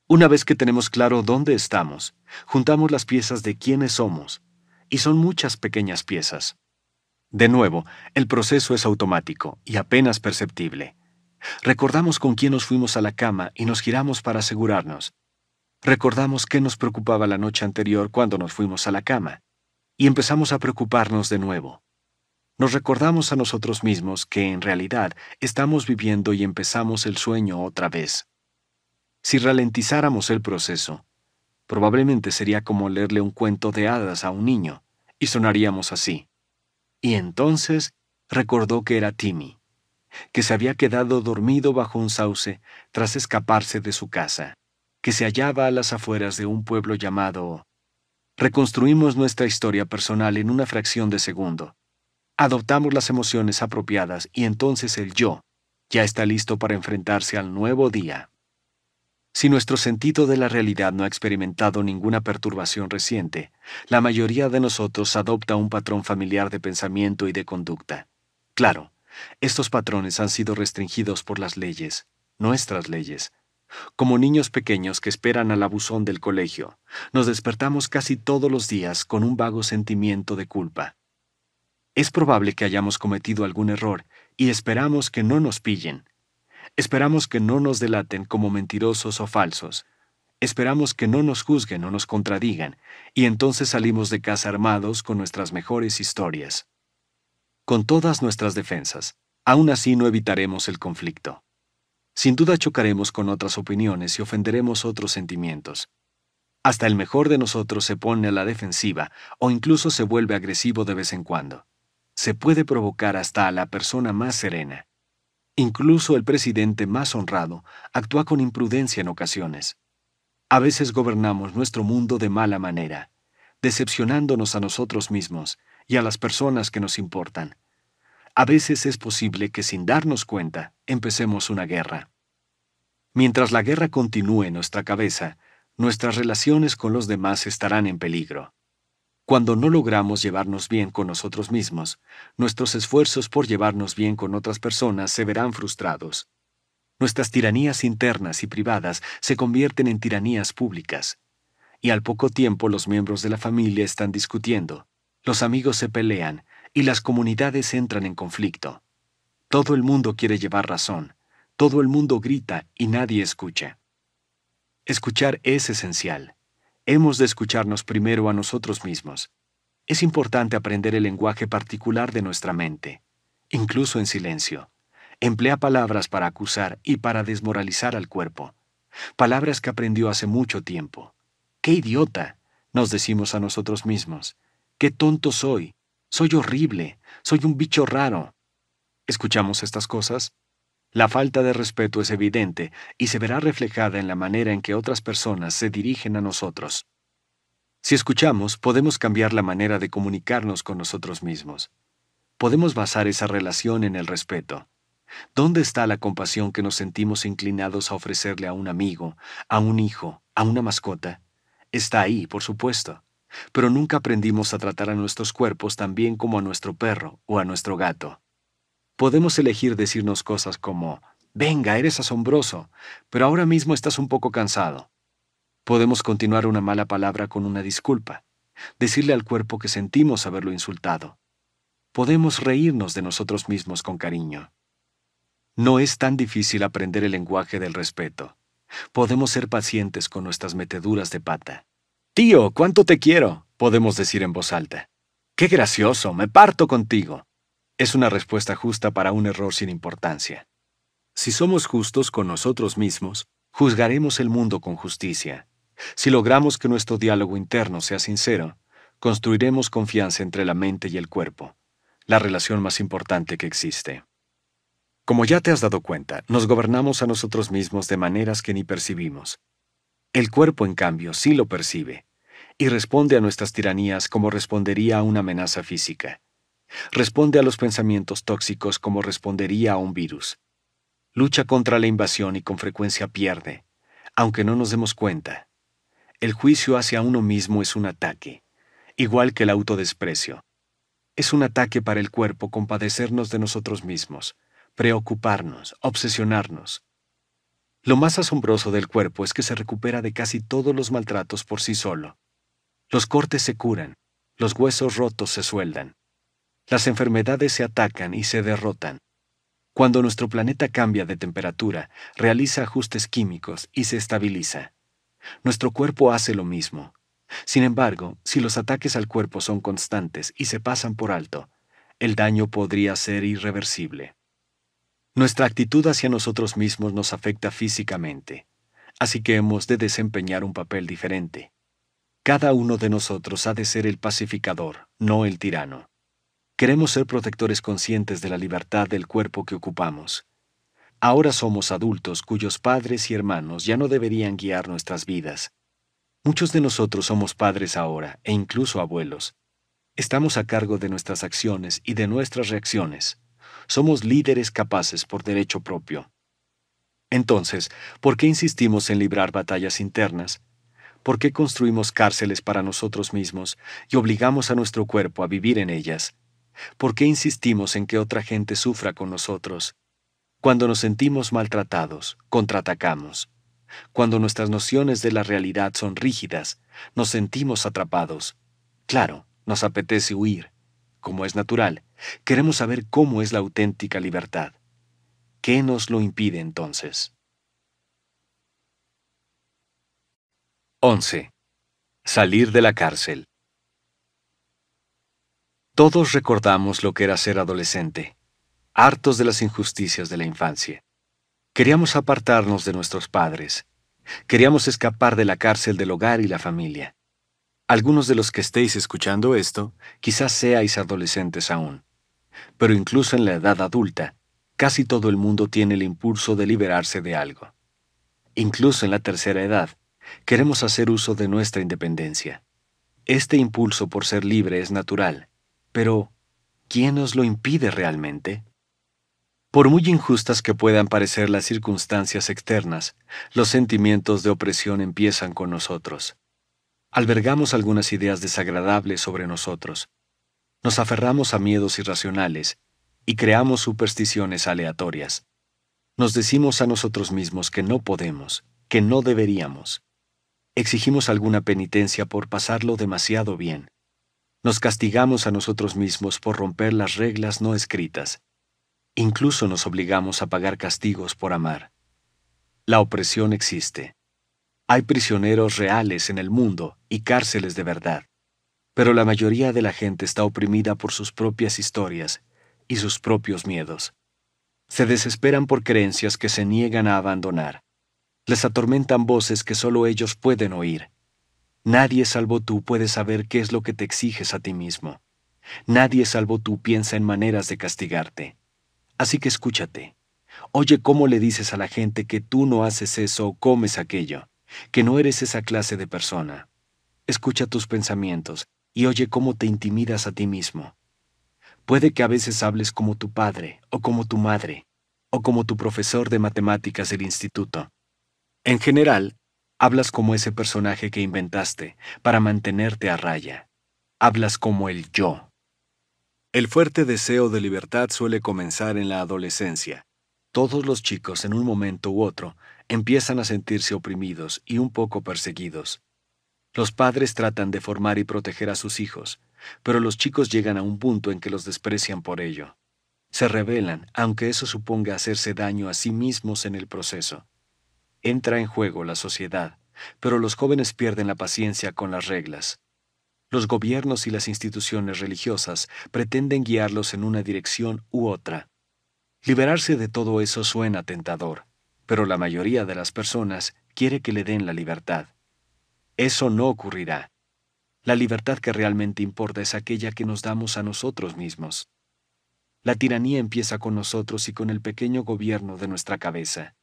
Una vez que tenemos claro dónde estamos, juntamos las piezas de quiénes somos, y son muchas pequeñas piezas. De nuevo, el proceso es automático y apenas perceptible. Recordamos con quién nos fuimos a la cama y nos giramos para asegurarnos. Recordamos qué nos preocupaba la noche anterior cuando nos fuimos a la cama y empezamos a preocuparnos de nuevo. Nos recordamos a nosotros mismos que en realidad estamos viviendo y empezamos el sueño otra vez. Si ralentizáramos el proceso, probablemente sería como leerle un cuento de hadas a un niño, y sonaríamos así. Y entonces recordó que era Timmy, que se había quedado dormido bajo un sauce tras escaparse de su casa, que se hallaba a las afueras de un pueblo llamado Reconstruimos nuestra historia personal en una fracción de segundo. Adoptamos las emociones apropiadas y entonces el yo ya está listo para enfrentarse al nuevo día. Si nuestro sentido de la realidad no ha experimentado ninguna perturbación reciente, la mayoría de nosotros adopta un patrón familiar de pensamiento y de conducta. Claro, estos patrones han sido restringidos por las leyes, nuestras leyes, como niños pequeños que esperan al abusón del colegio, nos despertamos casi todos los días con un vago sentimiento de culpa. Es probable que hayamos cometido algún error y esperamos que no nos pillen. Esperamos que no nos delaten como mentirosos o falsos. Esperamos que no nos juzguen o nos contradigan, y entonces salimos de casa armados con nuestras mejores historias. Con todas nuestras defensas, aún así no evitaremos el conflicto sin duda chocaremos con otras opiniones y ofenderemos otros sentimientos. Hasta el mejor de nosotros se pone a la defensiva o incluso se vuelve agresivo de vez en cuando. Se puede provocar hasta a la persona más serena. Incluso el presidente más honrado actúa con imprudencia en ocasiones. A veces gobernamos nuestro mundo de mala manera, decepcionándonos a nosotros mismos y a las personas que nos importan. A veces es posible que sin darnos cuenta, empecemos una guerra. Mientras la guerra continúe en nuestra cabeza, nuestras relaciones con los demás estarán en peligro. Cuando no logramos llevarnos bien con nosotros mismos, nuestros esfuerzos por llevarnos bien con otras personas se verán frustrados. Nuestras tiranías internas y privadas se convierten en tiranías públicas. Y al poco tiempo los miembros de la familia están discutiendo, los amigos se pelean y las comunidades entran en conflicto. Todo el mundo quiere llevar razón, todo el mundo grita y nadie escucha. Escuchar es esencial. Hemos de escucharnos primero a nosotros mismos. Es importante aprender el lenguaje particular de nuestra mente, incluso en silencio. Emplea palabras para acusar y para desmoralizar al cuerpo. Palabras que aprendió hace mucho tiempo. ¡Qué idiota! nos decimos a nosotros mismos. ¡Qué tonto soy! Soy horrible, soy un bicho raro. ¿Escuchamos estas cosas? La falta de respeto es evidente y se verá reflejada en la manera en que otras personas se dirigen a nosotros. Si escuchamos, podemos cambiar la manera de comunicarnos con nosotros mismos. Podemos basar esa relación en el respeto. ¿Dónde está la compasión que nos sentimos inclinados a ofrecerle a un amigo, a un hijo, a una mascota? Está ahí, por supuesto pero nunca aprendimos a tratar a nuestros cuerpos tan bien como a nuestro perro o a nuestro gato. Podemos elegir decirnos cosas como, venga, eres asombroso, pero ahora mismo estás un poco cansado. Podemos continuar una mala palabra con una disculpa, decirle al cuerpo que sentimos haberlo insultado. Podemos reírnos de nosotros mismos con cariño. No es tan difícil aprender el lenguaje del respeto. Podemos ser pacientes con nuestras meteduras de pata. Tío, ¿cuánto te quiero? podemos decir en voz alta. Qué gracioso, me parto contigo. Es una respuesta justa para un error sin importancia. Si somos justos con nosotros mismos, juzgaremos el mundo con justicia. Si logramos que nuestro diálogo interno sea sincero, construiremos confianza entre la mente y el cuerpo, la relación más importante que existe. Como ya te has dado cuenta, nos gobernamos a nosotros mismos de maneras que ni percibimos. El cuerpo, en cambio, sí lo percibe, y responde a nuestras tiranías como respondería a una amenaza física. Responde a los pensamientos tóxicos como respondería a un virus. Lucha contra la invasión y con frecuencia pierde, aunque no nos demos cuenta. El juicio hacia uno mismo es un ataque, igual que el autodesprecio. Es un ataque para el cuerpo compadecernos de nosotros mismos, preocuparnos, obsesionarnos. Lo más asombroso del cuerpo es que se recupera de casi todos los maltratos por sí solo. Los cortes se curan, los huesos rotos se sueldan. Las enfermedades se atacan y se derrotan. Cuando nuestro planeta cambia de temperatura, realiza ajustes químicos y se estabiliza. Nuestro cuerpo hace lo mismo. Sin embargo, si los ataques al cuerpo son constantes y se pasan por alto, el daño podría ser irreversible. Nuestra actitud hacia nosotros mismos nos afecta físicamente, así que hemos de desempeñar un papel diferente. Cada uno de nosotros ha de ser el pacificador, no el tirano. Queremos ser protectores conscientes de la libertad del cuerpo que ocupamos. Ahora somos adultos cuyos padres y hermanos ya no deberían guiar nuestras vidas. Muchos de nosotros somos padres ahora, e incluso abuelos. Estamos a cargo de nuestras acciones y de nuestras reacciones. Somos líderes capaces por derecho propio. Entonces, ¿por qué insistimos en librar batallas internas, ¿Por qué construimos cárceles para nosotros mismos y obligamos a nuestro cuerpo a vivir en ellas? ¿Por qué insistimos en que otra gente sufra con nosotros? Cuando nos sentimos maltratados, contraatacamos. Cuando nuestras nociones de la realidad son rígidas, nos sentimos atrapados. Claro, nos apetece huir. Como es natural, queremos saber cómo es la auténtica libertad. ¿Qué nos lo impide entonces? 11. Salir de la cárcel. Todos recordamos lo que era ser adolescente, hartos de las injusticias de la infancia. Queríamos apartarnos de nuestros padres. Queríamos escapar de la cárcel del hogar y la familia. Algunos de los que estéis escuchando esto quizás seáis adolescentes aún. Pero incluso en la edad adulta, casi todo el mundo tiene el impulso de liberarse de algo. Incluso en la tercera edad, Queremos hacer uso de nuestra independencia. Este impulso por ser libre es natural, pero ¿quién nos lo impide realmente? Por muy injustas que puedan parecer las circunstancias externas, los sentimientos de opresión empiezan con nosotros. Albergamos algunas ideas desagradables sobre nosotros. Nos aferramos a miedos irracionales y creamos supersticiones aleatorias. Nos decimos a nosotros mismos que no podemos, que no deberíamos, exigimos alguna penitencia por pasarlo demasiado bien. Nos castigamos a nosotros mismos por romper las reglas no escritas. Incluso nos obligamos a pagar castigos por amar. La opresión existe. Hay prisioneros reales en el mundo y cárceles de verdad. Pero la mayoría de la gente está oprimida por sus propias historias y sus propios miedos. Se desesperan por creencias que se niegan a abandonar les atormentan voces que solo ellos pueden oír. Nadie salvo tú puede saber qué es lo que te exiges a ti mismo. Nadie salvo tú piensa en maneras de castigarte. Así que escúchate. Oye cómo le dices a la gente que tú no haces eso o comes aquello, que no eres esa clase de persona. Escucha tus pensamientos y oye cómo te intimidas a ti mismo. Puede que a veces hables como tu padre, o como tu madre, o como tu profesor de matemáticas del instituto, en general, hablas como ese personaje que inventaste para mantenerte a raya. Hablas como el yo. El fuerte deseo de libertad suele comenzar en la adolescencia. Todos los chicos, en un momento u otro, empiezan a sentirse oprimidos y un poco perseguidos. Los padres tratan de formar y proteger a sus hijos, pero los chicos llegan a un punto en que los desprecian por ello. Se rebelan, aunque eso suponga hacerse daño a sí mismos en el proceso. Entra en juego la sociedad, pero los jóvenes pierden la paciencia con las reglas. Los gobiernos y las instituciones religiosas pretenden guiarlos en una dirección u otra. Liberarse de todo eso suena tentador, pero la mayoría de las personas quiere que le den la libertad. Eso no ocurrirá. La libertad que realmente importa es aquella que nos damos a nosotros mismos. La tiranía empieza con nosotros y con el pequeño gobierno de nuestra cabeza.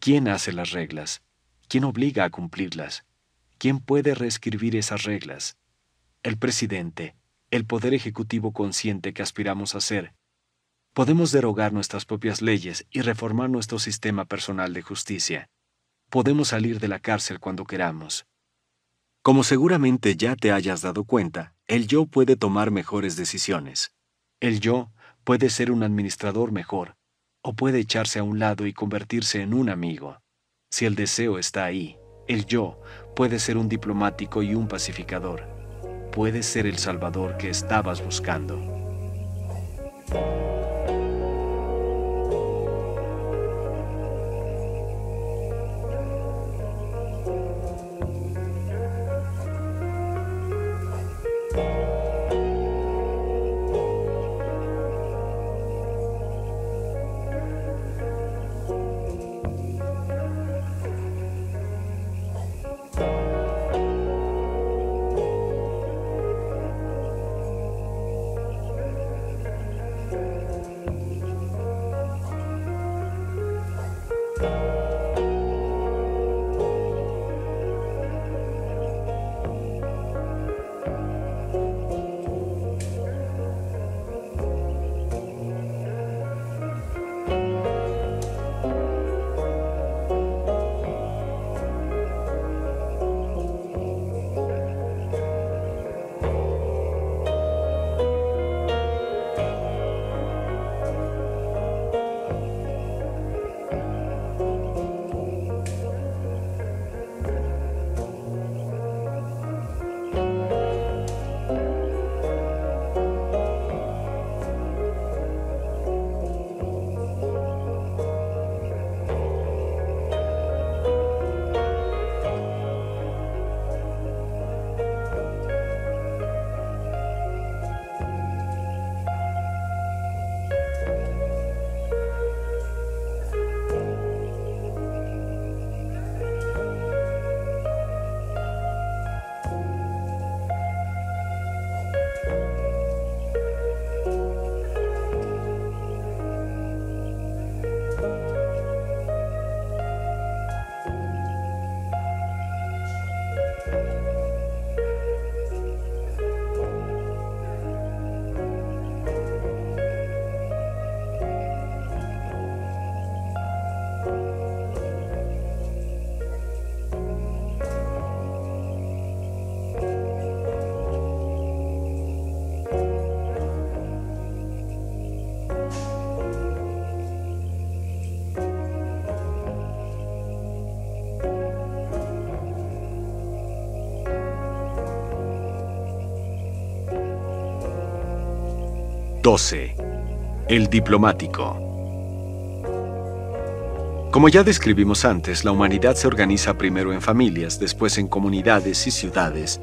¿Quién hace las reglas? ¿Quién obliga a cumplirlas? ¿Quién puede reescribir esas reglas? El presidente, el poder ejecutivo consciente que aspiramos a ser. Podemos derogar nuestras propias leyes y reformar nuestro sistema personal de justicia. Podemos salir de la cárcel cuando queramos. Como seguramente ya te hayas dado cuenta, el yo puede tomar mejores decisiones. El yo puede ser un administrador mejor, o puede echarse a un lado y convertirse en un amigo. Si el deseo está ahí, el yo puede ser un diplomático y un pacificador. Puede ser el salvador que estabas buscando. 12. El diplomático. Como ya describimos antes, la humanidad se organiza primero en familias, después en comunidades y ciudades,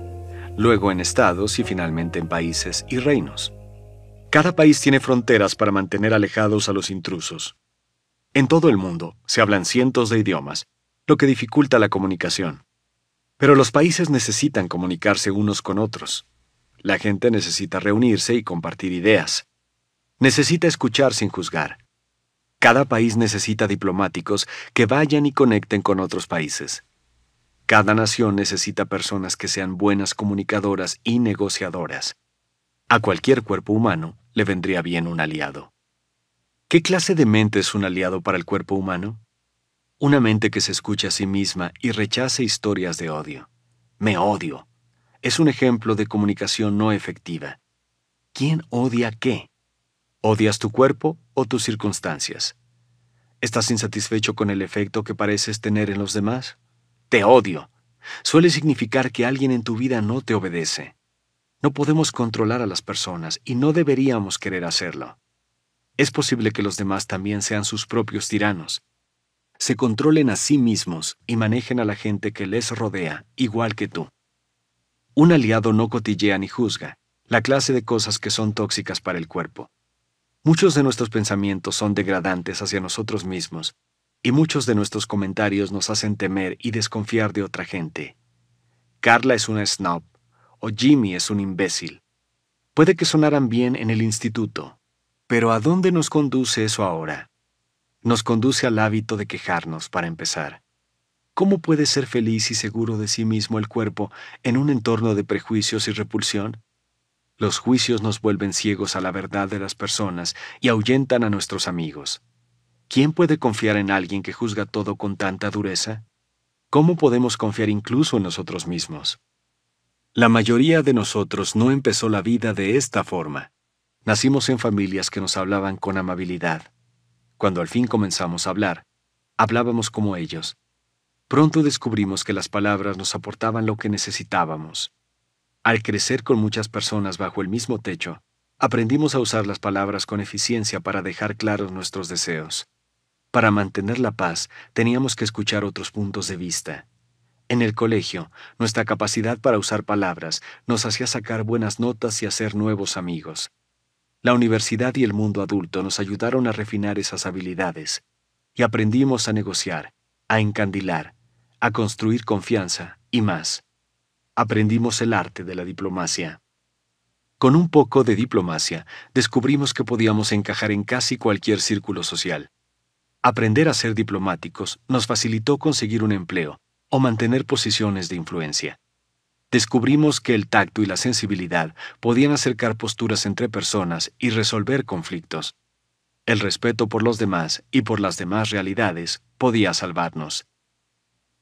luego en estados y finalmente en países y reinos. Cada país tiene fronteras para mantener alejados a los intrusos. En todo el mundo se hablan cientos de idiomas, lo que dificulta la comunicación. Pero los países necesitan comunicarse unos con otros. La gente necesita reunirse y compartir ideas necesita escuchar sin juzgar. Cada país necesita diplomáticos que vayan y conecten con otros países. Cada nación necesita personas que sean buenas comunicadoras y negociadoras. A cualquier cuerpo humano le vendría bien un aliado. ¿Qué clase de mente es un aliado para el cuerpo humano? Una mente que se escucha a sí misma y rechace historias de odio. Me odio. Es un ejemplo de comunicación no efectiva. ¿Quién odia qué? Odias tu cuerpo o tus circunstancias. ¿Estás insatisfecho con el efecto que pareces tener en los demás? Te odio. Suele significar que alguien en tu vida no te obedece. No podemos controlar a las personas y no deberíamos querer hacerlo. Es posible que los demás también sean sus propios tiranos. Se controlen a sí mismos y manejen a la gente que les rodea, igual que tú. Un aliado no cotillea ni juzga, la clase de cosas que son tóxicas para el cuerpo. Muchos de nuestros pensamientos son degradantes hacia nosotros mismos, y muchos de nuestros comentarios nos hacen temer y desconfiar de otra gente. Carla es una snob, o Jimmy es un imbécil. Puede que sonaran bien en el instituto, pero ¿a dónde nos conduce eso ahora? Nos conduce al hábito de quejarnos, para empezar. ¿Cómo puede ser feliz y seguro de sí mismo el cuerpo en un entorno de prejuicios y repulsión? Los juicios nos vuelven ciegos a la verdad de las personas y ahuyentan a nuestros amigos. ¿Quién puede confiar en alguien que juzga todo con tanta dureza? ¿Cómo podemos confiar incluso en nosotros mismos? La mayoría de nosotros no empezó la vida de esta forma. Nacimos en familias que nos hablaban con amabilidad. Cuando al fin comenzamos a hablar, hablábamos como ellos. Pronto descubrimos que las palabras nos aportaban lo que necesitábamos. Al crecer con muchas personas bajo el mismo techo, aprendimos a usar las palabras con eficiencia para dejar claros nuestros deseos. Para mantener la paz, teníamos que escuchar otros puntos de vista. En el colegio, nuestra capacidad para usar palabras nos hacía sacar buenas notas y hacer nuevos amigos. La universidad y el mundo adulto nos ayudaron a refinar esas habilidades, y aprendimos a negociar, a encandilar, a construir confianza y más aprendimos el arte de la diplomacia. Con un poco de diplomacia, descubrimos que podíamos encajar en casi cualquier círculo social. Aprender a ser diplomáticos nos facilitó conseguir un empleo o mantener posiciones de influencia. Descubrimos que el tacto y la sensibilidad podían acercar posturas entre personas y resolver conflictos. El respeto por los demás y por las demás realidades podía salvarnos.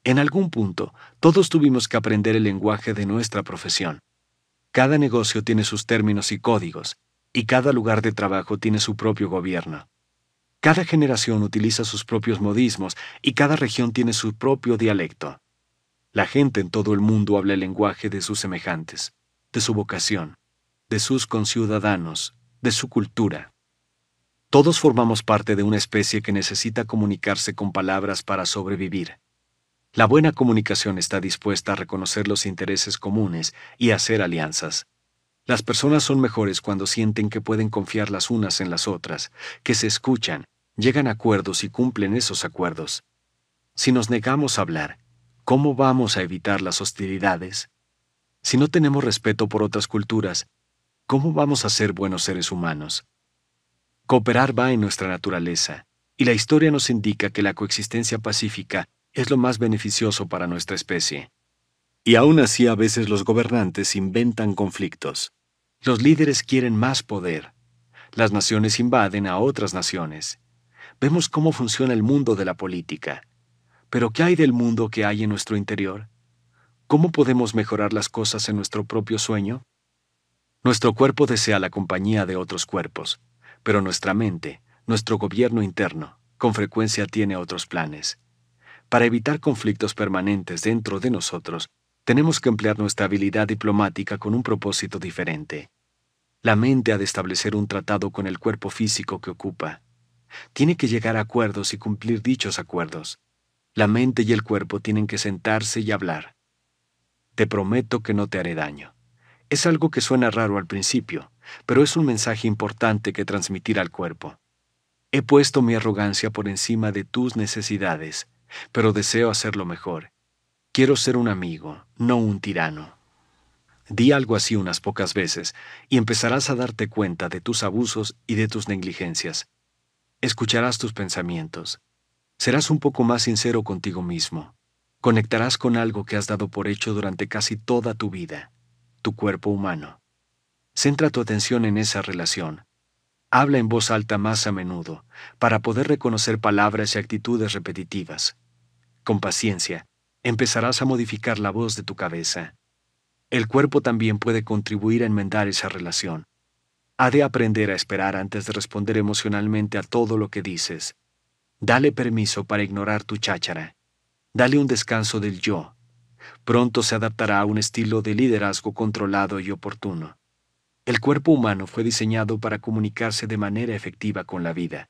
En algún punto, todos tuvimos que aprender el lenguaje de nuestra profesión. Cada negocio tiene sus términos y códigos, y cada lugar de trabajo tiene su propio gobierno. Cada generación utiliza sus propios modismos y cada región tiene su propio dialecto. La gente en todo el mundo habla el lenguaje de sus semejantes, de su vocación, de sus conciudadanos, de su cultura. Todos formamos parte de una especie que necesita comunicarse con palabras para sobrevivir. La buena comunicación está dispuesta a reconocer los intereses comunes y hacer alianzas. Las personas son mejores cuando sienten que pueden confiar las unas en las otras, que se escuchan, llegan a acuerdos y cumplen esos acuerdos. Si nos negamos a hablar, ¿cómo vamos a evitar las hostilidades? Si no tenemos respeto por otras culturas, ¿cómo vamos a ser buenos seres humanos? Cooperar va en nuestra naturaleza, y la historia nos indica que la coexistencia pacífica es lo más beneficioso para nuestra especie. Y aún así a veces los gobernantes inventan conflictos. Los líderes quieren más poder. Las naciones invaden a otras naciones. Vemos cómo funciona el mundo de la política. Pero ¿qué hay del mundo que hay en nuestro interior? ¿Cómo podemos mejorar las cosas en nuestro propio sueño? Nuestro cuerpo desea la compañía de otros cuerpos, pero nuestra mente, nuestro gobierno interno, con frecuencia tiene otros planes para evitar conflictos permanentes dentro de nosotros, tenemos que emplear nuestra habilidad diplomática con un propósito diferente. La mente ha de establecer un tratado con el cuerpo físico que ocupa. Tiene que llegar a acuerdos y cumplir dichos acuerdos. La mente y el cuerpo tienen que sentarse y hablar. Te prometo que no te haré daño. Es algo que suena raro al principio, pero es un mensaje importante que transmitir al cuerpo. He puesto mi arrogancia por encima de tus necesidades, pero deseo hacerlo mejor. Quiero ser un amigo, no un tirano. Di algo así unas pocas veces y empezarás a darte cuenta de tus abusos y de tus negligencias. Escucharás tus pensamientos. Serás un poco más sincero contigo mismo. Conectarás con algo que has dado por hecho durante casi toda tu vida, tu cuerpo humano. Centra tu atención en esa relación. Habla en voz alta más a menudo, para poder reconocer palabras y actitudes repetitivas con paciencia, empezarás a modificar la voz de tu cabeza. El cuerpo también puede contribuir a enmendar esa relación. Ha de aprender a esperar antes de responder emocionalmente a todo lo que dices. Dale permiso para ignorar tu cháchara. Dale un descanso del yo. Pronto se adaptará a un estilo de liderazgo controlado y oportuno. El cuerpo humano fue diseñado para comunicarse de manera efectiva con la vida,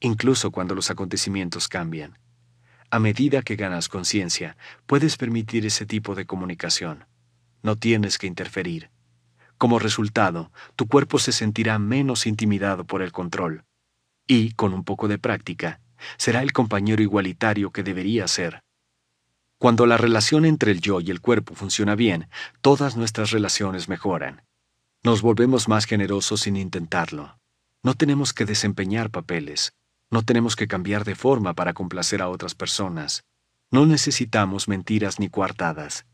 incluso cuando los acontecimientos cambian. A medida que ganas conciencia, puedes permitir ese tipo de comunicación. No tienes que interferir. Como resultado, tu cuerpo se sentirá menos intimidado por el control. Y, con un poco de práctica, será el compañero igualitario que debería ser. Cuando la relación entre el yo y el cuerpo funciona bien, todas nuestras relaciones mejoran. Nos volvemos más generosos sin intentarlo. No tenemos que desempeñar papeles, no tenemos que cambiar de forma para complacer a otras personas. No necesitamos mentiras ni coartadas.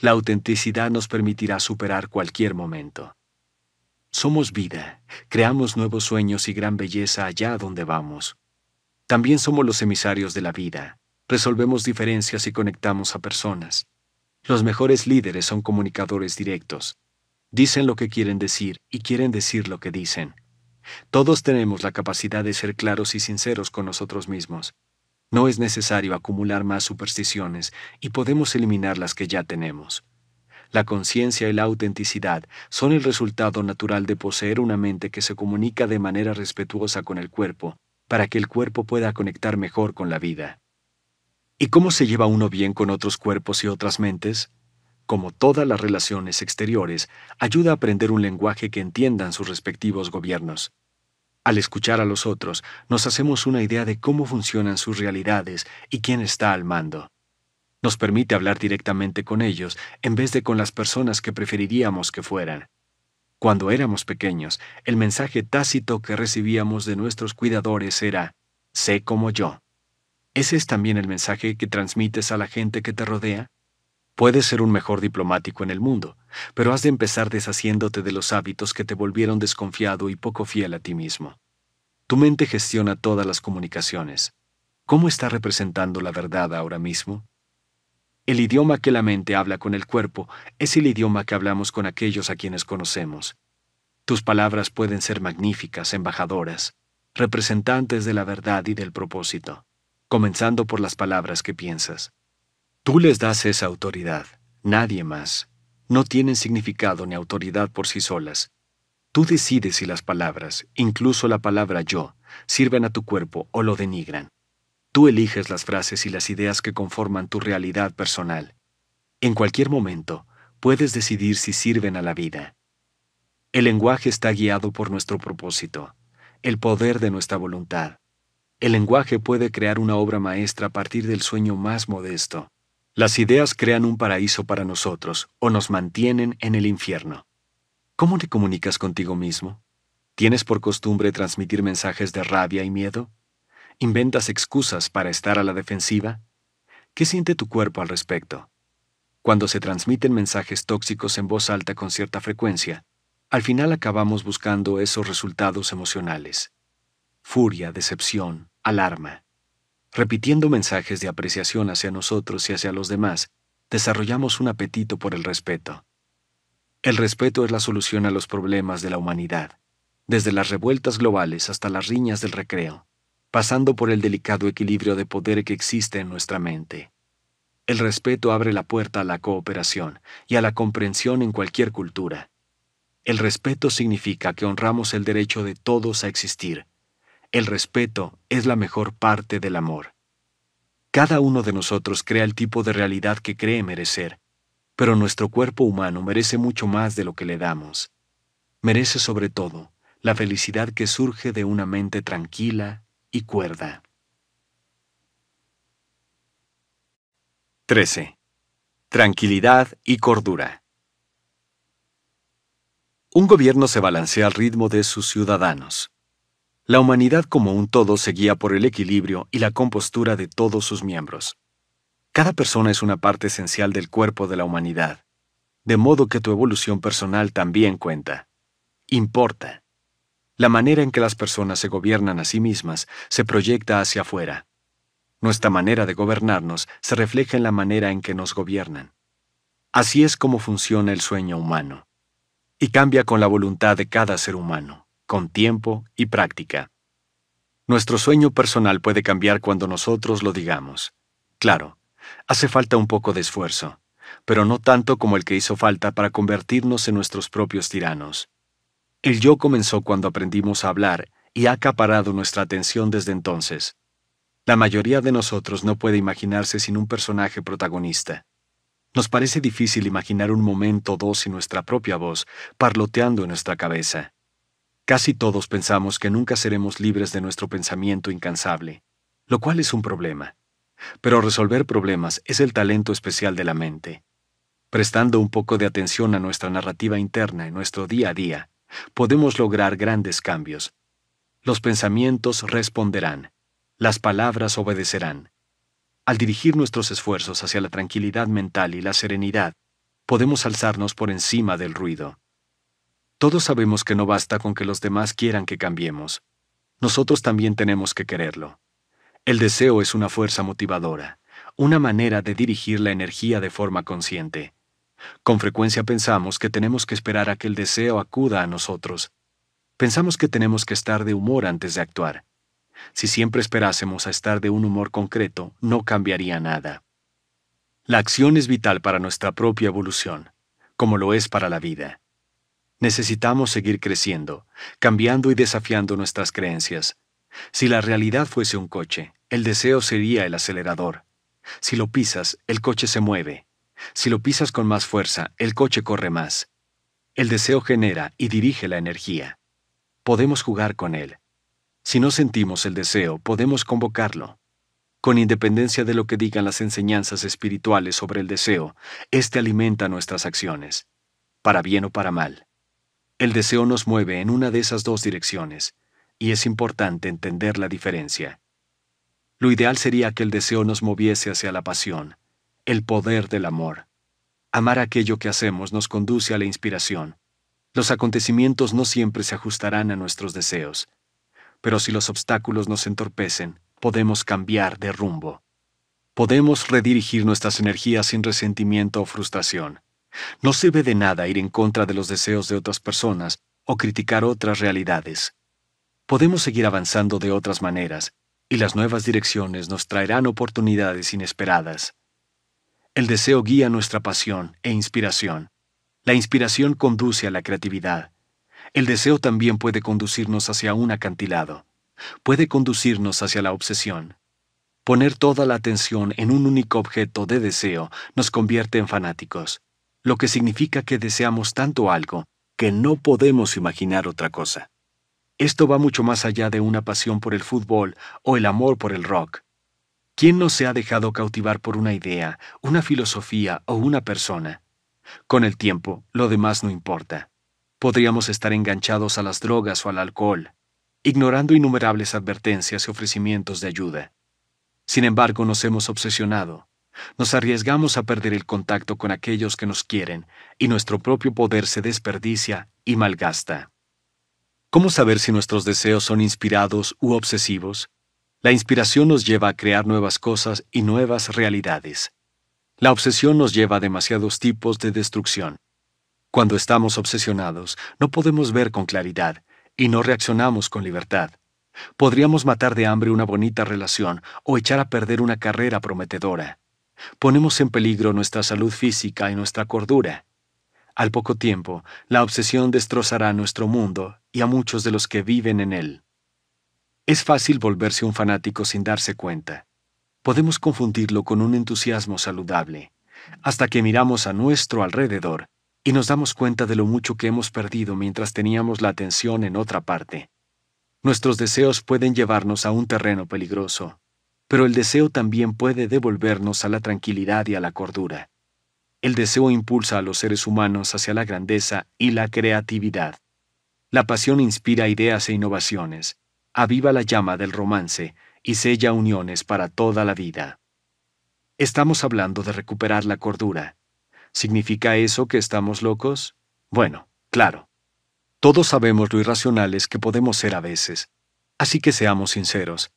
La autenticidad nos permitirá superar cualquier momento. Somos vida, creamos nuevos sueños y gran belleza allá donde vamos. También somos los emisarios de la vida, resolvemos diferencias y conectamos a personas. Los mejores líderes son comunicadores directos. Dicen lo que quieren decir y quieren decir lo que dicen. Todos tenemos la capacidad de ser claros y sinceros con nosotros mismos. No es necesario acumular más supersticiones y podemos eliminar las que ya tenemos. La conciencia y la autenticidad son el resultado natural de poseer una mente que se comunica de manera respetuosa con el cuerpo, para que el cuerpo pueda conectar mejor con la vida. ¿Y cómo se lleva uno bien con otros cuerpos y otras mentes? como todas las relaciones exteriores, ayuda a aprender un lenguaje que entiendan sus respectivos gobiernos. Al escuchar a los otros, nos hacemos una idea de cómo funcionan sus realidades y quién está al mando. Nos permite hablar directamente con ellos en vez de con las personas que preferiríamos que fueran. Cuando éramos pequeños, el mensaje tácito que recibíamos de nuestros cuidadores era, sé como yo. ¿Ese es también el mensaje que transmites a la gente que te rodea? Puedes ser un mejor diplomático en el mundo, pero has de empezar deshaciéndote de los hábitos que te volvieron desconfiado y poco fiel a ti mismo. Tu mente gestiona todas las comunicaciones. ¿Cómo está representando la verdad ahora mismo? El idioma que la mente habla con el cuerpo es el idioma que hablamos con aquellos a quienes conocemos. Tus palabras pueden ser magníficas, embajadoras, representantes de la verdad y del propósito, comenzando por las palabras que piensas. Tú les das esa autoridad, nadie más. No tienen significado ni autoridad por sí solas. Tú decides si las palabras, incluso la palabra yo, sirven a tu cuerpo o lo denigran. Tú eliges las frases y las ideas que conforman tu realidad personal. En cualquier momento, puedes decidir si sirven a la vida. El lenguaje está guiado por nuestro propósito, el poder de nuestra voluntad. El lenguaje puede crear una obra maestra a partir del sueño más modesto. Las ideas crean un paraíso para nosotros o nos mantienen en el infierno. ¿Cómo te comunicas contigo mismo? ¿Tienes por costumbre transmitir mensajes de rabia y miedo? ¿Inventas excusas para estar a la defensiva? ¿Qué siente tu cuerpo al respecto? Cuando se transmiten mensajes tóxicos en voz alta con cierta frecuencia, al final acabamos buscando esos resultados emocionales. Furia, decepción, alarma repitiendo mensajes de apreciación hacia nosotros y hacia los demás, desarrollamos un apetito por el respeto. El respeto es la solución a los problemas de la humanidad, desde las revueltas globales hasta las riñas del recreo, pasando por el delicado equilibrio de poder que existe en nuestra mente. El respeto abre la puerta a la cooperación y a la comprensión en cualquier cultura. El respeto significa que honramos el derecho de todos a existir, el respeto es la mejor parte del amor. Cada uno de nosotros crea el tipo de realidad que cree merecer, pero nuestro cuerpo humano merece mucho más de lo que le damos. Merece sobre todo la felicidad que surge de una mente tranquila y cuerda. 13. Tranquilidad y cordura. Un gobierno se balancea al ritmo de sus ciudadanos. La humanidad como un todo se guía por el equilibrio y la compostura de todos sus miembros. Cada persona es una parte esencial del cuerpo de la humanidad, de modo que tu evolución personal también cuenta. Importa. La manera en que las personas se gobiernan a sí mismas se proyecta hacia afuera. Nuestra manera de gobernarnos se refleja en la manera en que nos gobiernan. Así es como funciona el sueño humano. Y cambia con la voluntad de cada ser humano con tiempo y práctica. Nuestro sueño personal puede cambiar cuando nosotros lo digamos. Claro, hace falta un poco de esfuerzo, pero no tanto como el que hizo falta para convertirnos en nuestros propios tiranos. El yo comenzó cuando aprendimos a hablar y ha acaparado nuestra atención desde entonces. La mayoría de nosotros no puede imaginarse sin un personaje protagonista. Nos parece difícil imaginar un momento o dos sin nuestra propia voz parloteando en nuestra cabeza. Casi todos pensamos que nunca seremos libres de nuestro pensamiento incansable, lo cual es un problema. Pero resolver problemas es el talento especial de la mente. Prestando un poco de atención a nuestra narrativa interna en nuestro día a día, podemos lograr grandes cambios. Los pensamientos responderán, las palabras obedecerán. Al dirigir nuestros esfuerzos hacia la tranquilidad mental y la serenidad, podemos alzarnos por encima del ruido. Todos sabemos que no basta con que los demás quieran que cambiemos. Nosotros también tenemos que quererlo. El deseo es una fuerza motivadora, una manera de dirigir la energía de forma consciente. Con frecuencia pensamos que tenemos que esperar a que el deseo acuda a nosotros. Pensamos que tenemos que estar de humor antes de actuar. Si siempre esperásemos a estar de un humor concreto, no cambiaría nada. La acción es vital para nuestra propia evolución, como lo es para la vida. Necesitamos seguir creciendo, cambiando y desafiando nuestras creencias. Si la realidad fuese un coche, el deseo sería el acelerador. Si lo pisas, el coche se mueve. Si lo pisas con más fuerza, el coche corre más. El deseo genera y dirige la energía. Podemos jugar con él. Si no sentimos el deseo, podemos convocarlo. Con independencia de lo que digan las enseñanzas espirituales sobre el deseo, este alimenta nuestras acciones, para bien o para mal. El deseo nos mueve en una de esas dos direcciones, y es importante entender la diferencia. Lo ideal sería que el deseo nos moviese hacia la pasión, el poder del amor. Amar aquello que hacemos nos conduce a la inspiración. Los acontecimientos no siempre se ajustarán a nuestros deseos, pero si los obstáculos nos entorpecen, podemos cambiar de rumbo. Podemos redirigir nuestras energías sin resentimiento o frustración. No sirve de nada ir en contra de los deseos de otras personas o criticar otras realidades. Podemos seguir avanzando de otras maneras, y las nuevas direcciones nos traerán oportunidades inesperadas. El deseo guía nuestra pasión e inspiración. La inspiración conduce a la creatividad. El deseo también puede conducirnos hacia un acantilado. Puede conducirnos hacia la obsesión. Poner toda la atención en un único objeto de deseo nos convierte en fanáticos lo que significa que deseamos tanto algo que no podemos imaginar otra cosa. Esto va mucho más allá de una pasión por el fútbol o el amor por el rock. ¿Quién no se ha dejado cautivar por una idea, una filosofía o una persona? Con el tiempo, lo demás no importa. Podríamos estar enganchados a las drogas o al alcohol, ignorando innumerables advertencias y ofrecimientos de ayuda. Sin embargo, nos hemos obsesionado, nos arriesgamos a perder el contacto con aquellos que nos quieren, y nuestro propio poder se desperdicia y malgasta. ¿Cómo saber si nuestros deseos son inspirados u obsesivos? La inspiración nos lleva a crear nuevas cosas y nuevas realidades. La obsesión nos lleva a demasiados tipos de destrucción. Cuando estamos obsesionados, no podemos ver con claridad y no reaccionamos con libertad. Podríamos matar de hambre una bonita relación o echar a perder una carrera prometedora. Ponemos en peligro nuestra salud física y nuestra cordura. Al poco tiempo, la obsesión destrozará nuestro mundo y a muchos de los que viven en él. Es fácil volverse un fanático sin darse cuenta. Podemos confundirlo con un entusiasmo saludable, hasta que miramos a nuestro alrededor y nos damos cuenta de lo mucho que hemos perdido mientras teníamos la atención en otra parte. Nuestros deseos pueden llevarnos a un terreno peligroso, pero el deseo también puede devolvernos a la tranquilidad y a la cordura. El deseo impulsa a los seres humanos hacia la grandeza y la creatividad. La pasión inspira ideas e innovaciones, aviva la llama del romance y sella uniones para toda la vida. Estamos hablando de recuperar la cordura. ¿Significa eso que estamos locos? Bueno, claro. Todos sabemos lo irracionales que podemos ser a veces. Así que seamos sinceros,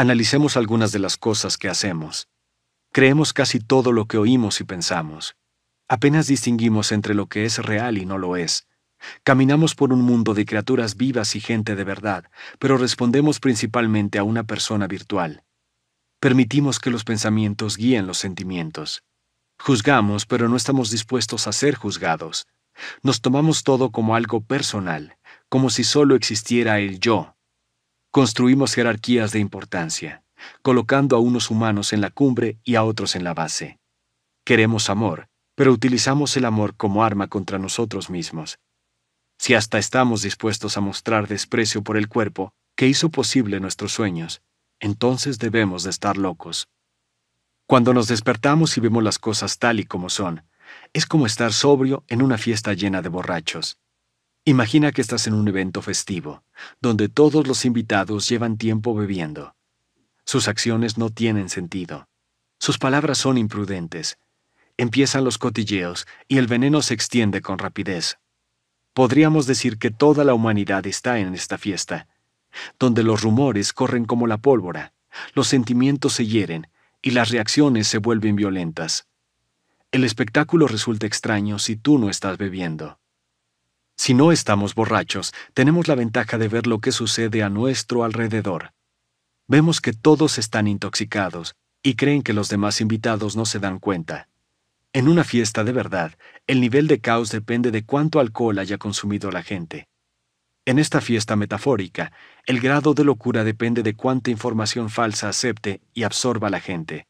Analicemos algunas de las cosas que hacemos. Creemos casi todo lo que oímos y pensamos. Apenas distinguimos entre lo que es real y no lo es. Caminamos por un mundo de criaturas vivas y gente de verdad, pero respondemos principalmente a una persona virtual. Permitimos que los pensamientos guíen los sentimientos. Juzgamos, pero no estamos dispuestos a ser juzgados. Nos tomamos todo como algo personal, como si solo existiera el yo, Construimos jerarquías de importancia, colocando a unos humanos en la cumbre y a otros en la base. Queremos amor, pero utilizamos el amor como arma contra nosotros mismos. Si hasta estamos dispuestos a mostrar desprecio por el cuerpo que hizo posible nuestros sueños, entonces debemos de estar locos. Cuando nos despertamos y vemos las cosas tal y como son, es como estar sobrio en una fiesta llena de borrachos. Imagina que estás en un evento festivo, donde todos los invitados llevan tiempo bebiendo. Sus acciones no tienen sentido. Sus palabras son imprudentes. Empiezan los cotilleos y el veneno se extiende con rapidez. Podríamos decir que toda la humanidad está en esta fiesta, donde los rumores corren como la pólvora, los sentimientos se hieren y las reacciones se vuelven violentas. El espectáculo resulta extraño si tú no estás bebiendo. Si no estamos borrachos, tenemos la ventaja de ver lo que sucede a nuestro alrededor. Vemos que todos están intoxicados, y creen que los demás invitados no se dan cuenta. En una fiesta de verdad, el nivel de caos depende de cuánto alcohol haya consumido la gente. En esta fiesta metafórica, el grado de locura depende de cuánta información falsa acepte y absorba la gente.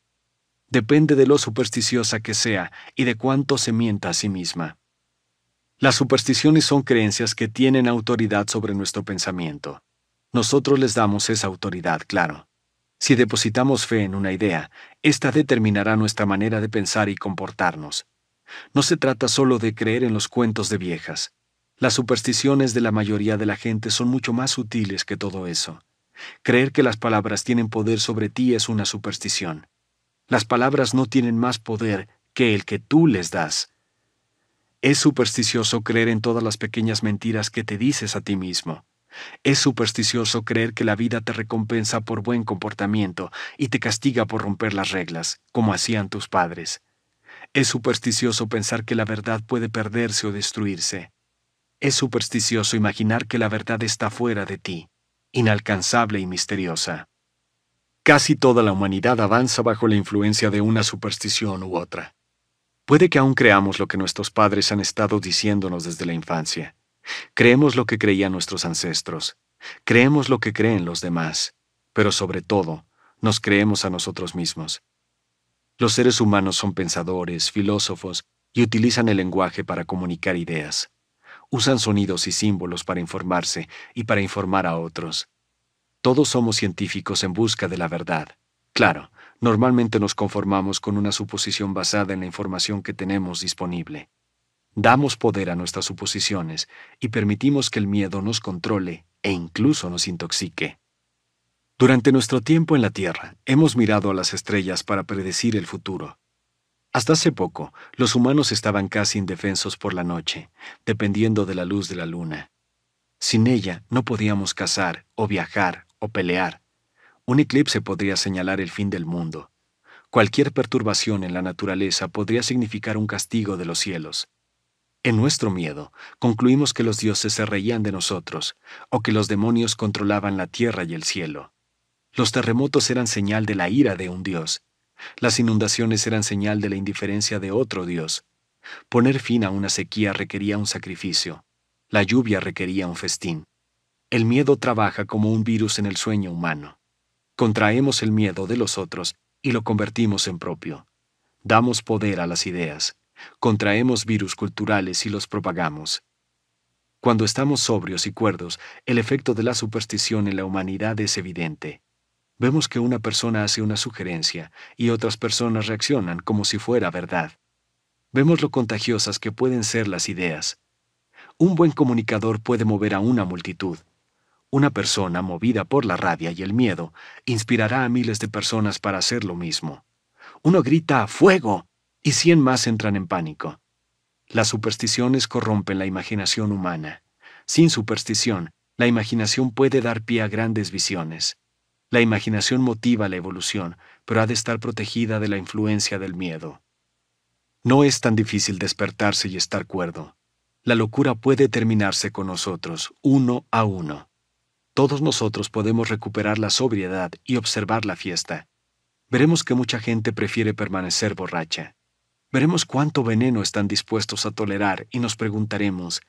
Depende de lo supersticiosa que sea y de cuánto se mienta a sí misma. Las supersticiones son creencias que tienen autoridad sobre nuestro pensamiento. Nosotros les damos esa autoridad, claro. Si depositamos fe en una idea, ésta determinará nuestra manera de pensar y comportarnos. No se trata solo de creer en los cuentos de viejas. Las supersticiones de la mayoría de la gente son mucho más sutiles que todo eso. Creer que las palabras tienen poder sobre ti es una superstición. Las palabras no tienen más poder que el que tú les das. Es supersticioso creer en todas las pequeñas mentiras que te dices a ti mismo. Es supersticioso creer que la vida te recompensa por buen comportamiento y te castiga por romper las reglas, como hacían tus padres. Es supersticioso pensar que la verdad puede perderse o destruirse. Es supersticioso imaginar que la verdad está fuera de ti, inalcanzable y misteriosa. Casi toda la humanidad avanza bajo la influencia de una superstición u otra. Puede que aún creamos lo que nuestros padres han estado diciéndonos desde la infancia. Creemos lo que creían nuestros ancestros. Creemos lo que creen los demás. Pero sobre todo, nos creemos a nosotros mismos. Los seres humanos son pensadores, filósofos, y utilizan el lenguaje para comunicar ideas. Usan sonidos y símbolos para informarse y para informar a otros. Todos somos científicos en busca de la verdad. Claro, normalmente nos conformamos con una suposición basada en la información que tenemos disponible. Damos poder a nuestras suposiciones y permitimos que el miedo nos controle e incluso nos intoxique. Durante nuestro tiempo en la Tierra, hemos mirado a las estrellas para predecir el futuro. Hasta hace poco, los humanos estaban casi indefensos por la noche, dependiendo de la luz de la luna. Sin ella no podíamos cazar o viajar o pelear. Un eclipse podría señalar el fin del mundo. Cualquier perturbación en la naturaleza podría significar un castigo de los cielos. En nuestro miedo, concluimos que los dioses se reían de nosotros, o que los demonios controlaban la tierra y el cielo. Los terremotos eran señal de la ira de un dios. Las inundaciones eran señal de la indiferencia de otro dios. Poner fin a una sequía requería un sacrificio. La lluvia requería un festín. El miedo trabaja como un virus en el sueño humano. Contraemos el miedo de los otros y lo convertimos en propio. Damos poder a las ideas. Contraemos virus culturales y los propagamos. Cuando estamos sobrios y cuerdos, el efecto de la superstición en la humanidad es evidente. Vemos que una persona hace una sugerencia y otras personas reaccionan como si fuera verdad. Vemos lo contagiosas que pueden ser las ideas. Un buen comunicador puede mover a una multitud, una persona movida por la rabia y el miedo inspirará a miles de personas para hacer lo mismo. Uno grita ¡Fuego! y cien más entran en pánico. Las supersticiones corrompen la imaginación humana. Sin superstición, la imaginación puede dar pie a grandes visiones. La imaginación motiva la evolución, pero ha de estar protegida de la influencia del miedo. No es tan difícil despertarse y estar cuerdo. La locura puede terminarse con nosotros, uno a uno todos nosotros podemos recuperar la sobriedad y observar la fiesta. Veremos que mucha gente prefiere permanecer borracha. Veremos cuánto veneno están dispuestos a tolerar y nos preguntaremos,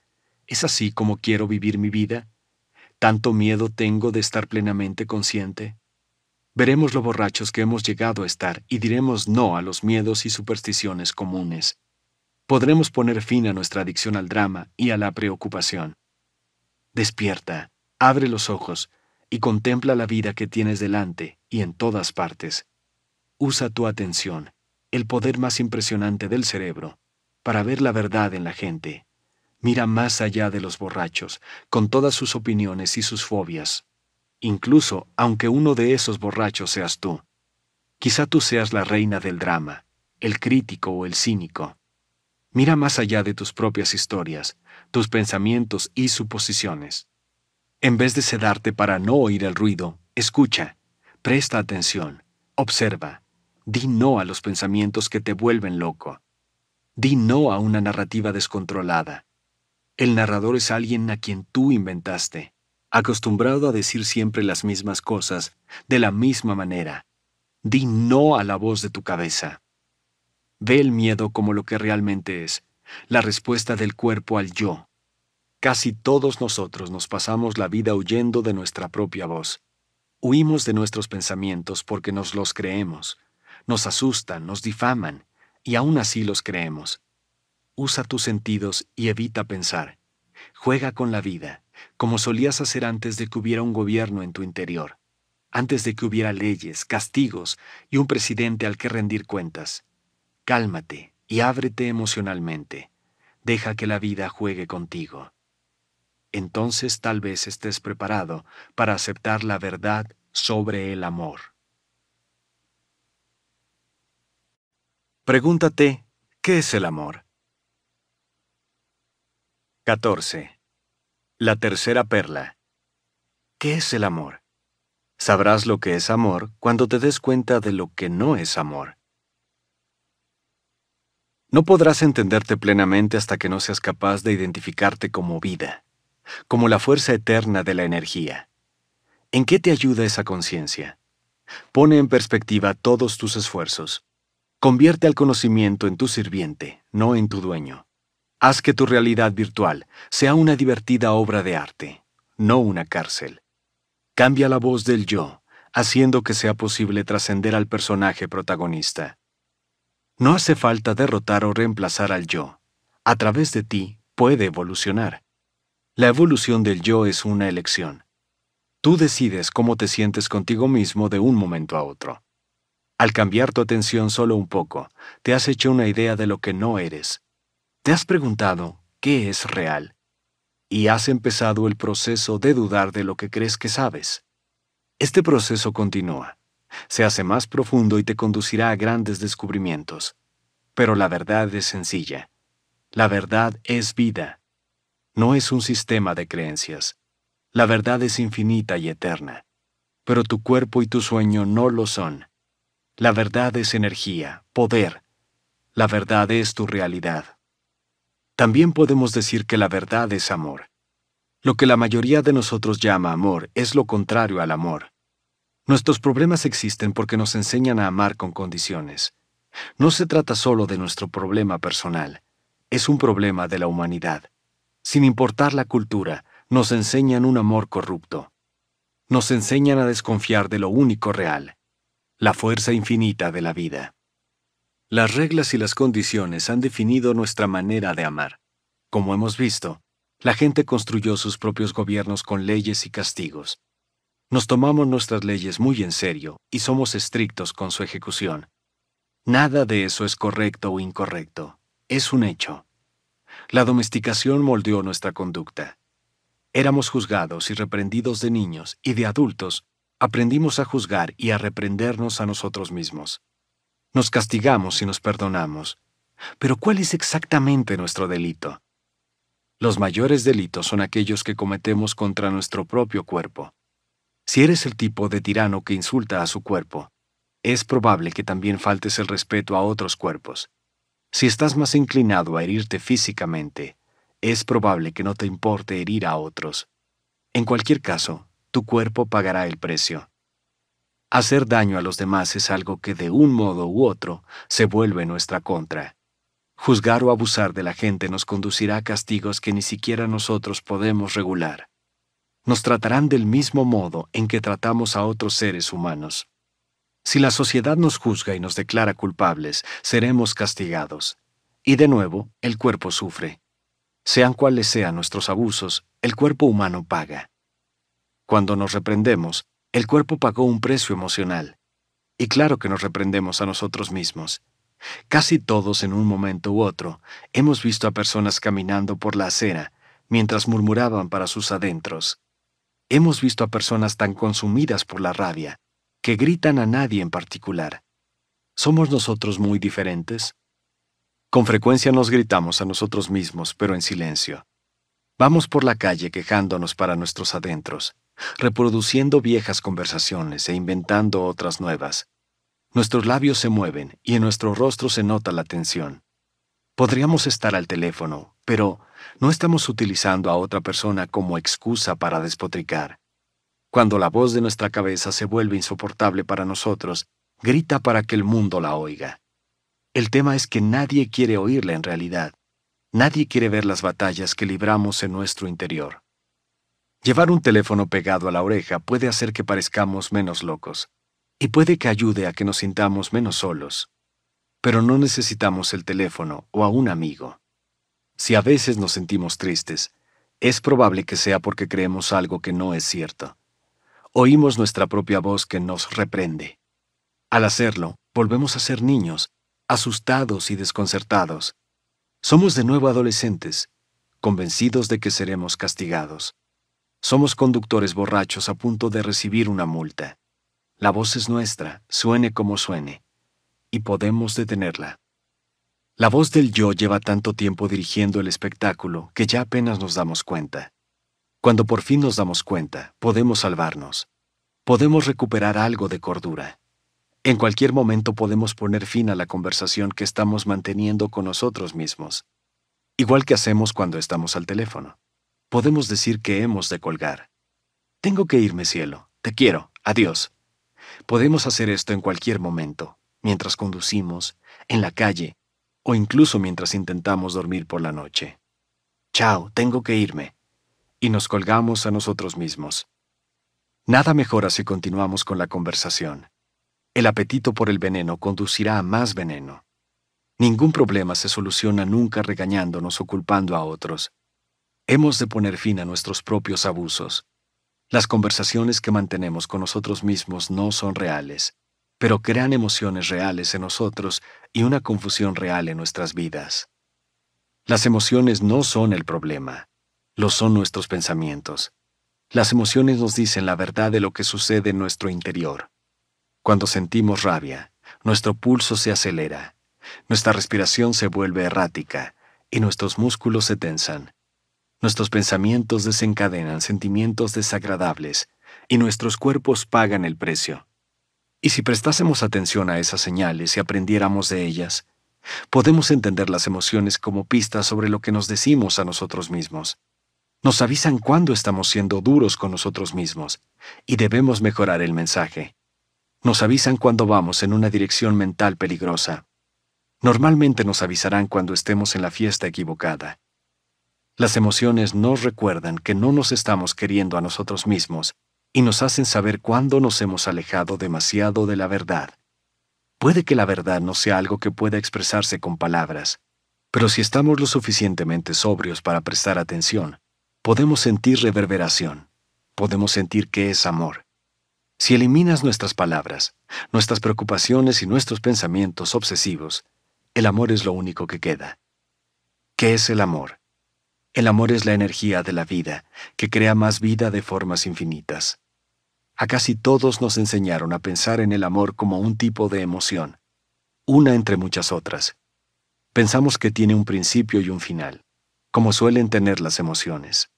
¿es así como quiero vivir mi vida? ¿Tanto miedo tengo de estar plenamente consciente? Veremos lo borrachos que hemos llegado a estar y diremos no a los miedos y supersticiones comunes. Podremos poner fin a nuestra adicción al drama y a la preocupación. Despierta, Abre los ojos y contempla la vida que tienes delante y en todas partes. Usa tu atención, el poder más impresionante del cerebro, para ver la verdad en la gente. Mira más allá de los borrachos, con todas sus opiniones y sus fobias. Incluso aunque uno de esos borrachos seas tú. Quizá tú seas la reina del drama, el crítico o el cínico. Mira más allá de tus propias historias, tus pensamientos y suposiciones. En vez de sedarte para no oír el ruido, escucha, presta atención, observa, di no a los pensamientos que te vuelven loco. Di no a una narrativa descontrolada. El narrador es alguien a quien tú inventaste, acostumbrado a decir siempre las mismas cosas, de la misma manera. Di no a la voz de tu cabeza. Ve el miedo como lo que realmente es, la respuesta del cuerpo al yo, Casi todos nosotros nos pasamos la vida huyendo de nuestra propia voz. Huimos de nuestros pensamientos porque nos los creemos. Nos asustan, nos difaman, y aún así los creemos. Usa tus sentidos y evita pensar. Juega con la vida, como solías hacer antes de que hubiera un gobierno en tu interior, antes de que hubiera leyes, castigos y un presidente al que rendir cuentas. Cálmate y ábrete emocionalmente. Deja que la vida juegue contigo entonces tal vez estés preparado para aceptar la verdad sobre el amor. Pregúntate, ¿qué es el amor? 14. La tercera perla. ¿Qué es el amor? Sabrás lo que es amor cuando te des cuenta de lo que no es amor. No podrás entenderte plenamente hasta que no seas capaz de identificarte como vida como la fuerza eterna de la energía. ¿En qué te ayuda esa conciencia? Pone en perspectiva todos tus esfuerzos. Convierte al conocimiento en tu sirviente, no en tu dueño. Haz que tu realidad virtual sea una divertida obra de arte, no una cárcel. Cambia la voz del yo, haciendo que sea posible trascender al personaje protagonista. No hace falta derrotar o reemplazar al yo. A través de ti puede evolucionar. La evolución del yo es una elección. Tú decides cómo te sientes contigo mismo de un momento a otro. Al cambiar tu atención solo un poco, te has hecho una idea de lo que no eres. Te has preguntado, ¿qué es real? Y has empezado el proceso de dudar de lo que crees que sabes. Este proceso continúa. Se hace más profundo y te conducirá a grandes descubrimientos. Pero la verdad es sencilla. La verdad es vida no es un sistema de creencias. La verdad es infinita y eterna. Pero tu cuerpo y tu sueño no lo son. La verdad es energía, poder. La verdad es tu realidad. También podemos decir que la verdad es amor. Lo que la mayoría de nosotros llama amor es lo contrario al amor. Nuestros problemas existen porque nos enseñan a amar con condiciones. No se trata solo de nuestro problema personal, es un problema de la humanidad sin importar la cultura, nos enseñan un amor corrupto. Nos enseñan a desconfiar de lo único real, la fuerza infinita de la vida. Las reglas y las condiciones han definido nuestra manera de amar. Como hemos visto, la gente construyó sus propios gobiernos con leyes y castigos. Nos tomamos nuestras leyes muy en serio y somos estrictos con su ejecución. Nada de eso es correcto o incorrecto, es un hecho. La domesticación moldeó nuestra conducta. Éramos juzgados y reprendidos de niños y de adultos, aprendimos a juzgar y a reprendernos a nosotros mismos. Nos castigamos y nos perdonamos. Pero ¿cuál es exactamente nuestro delito? Los mayores delitos son aquellos que cometemos contra nuestro propio cuerpo. Si eres el tipo de tirano que insulta a su cuerpo, es probable que también faltes el respeto a otros cuerpos. Si estás más inclinado a herirte físicamente, es probable que no te importe herir a otros. En cualquier caso, tu cuerpo pagará el precio. Hacer daño a los demás es algo que de un modo u otro se vuelve nuestra contra. Juzgar o abusar de la gente nos conducirá a castigos que ni siquiera nosotros podemos regular. Nos tratarán del mismo modo en que tratamos a otros seres humanos. Si la sociedad nos juzga y nos declara culpables, seremos castigados. Y de nuevo, el cuerpo sufre. Sean cuales sean nuestros abusos, el cuerpo humano paga. Cuando nos reprendemos, el cuerpo pagó un precio emocional. Y claro que nos reprendemos a nosotros mismos. Casi todos en un momento u otro hemos visto a personas caminando por la acera mientras murmuraban para sus adentros. Hemos visto a personas tan consumidas por la rabia que gritan a nadie en particular. ¿Somos nosotros muy diferentes? Con frecuencia nos gritamos a nosotros mismos, pero en silencio. Vamos por la calle quejándonos para nuestros adentros, reproduciendo viejas conversaciones e inventando otras nuevas. Nuestros labios se mueven y en nuestro rostro se nota la tensión. Podríamos estar al teléfono, pero no estamos utilizando a otra persona como excusa para despotricar. Cuando la voz de nuestra cabeza se vuelve insoportable para nosotros, grita para que el mundo la oiga. El tema es que nadie quiere oírla en realidad. Nadie quiere ver las batallas que libramos en nuestro interior. Llevar un teléfono pegado a la oreja puede hacer que parezcamos menos locos, y puede que ayude a que nos sintamos menos solos. Pero no necesitamos el teléfono o a un amigo. Si a veces nos sentimos tristes, es probable que sea porque creemos algo que no es cierto oímos nuestra propia voz que nos reprende. Al hacerlo, volvemos a ser niños, asustados y desconcertados. Somos de nuevo adolescentes, convencidos de que seremos castigados. Somos conductores borrachos a punto de recibir una multa. La voz es nuestra, suene como suene, y podemos detenerla. La voz del yo lleva tanto tiempo dirigiendo el espectáculo que ya apenas nos damos cuenta. Cuando por fin nos damos cuenta, podemos salvarnos. Podemos recuperar algo de cordura. En cualquier momento podemos poner fin a la conversación que estamos manteniendo con nosotros mismos. Igual que hacemos cuando estamos al teléfono. Podemos decir que hemos de colgar. Tengo que irme, cielo. Te quiero. Adiós. Podemos hacer esto en cualquier momento, mientras conducimos, en la calle, o incluso mientras intentamos dormir por la noche. Chao, tengo que irme y nos colgamos a nosotros mismos. Nada mejora si continuamos con la conversación. El apetito por el veneno conducirá a más veneno. Ningún problema se soluciona nunca regañándonos o culpando a otros. Hemos de poner fin a nuestros propios abusos. Las conversaciones que mantenemos con nosotros mismos no son reales, pero crean emociones reales en nosotros y una confusión real en nuestras vidas. Las emociones no son el problema lo son nuestros pensamientos. Las emociones nos dicen la verdad de lo que sucede en nuestro interior. Cuando sentimos rabia, nuestro pulso se acelera, nuestra respiración se vuelve errática y nuestros músculos se tensan. Nuestros pensamientos desencadenan sentimientos desagradables y nuestros cuerpos pagan el precio. Y si prestásemos atención a esas señales y aprendiéramos de ellas, podemos entender las emociones como pistas sobre lo que nos decimos a nosotros mismos nos avisan cuando estamos siendo duros con nosotros mismos y debemos mejorar el mensaje. Nos avisan cuando vamos en una dirección mental peligrosa. Normalmente nos avisarán cuando estemos en la fiesta equivocada. Las emociones nos recuerdan que no nos estamos queriendo a nosotros mismos y nos hacen saber cuándo nos hemos alejado demasiado de la verdad. Puede que la verdad no sea algo que pueda expresarse con palabras, pero si estamos lo suficientemente sobrios para prestar atención, podemos sentir reverberación, podemos sentir que es amor. Si eliminas nuestras palabras, nuestras preocupaciones y nuestros pensamientos obsesivos, el amor es lo único que queda. ¿Qué es el amor? El amor es la energía de la vida, que crea más vida de formas infinitas. A casi todos nos enseñaron a pensar en el amor como un tipo de emoción, una entre muchas otras. Pensamos que tiene un principio y un final como suelen tener las emociones.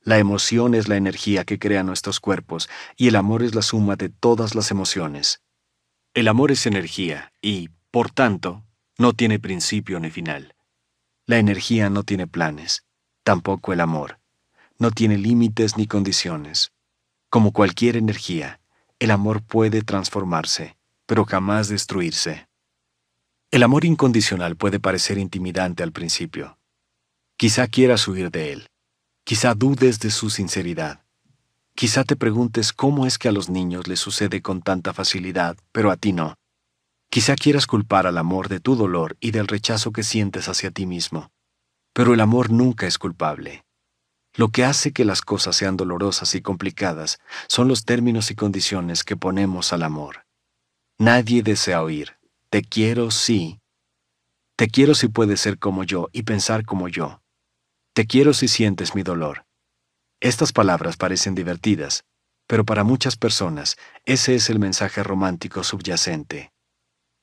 La emoción es la energía que crea nuestros cuerpos y el amor es la suma de todas las emociones. El amor es energía y, por tanto, no tiene principio ni final. La energía no tiene planes, tampoco el amor. No tiene límites ni condiciones. Como cualquier energía, el amor puede transformarse, pero jamás destruirse. El amor incondicional puede parecer intimidante al principio, Quizá quieras huir de él. Quizá dudes de su sinceridad. Quizá te preguntes cómo es que a los niños les sucede con tanta facilidad, pero a ti no. Quizá quieras culpar al amor de tu dolor y del rechazo que sientes hacia ti mismo. Pero el amor nunca es culpable. Lo que hace que las cosas sean dolorosas y complicadas son los términos y condiciones que ponemos al amor. Nadie desea oír, te quiero sí. Te quiero si puedes ser como yo y pensar como yo. Te quiero si sientes mi dolor. Estas palabras parecen divertidas, pero para muchas personas ese es el mensaje romántico subyacente.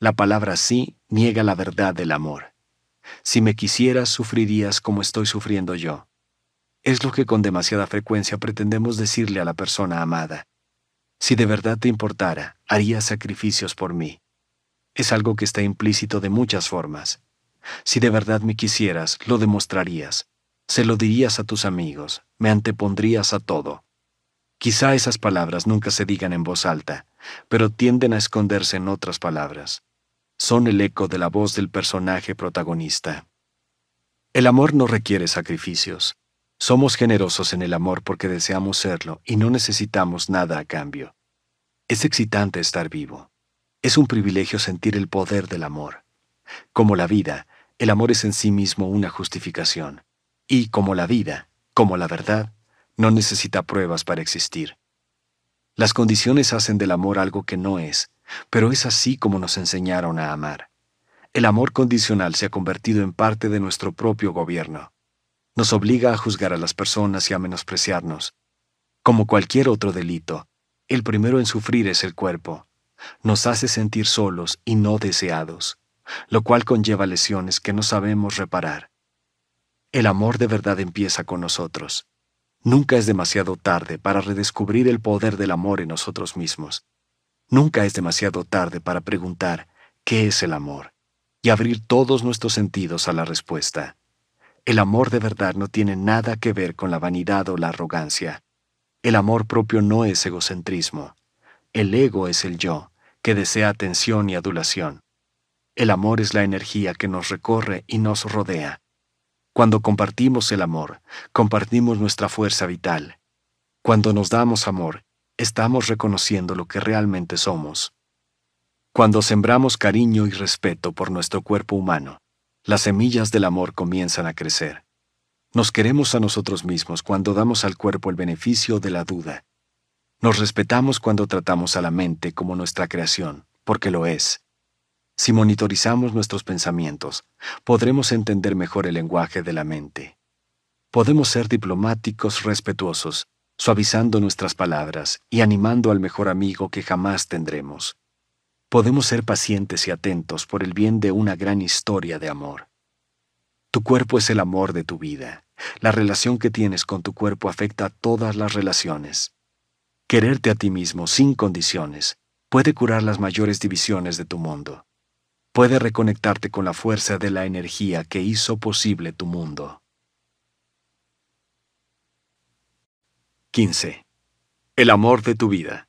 La palabra sí niega la verdad del amor. Si me quisieras, sufrirías como estoy sufriendo yo. Es lo que con demasiada frecuencia pretendemos decirle a la persona amada. Si de verdad te importara, harías sacrificios por mí. Es algo que está implícito de muchas formas. Si de verdad me quisieras, lo demostrarías. Se lo dirías a tus amigos, me antepondrías a todo. Quizá esas palabras nunca se digan en voz alta, pero tienden a esconderse en otras palabras. Son el eco de la voz del personaje protagonista. El amor no requiere sacrificios. Somos generosos en el amor porque deseamos serlo y no necesitamos nada a cambio. Es excitante estar vivo. Es un privilegio sentir el poder del amor. Como la vida, el amor es en sí mismo una justificación y como la vida, como la verdad, no necesita pruebas para existir. Las condiciones hacen del amor algo que no es, pero es así como nos enseñaron a amar. El amor condicional se ha convertido en parte de nuestro propio gobierno. Nos obliga a juzgar a las personas y a menospreciarnos. Como cualquier otro delito, el primero en sufrir es el cuerpo. Nos hace sentir solos y no deseados, lo cual conlleva lesiones que no sabemos reparar el amor de verdad empieza con nosotros. Nunca es demasiado tarde para redescubrir el poder del amor en nosotros mismos. Nunca es demasiado tarde para preguntar qué es el amor y abrir todos nuestros sentidos a la respuesta. El amor de verdad no tiene nada que ver con la vanidad o la arrogancia. El amor propio no es egocentrismo. El ego es el yo, que desea atención y adulación. El amor es la energía que nos recorre y nos rodea, cuando compartimos el amor, compartimos nuestra fuerza vital. Cuando nos damos amor, estamos reconociendo lo que realmente somos. Cuando sembramos cariño y respeto por nuestro cuerpo humano, las semillas del amor comienzan a crecer. Nos queremos a nosotros mismos cuando damos al cuerpo el beneficio de la duda. Nos respetamos cuando tratamos a la mente como nuestra creación, porque lo es. Si monitorizamos nuestros pensamientos, podremos entender mejor el lenguaje de la mente. Podemos ser diplomáticos respetuosos, suavizando nuestras palabras y animando al mejor amigo que jamás tendremos. Podemos ser pacientes y atentos por el bien de una gran historia de amor. Tu cuerpo es el amor de tu vida. La relación que tienes con tu cuerpo afecta a todas las relaciones. Quererte a ti mismo sin condiciones puede curar las mayores divisiones de tu mundo puede reconectarte con la fuerza de la energía que hizo posible tu mundo. 15. El amor de tu vida.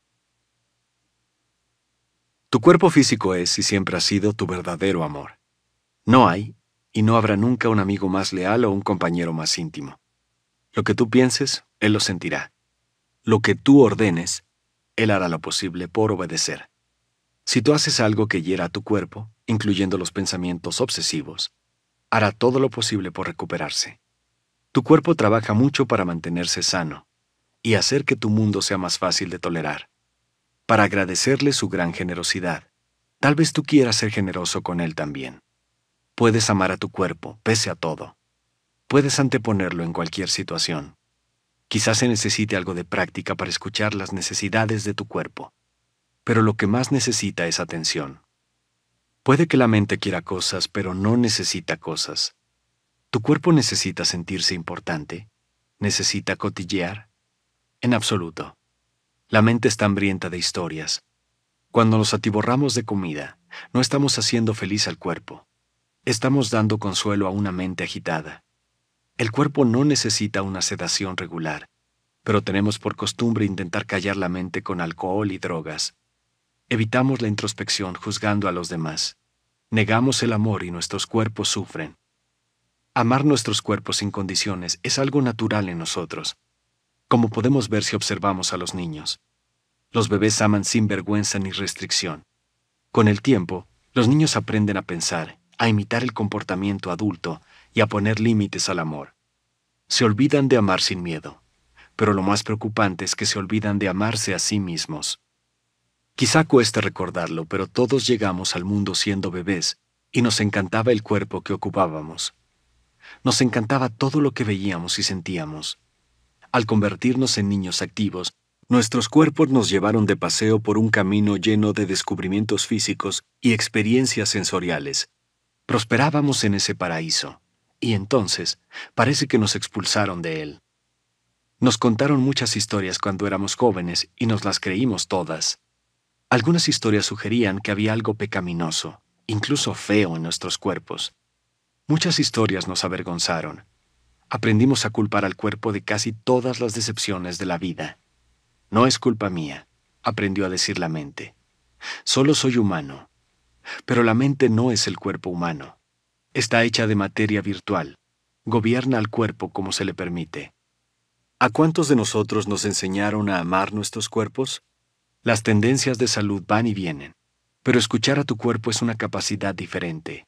Tu cuerpo físico es y siempre ha sido tu verdadero amor. No hay y no habrá nunca un amigo más leal o un compañero más íntimo. Lo que tú pienses, él lo sentirá. Lo que tú ordenes, él hará lo posible por obedecer. Si tú haces algo que hiera a tu cuerpo, incluyendo los pensamientos obsesivos, hará todo lo posible por recuperarse. Tu cuerpo trabaja mucho para mantenerse sano y hacer que tu mundo sea más fácil de tolerar. Para agradecerle su gran generosidad, tal vez tú quieras ser generoso con él también. Puedes amar a tu cuerpo, pese a todo. Puedes anteponerlo en cualquier situación. Quizás se necesite algo de práctica para escuchar las necesidades de tu cuerpo pero lo que más necesita es atención. Puede que la mente quiera cosas, pero no necesita cosas. Tu cuerpo necesita sentirse importante, necesita cotillear. En absoluto. La mente está hambrienta de historias. Cuando nos atiborramos de comida, no estamos haciendo feliz al cuerpo. Estamos dando consuelo a una mente agitada. El cuerpo no necesita una sedación regular, pero tenemos por costumbre intentar callar la mente con alcohol y drogas, Evitamos la introspección juzgando a los demás. Negamos el amor y nuestros cuerpos sufren. Amar nuestros cuerpos sin condiciones es algo natural en nosotros, como podemos ver si observamos a los niños. Los bebés aman sin vergüenza ni restricción. Con el tiempo, los niños aprenden a pensar, a imitar el comportamiento adulto y a poner límites al amor. Se olvidan de amar sin miedo, pero lo más preocupante es que se olvidan de amarse a sí mismos. Quizá cueste recordarlo, pero todos llegamos al mundo siendo bebés y nos encantaba el cuerpo que ocupábamos. Nos encantaba todo lo que veíamos y sentíamos. Al convertirnos en niños activos, nuestros cuerpos nos llevaron de paseo por un camino lleno de descubrimientos físicos y experiencias sensoriales. Prosperábamos en ese paraíso, y entonces parece que nos expulsaron de él. Nos contaron muchas historias cuando éramos jóvenes y nos las creímos todas. Algunas historias sugerían que había algo pecaminoso, incluso feo en nuestros cuerpos. Muchas historias nos avergonzaron. Aprendimos a culpar al cuerpo de casi todas las decepciones de la vida. No es culpa mía, aprendió a decir la mente. Solo soy humano. Pero la mente no es el cuerpo humano. Está hecha de materia virtual. Gobierna al cuerpo como se le permite. ¿A cuántos de nosotros nos enseñaron a amar nuestros cuerpos? Las tendencias de salud van y vienen, pero escuchar a tu cuerpo es una capacidad diferente.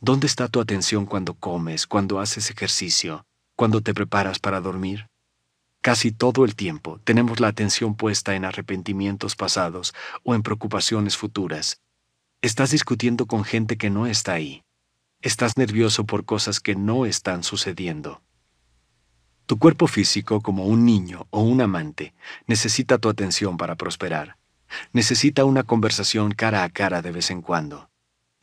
¿Dónde está tu atención cuando comes, cuando haces ejercicio, cuando te preparas para dormir? Casi todo el tiempo tenemos la atención puesta en arrepentimientos pasados o en preocupaciones futuras. Estás discutiendo con gente que no está ahí. Estás nervioso por cosas que no están sucediendo. Tu cuerpo físico, como un niño o un amante, necesita tu atención para prosperar. Necesita una conversación cara a cara de vez en cuando.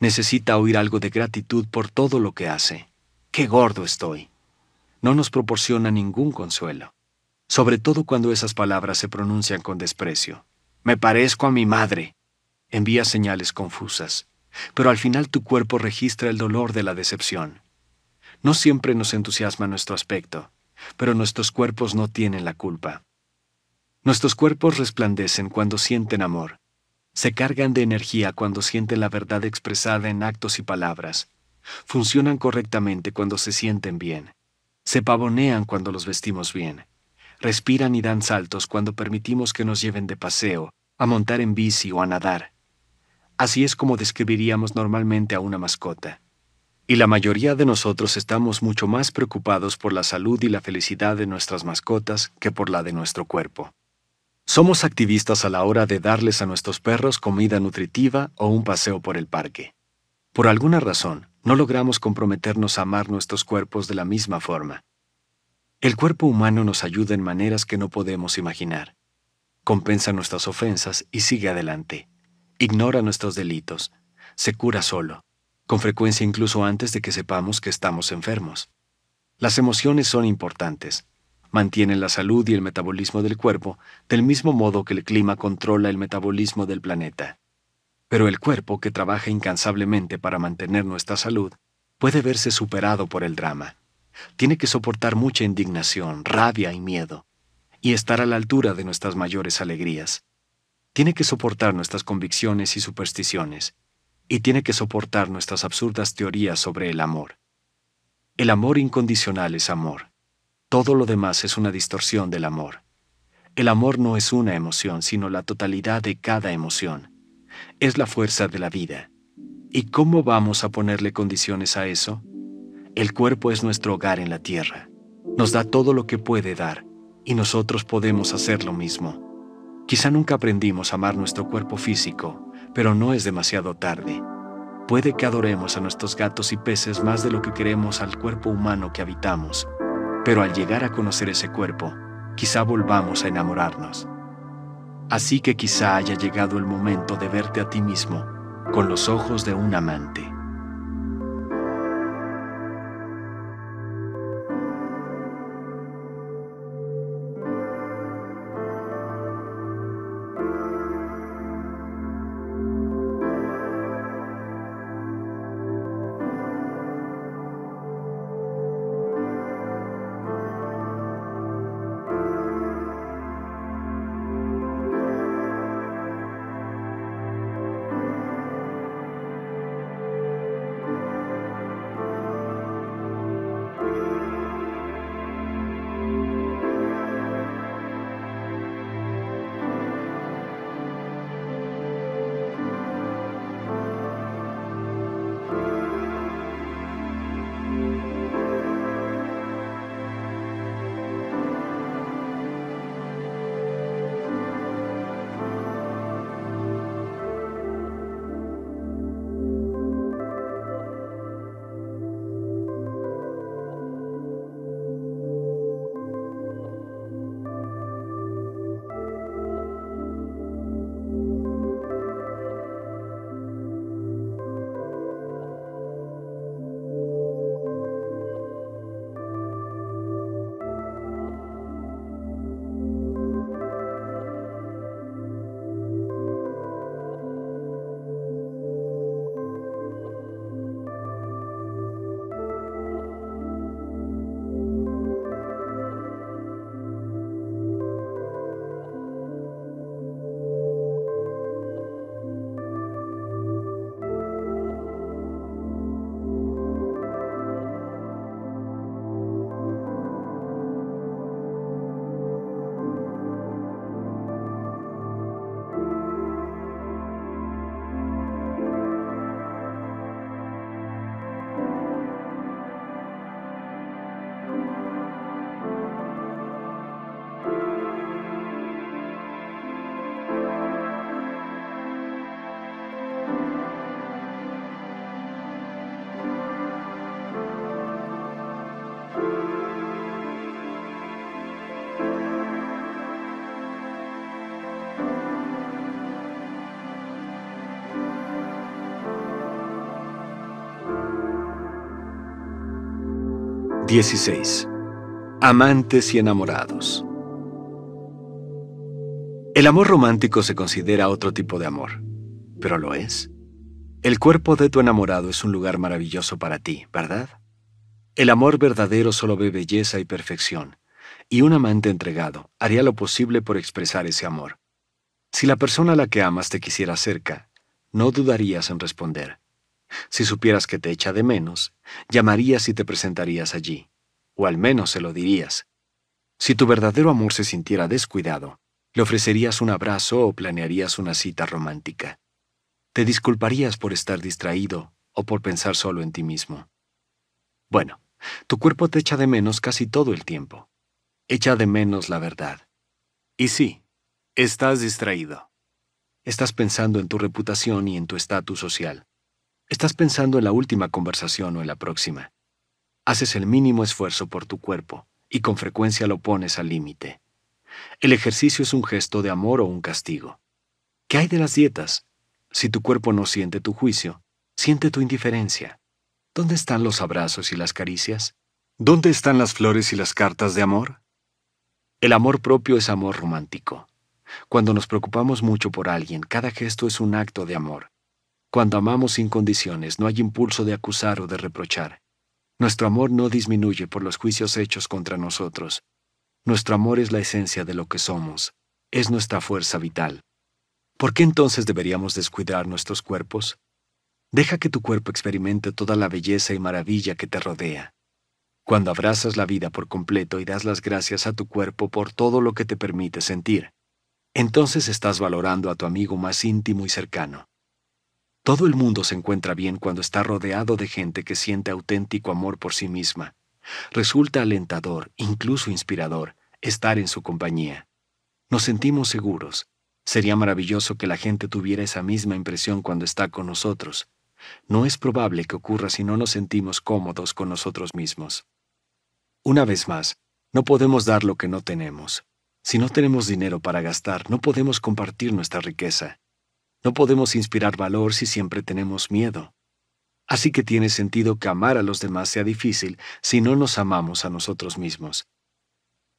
Necesita oír algo de gratitud por todo lo que hace. ¡Qué gordo estoy! No nos proporciona ningún consuelo. Sobre todo cuando esas palabras se pronuncian con desprecio. Me parezco a mi madre. Envía señales confusas, pero al final tu cuerpo registra el dolor de la decepción. No siempre nos entusiasma nuestro aspecto, pero nuestros cuerpos no tienen la culpa. Nuestros cuerpos resplandecen cuando sienten amor. Se cargan de energía cuando sienten la verdad expresada en actos y palabras. Funcionan correctamente cuando se sienten bien. Se pavonean cuando los vestimos bien. Respiran y dan saltos cuando permitimos que nos lleven de paseo, a montar en bici o a nadar. Así es como describiríamos normalmente a una mascota. Y la mayoría de nosotros estamos mucho más preocupados por la salud y la felicidad de nuestras mascotas que por la de nuestro cuerpo. Somos activistas a la hora de darles a nuestros perros comida nutritiva o un paseo por el parque. Por alguna razón, no logramos comprometernos a amar nuestros cuerpos de la misma forma. El cuerpo humano nos ayuda en maneras que no podemos imaginar. Compensa nuestras ofensas y sigue adelante. Ignora nuestros delitos. Se cura solo con frecuencia incluso antes de que sepamos que estamos enfermos. Las emociones son importantes. Mantienen la salud y el metabolismo del cuerpo, del mismo modo que el clima controla el metabolismo del planeta. Pero el cuerpo, que trabaja incansablemente para mantener nuestra salud, puede verse superado por el drama. Tiene que soportar mucha indignación, rabia y miedo, y estar a la altura de nuestras mayores alegrías. Tiene que soportar nuestras convicciones y supersticiones, y tiene que soportar nuestras absurdas teorías sobre el amor. El amor incondicional es amor. Todo lo demás es una distorsión del amor. El amor no es una emoción, sino la totalidad de cada emoción. Es la fuerza de la vida. ¿Y cómo vamos a ponerle condiciones a eso? El cuerpo es nuestro hogar en la tierra. Nos da todo lo que puede dar, y nosotros podemos hacer lo mismo. Quizá nunca aprendimos a amar nuestro cuerpo físico, pero no es demasiado tarde. Puede que adoremos a nuestros gatos y peces más de lo que queremos al cuerpo humano que habitamos, pero al llegar a conocer ese cuerpo, quizá volvamos a enamorarnos. Así que quizá haya llegado el momento de verte a ti mismo, con los ojos de un amante. 16. Amantes y enamorados. El amor romántico se considera otro tipo de amor, pero lo es. El cuerpo de tu enamorado es un lugar maravilloso para ti, ¿verdad? El amor verdadero solo ve belleza y perfección, y un amante entregado haría lo posible por expresar ese amor. Si la persona a la que amas te quisiera cerca, no dudarías en responder, si supieras que te echa de menos, llamarías y te presentarías allí, o al menos se lo dirías. Si tu verdadero amor se sintiera descuidado, le ofrecerías un abrazo o planearías una cita romántica. Te disculparías por estar distraído o por pensar solo en ti mismo. Bueno, tu cuerpo te echa de menos casi todo el tiempo. Echa de menos la verdad. Y sí, estás distraído. Estás pensando en tu reputación y en tu estatus social. Estás pensando en la última conversación o en la próxima. Haces el mínimo esfuerzo por tu cuerpo y con frecuencia lo pones al límite. El ejercicio es un gesto de amor o un castigo. ¿Qué hay de las dietas? Si tu cuerpo no siente tu juicio, siente tu indiferencia. ¿Dónde están los abrazos y las caricias? ¿Dónde están las flores y las cartas de amor? El amor propio es amor romántico. Cuando nos preocupamos mucho por alguien, cada gesto es un acto de amor. Cuando amamos sin condiciones no hay impulso de acusar o de reprochar. Nuestro amor no disminuye por los juicios hechos contra nosotros. Nuestro amor es la esencia de lo que somos, es nuestra fuerza vital. ¿Por qué entonces deberíamos descuidar nuestros cuerpos? Deja que tu cuerpo experimente toda la belleza y maravilla que te rodea. Cuando abrazas la vida por completo y das las gracias a tu cuerpo por todo lo que te permite sentir, entonces estás valorando a tu amigo más íntimo y cercano. Todo el mundo se encuentra bien cuando está rodeado de gente que siente auténtico amor por sí misma. Resulta alentador, incluso inspirador, estar en su compañía. Nos sentimos seguros. Sería maravilloso que la gente tuviera esa misma impresión cuando está con nosotros. No es probable que ocurra si no nos sentimos cómodos con nosotros mismos. Una vez más, no podemos dar lo que no tenemos. Si no tenemos dinero para gastar, no podemos compartir nuestra riqueza. No podemos inspirar valor si siempre tenemos miedo. Así que tiene sentido que amar a los demás sea difícil si no nos amamos a nosotros mismos.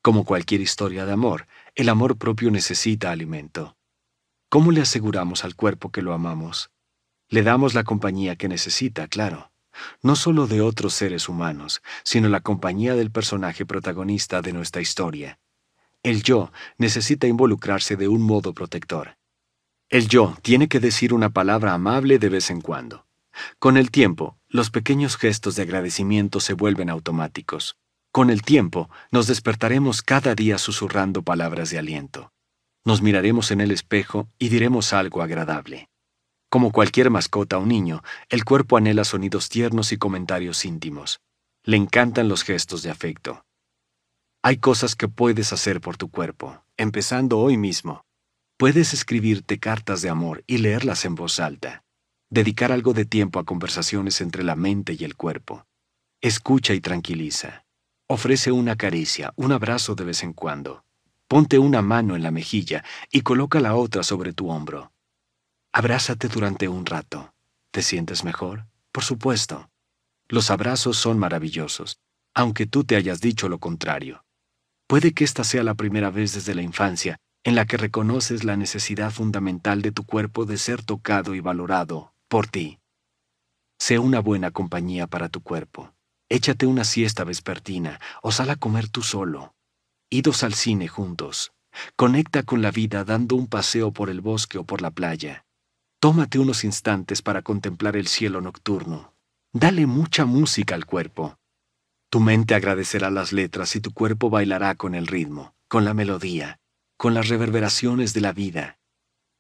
Como cualquier historia de amor, el amor propio necesita alimento. ¿Cómo le aseguramos al cuerpo que lo amamos? Le damos la compañía que necesita, claro, no solo de otros seres humanos, sino la compañía del personaje protagonista de nuestra historia. El yo necesita involucrarse de un modo protector. El yo tiene que decir una palabra amable de vez en cuando. Con el tiempo, los pequeños gestos de agradecimiento se vuelven automáticos. Con el tiempo, nos despertaremos cada día susurrando palabras de aliento. Nos miraremos en el espejo y diremos algo agradable. Como cualquier mascota o niño, el cuerpo anhela sonidos tiernos y comentarios íntimos. Le encantan los gestos de afecto. Hay cosas que puedes hacer por tu cuerpo, empezando hoy mismo. Puedes escribirte cartas de amor y leerlas en voz alta. Dedicar algo de tiempo a conversaciones entre la mente y el cuerpo. Escucha y tranquiliza. Ofrece una caricia, un abrazo de vez en cuando. Ponte una mano en la mejilla y coloca la otra sobre tu hombro. Abrázate durante un rato. ¿Te sientes mejor? Por supuesto. Los abrazos son maravillosos, aunque tú te hayas dicho lo contrario. Puede que esta sea la primera vez desde la infancia en la que reconoces la necesidad fundamental de tu cuerpo de ser tocado y valorado por ti. Sea una buena compañía para tu cuerpo. Échate una siesta vespertina o sal a comer tú solo. Idos al cine juntos. Conecta con la vida dando un paseo por el bosque o por la playa. Tómate unos instantes para contemplar el cielo nocturno. Dale mucha música al cuerpo. Tu mente agradecerá las letras y tu cuerpo bailará con el ritmo, con la melodía, con las reverberaciones de la vida.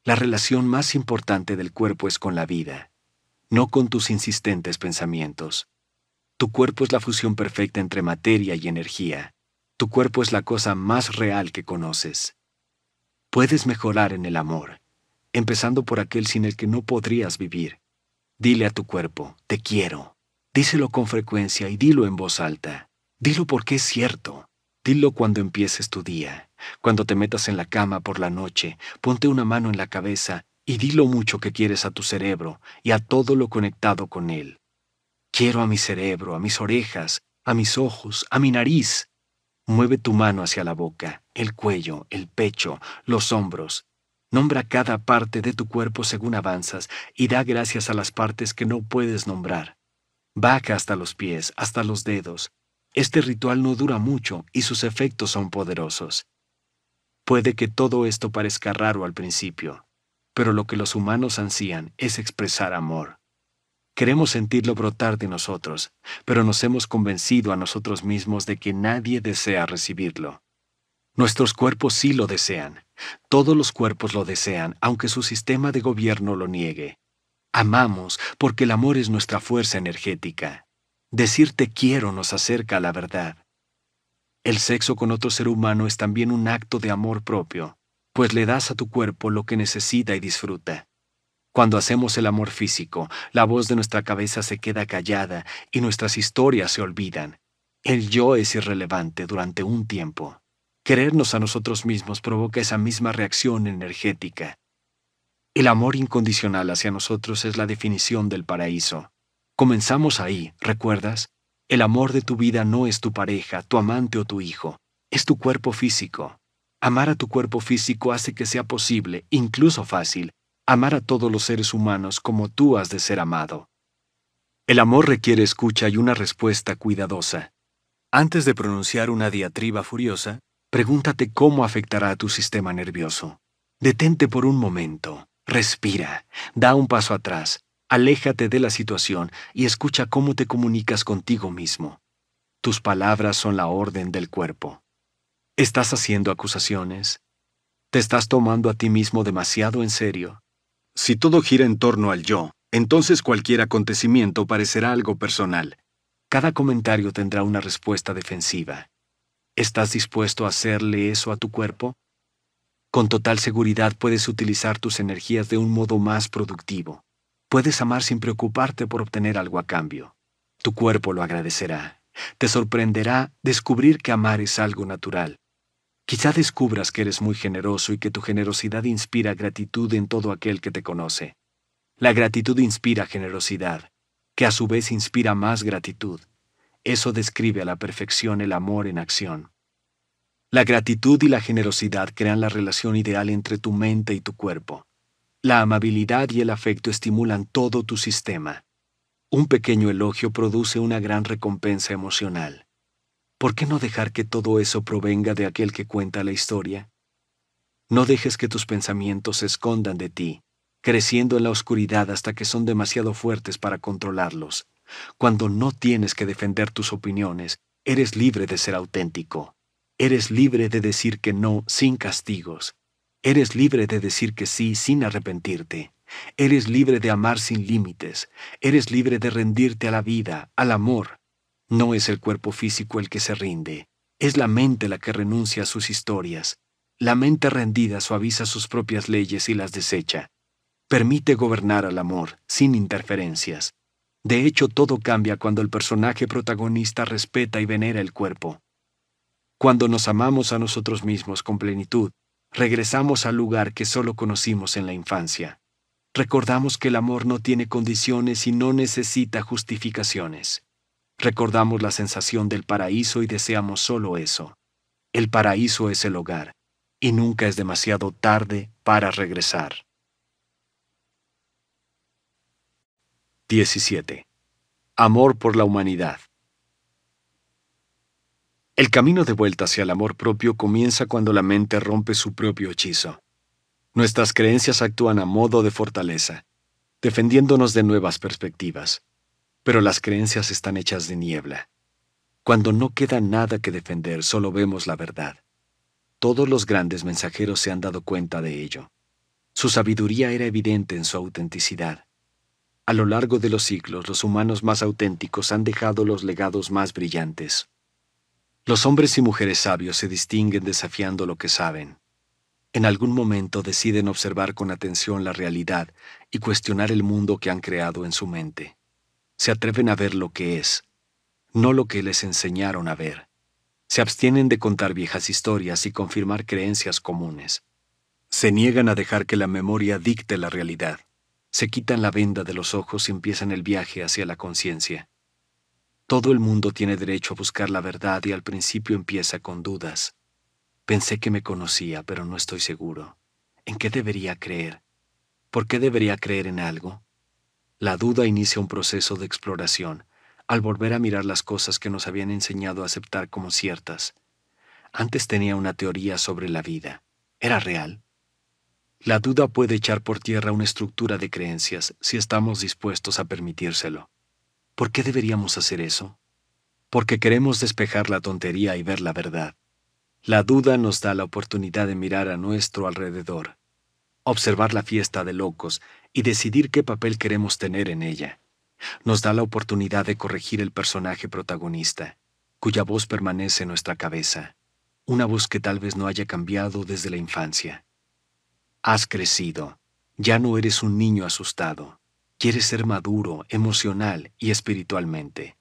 La relación más importante del cuerpo es con la vida, no con tus insistentes pensamientos. Tu cuerpo es la fusión perfecta entre materia y energía. Tu cuerpo es la cosa más real que conoces. Puedes mejorar en el amor, empezando por aquel sin el que no podrías vivir. Dile a tu cuerpo, te quiero. Díselo con frecuencia y dilo en voz alta. Dilo porque es cierto. Dilo cuando empieces tu día. Cuando te metas en la cama por la noche, ponte una mano en la cabeza y di lo mucho que quieres a tu cerebro y a todo lo conectado con él. Quiero a mi cerebro, a mis orejas, a mis ojos, a mi nariz. Mueve tu mano hacia la boca, el cuello, el pecho, los hombros. Nombra cada parte de tu cuerpo según avanzas y da gracias a las partes que no puedes nombrar. Baja hasta los pies, hasta los dedos. Este ritual no dura mucho y sus efectos son poderosos. Puede que todo esto parezca raro al principio, pero lo que los humanos ansían es expresar amor. Queremos sentirlo brotar de nosotros, pero nos hemos convencido a nosotros mismos de que nadie desea recibirlo. Nuestros cuerpos sí lo desean. Todos los cuerpos lo desean, aunque su sistema de gobierno lo niegue. Amamos porque el amor es nuestra fuerza energética. Decirte quiero nos acerca a la verdad. El sexo con otro ser humano es también un acto de amor propio, pues le das a tu cuerpo lo que necesita y disfruta. Cuando hacemos el amor físico, la voz de nuestra cabeza se queda callada y nuestras historias se olvidan. El yo es irrelevante durante un tiempo. Querernos a nosotros mismos provoca esa misma reacción energética. El amor incondicional hacia nosotros es la definición del paraíso. Comenzamos ahí, ¿recuerdas? El amor de tu vida no es tu pareja, tu amante o tu hijo, es tu cuerpo físico. Amar a tu cuerpo físico hace que sea posible, incluso fácil, amar a todos los seres humanos como tú has de ser amado. El amor requiere escucha y una respuesta cuidadosa. Antes de pronunciar una diatriba furiosa, pregúntate cómo afectará a tu sistema nervioso. Detente por un momento, respira, da un paso atrás, Aléjate de la situación y escucha cómo te comunicas contigo mismo. Tus palabras son la orden del cuerpo. ¿Estás haciendo acusaciones? ¿Te estás tomando a ti mismo demasiado en serio? Si todo gira en torno al yo, entonces cualquier acontecimiento parecerá algo personal. Cada comentario tendrá una respuesta defensiva. ¿Estás dispuesto a hacerle eso a tu cuerpo? Con total seguridad puedes utilizar tus energías de un modo más productivo. Puedes amar sin preocuparte por obtener algo a cambio. Tu cuerpo lo agradecerá. Te sorprenderá descubrir que amar es algo natural. Quizá descubras que eres muy generoso y que tu generosidad inspira gratitud en todo aquel que te conoce. La gratitud inspira generosidad, que a su vez inspira más gratitud. Eso describe a la perfección el amor en acción. La gratitud y la generosidad crean la relación ideal entre tu mente y tu cuerpo. La amabilidad y el afecto estimulan todo tu sistema. Un pequeño elogio produce una gran recompensa emocional. ¿Por qué no dejar que todo eso provenga de aquel que cuenta la historia? No dejes que tus pensamientos se escondan de ti, creciendo en la oscuridad hasta que son demasiado fuertes para controlarlos. Cuando no tienes que defender tus opiniones, eres libre de ser auténtico. Eres libre de decir que no sin castigos. Eres libre de decir que sí sin arrepentirte. Eres libre de amar sin límites. Eres libre de rendirte a la vida, al amor. No es el cuerpo físico el que se rinde. Es la mente la que renuncia a sus historias. La mente rendida suaviza sus propias leyes y las desecha. Permite gobernar al amor, sin interferencias. De hecho, todo cambia cuando el personaje protagonista respeta y venera el cuerpo. Cuando nos amamos a nosotros mismos con plenitud, regresamos al lugar que solo conocimos en la infancia. Recordamos que el amor no tiene condiciones y no necesita justificaciones. Recordamos la sensación del paraíso y deseamos solo eso. El paraíso es el hogar, y nunca es demasiado tarde para regresar. 17. Amor por la humanidad. El camino de vuelta hacia el amor propio comienza cuando la mente rompe su propio hechizo. Nuestras creencias actúan a modo de fortaleza, defendiéndonos de nuevas perspectivas. Pero las creencias están hechas de niebla. Cuando no queda nada que defender, solo vemos la verdad. Todos los grandes mensajeros se han dado cuenta de ello. Su sabiduría era evidente en su autenticidad. A lo largo de los siglos, los humanos más auténticos han dejado los legados más brillantes. Los hombres y mujeres sabios se distinguen desafiando lo que saben. En algún momento deciden observar con atención la realidad y cuestionar el mundo que han creado en su mente. Se atreven a ver lo que es, no lo que les enseñaron a ver. Se abstienen de contar viejas historias y confirmar creencias comunes. Se niegan a dejar que la memoria dicte la realidad. Se quitan la venda de los ojos y empiezan el viaje hacia la conciencia. Todo el mundo tiene derecho a buscar la verdad y al principio empieza con dudas. Pensé que me conocía, pero no estoy seguro. ¿En qué debería creer? ¿Por qué debería creer en algo? La duda inicia un proceso de exploración, al volver a mirar las cosas que nos habían enseñado a aceptar como ciertas. Antes tenía una teoría sobre la vida. ¿Era real? La duda puede echar por tierra una estructura de creencias si estamos dispuestos a permitírselo. ¿Por qué deberíamos hacer eso? Porque queremos despejar la tontería y ver la verdad. La duda nos da la oportunidad de mirar a nuestro alrededor, observar la fiesta de locos y decidir qué papel queremos tener en ella. Nos da la oportunidad de corregir el personaje protagonista, cuya voz permanece en nuestra cabeza, una voz que tal vez no haya cambiado desde la infancia. Has crecido, ya no eres un niño asustado. Quieres ser maduro, emocional y espiritualmente.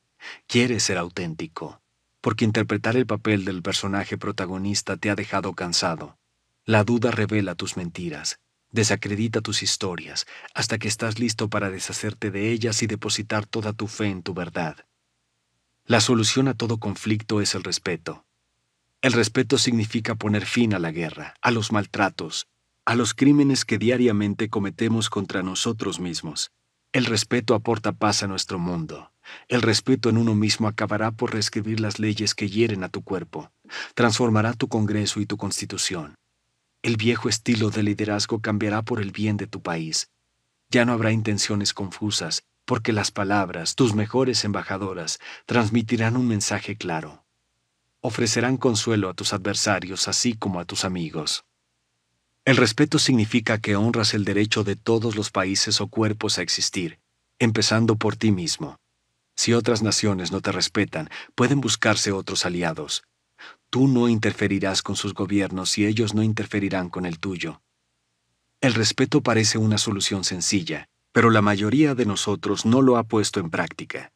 Quieres ser auténtico. Porque interpretar el papel del personaje protagonista te ha dejado cansado. La duda revela tus mentiras, desacredita tus historias, hasta que estás listo para deshacerte de ellas y depositar toda tu fe en tu verdad. La solución a todo conflicto es el respeto. El respeto significa poner fin a la guerra, a los maltratos, a los crímenes que diariamente cometemos contra nosotros mismos. El respeto aporta paz a nuestro mundo. El respeto en uno mismo acabará por reescribir las leyes que hieren a tu cuerpo, transformará tu Congreso y tu Constitución. El viejo estilo de liderazgo cambiará por el bien de tu país. Ya no habrá intenciones confusas, porque las palabras, tus mejores embajadoras, transmitirán un mensaje claro. Ofrecerán consuelo a tus adversarios así como a tus amigos. El respeto significa que honras el derecho de todos los países o cuerpos a existir, empezando por ti mismo. Si otras naciones no te respetan, pueden buscarse otros aliados. Tú no interferirás con sus gobiernos y ellos no interferirán con el tuyo. El respeto parece una solución sencilla, pero la mayoría de nosotros no lo ha puesto en práctica.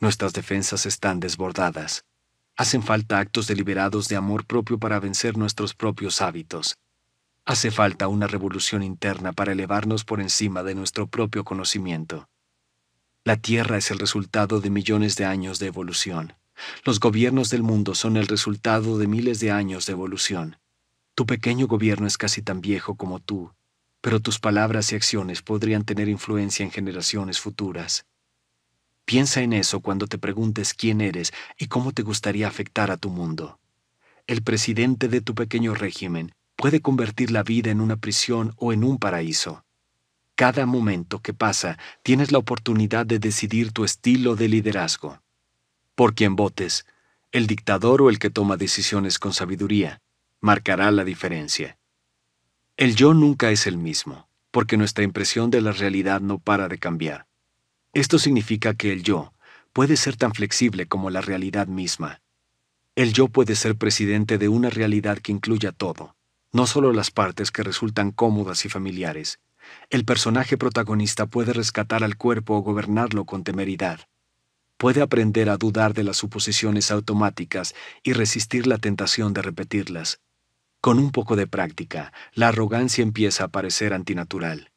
Nuestras defensas están desbordadas. Hacen falta actos deliberados de amor propio para vencer nuestros propios hábitos. Hace falta una revolución interna para elevarnos por encima de nuestro propio conocimiento. La Tierra es el resultado de millones de años de evolución. Los gobiernos del mundo son el resultado de miles de años de evolución. Tu pequeño gobierno es casi tan viejo como tú, pero tus palabras y acciones podrían tener influencia en generaciones futuras. Piensa en eso cuando te preguntes quién eres y cómo te gustaría afectar a tu mundo. El presidente de tu pequeño régimen puede convertir la vida en una prisión o en un paraíso. Cada momento que pasa tienes la oportunidad de decidir tu estilo de liderazgo. Por quien votes, el dictador o el que toma decisiones con sabiduría, marcará la diferencia. El yo nunca es el mismo, porque nuestra impresión de la realidad no para de cambiar. Esto significa que el yo puede ser tan flexible como la realidad misma. El yo puede ser presidente de una realidad que incluya todo, no solo las partes que resultan cómodas y familiares. El personaje protagonista puede rescatar al cuerpo o gobernarlo con temeridad. Puede aprender a dudar de las suposiciones automáticas y resistir la tentación de repetirlas. Con un poco de práctica, la arrogancia empieza a parecer antinatural.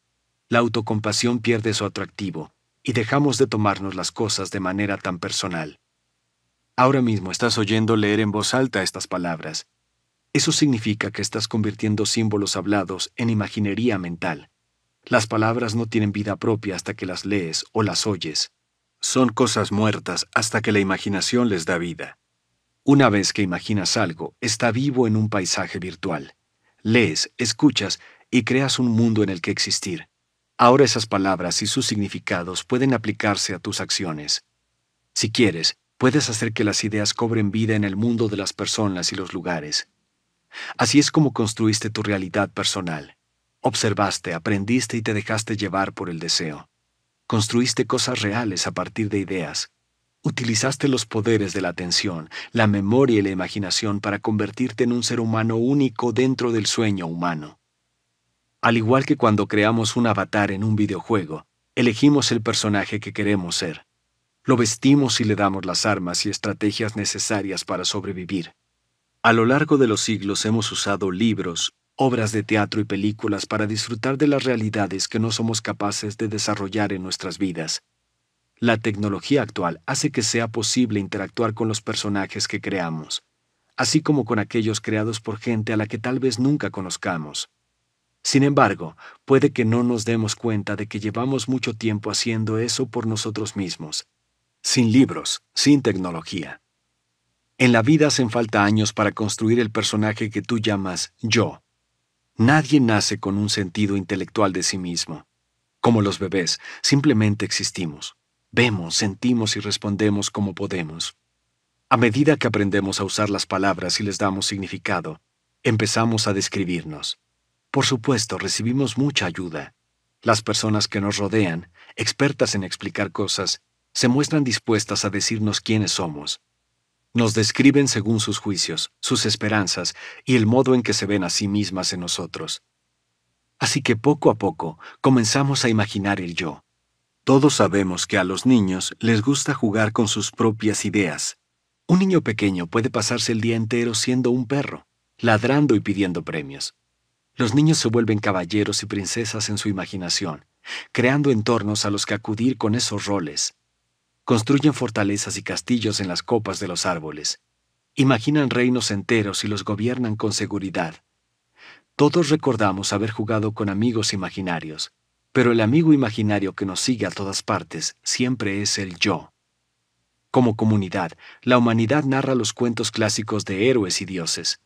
La autocompasión pierde su atractivo y dejamos de tomarnos las cosas de manera tan personal. Ahora mismo estás oyendo leer en voz alta estas palabras eso significa que estás convirtiendo símbolos hablados en imaginería mental. Las palabras no tienen vida propia hasta que las lees o las oyes. Son cosas muertas hasta que la imaginación les da vida. Una vez que imaginas algo, está vivo en un paisaje virtual. Lees, escuchas y creas un mundo en el que existir. Ahora esas palabras y sus significados pueden aplicarse a tus acciones. Si quieres, puedes hacer que las ideas cobren vida en el mundo de las personas y los lugares. Así es como construiste tu realidad personal. Observaste, aprendiste y te dejaste llevar por el deseo. Construiste cosas reales a partir de ideas. Utilizaste los poderes de la atención, la memoria y la imaginación para convertirte en un ser humano único dentro del sueño humano. Al igual que cuando creamos un avatar en un videojuego, elegimos el personaje que queremos ser. Lo vestimos y le damos las armas y estrategias necesarias para sobrevivir. A lo largo de los siglos hemos usado libros, obras de teatro y películas para disfrutar de las realidades que no somos capaces de desarrollar en nuestras vidas. La tecnología actual hace que sea posible interactuar con los personajes que creamos, así como con aquellos creados por gente a la que tal vez nunca conozcamos. Sin embargo, puede que no nos demos cuenta de que llevamos mucho tiempo haciendo eso por nosotros mismos, sin libros, sin tecnología, en la vida hacen falta años para construir el personaje que tú llamas yo. Nadie nace con un sentido intelectual de sí mismo. Como los bebés, simplemente existimos. Vemos, sentimos y respondemos como podemos. A medida que aprendemos a usar las palabras y les damos significado, empezamos a describirnos. Por supuesto, recibimos mucha ayuda. Las personas que nos rodean, expertas en explicar cosas, se muestran dispuestas a decirnos quiénes somos, nos describen según sus juicios, sus esperanzas y el modo en que se ven a sí mismas en nosotros. Así que poco a poco comenzamos a imaginar el yo. Todos sabemos que a los niños les gusta jugar con sus propias ideas. Un niño pequeño puede pasarse el día entero siendo un perro, ladrando y pidiendo premios. Los niños se vuelven caballeros y princesas en su imaginación, creando entornos a los que acudir con esos roles, construyen fortalezas y castillos en las copas de los árboles, imaginan reinos enteros y los gobiernan con seguridad. Todos recordamos haber jugado con amigos imaginarios, pero el amigo imaginario que nos sigue a todas partes siempre es el yo. Como comunidad, la humanidad narra los cuentos clásicos de héroes y dioses.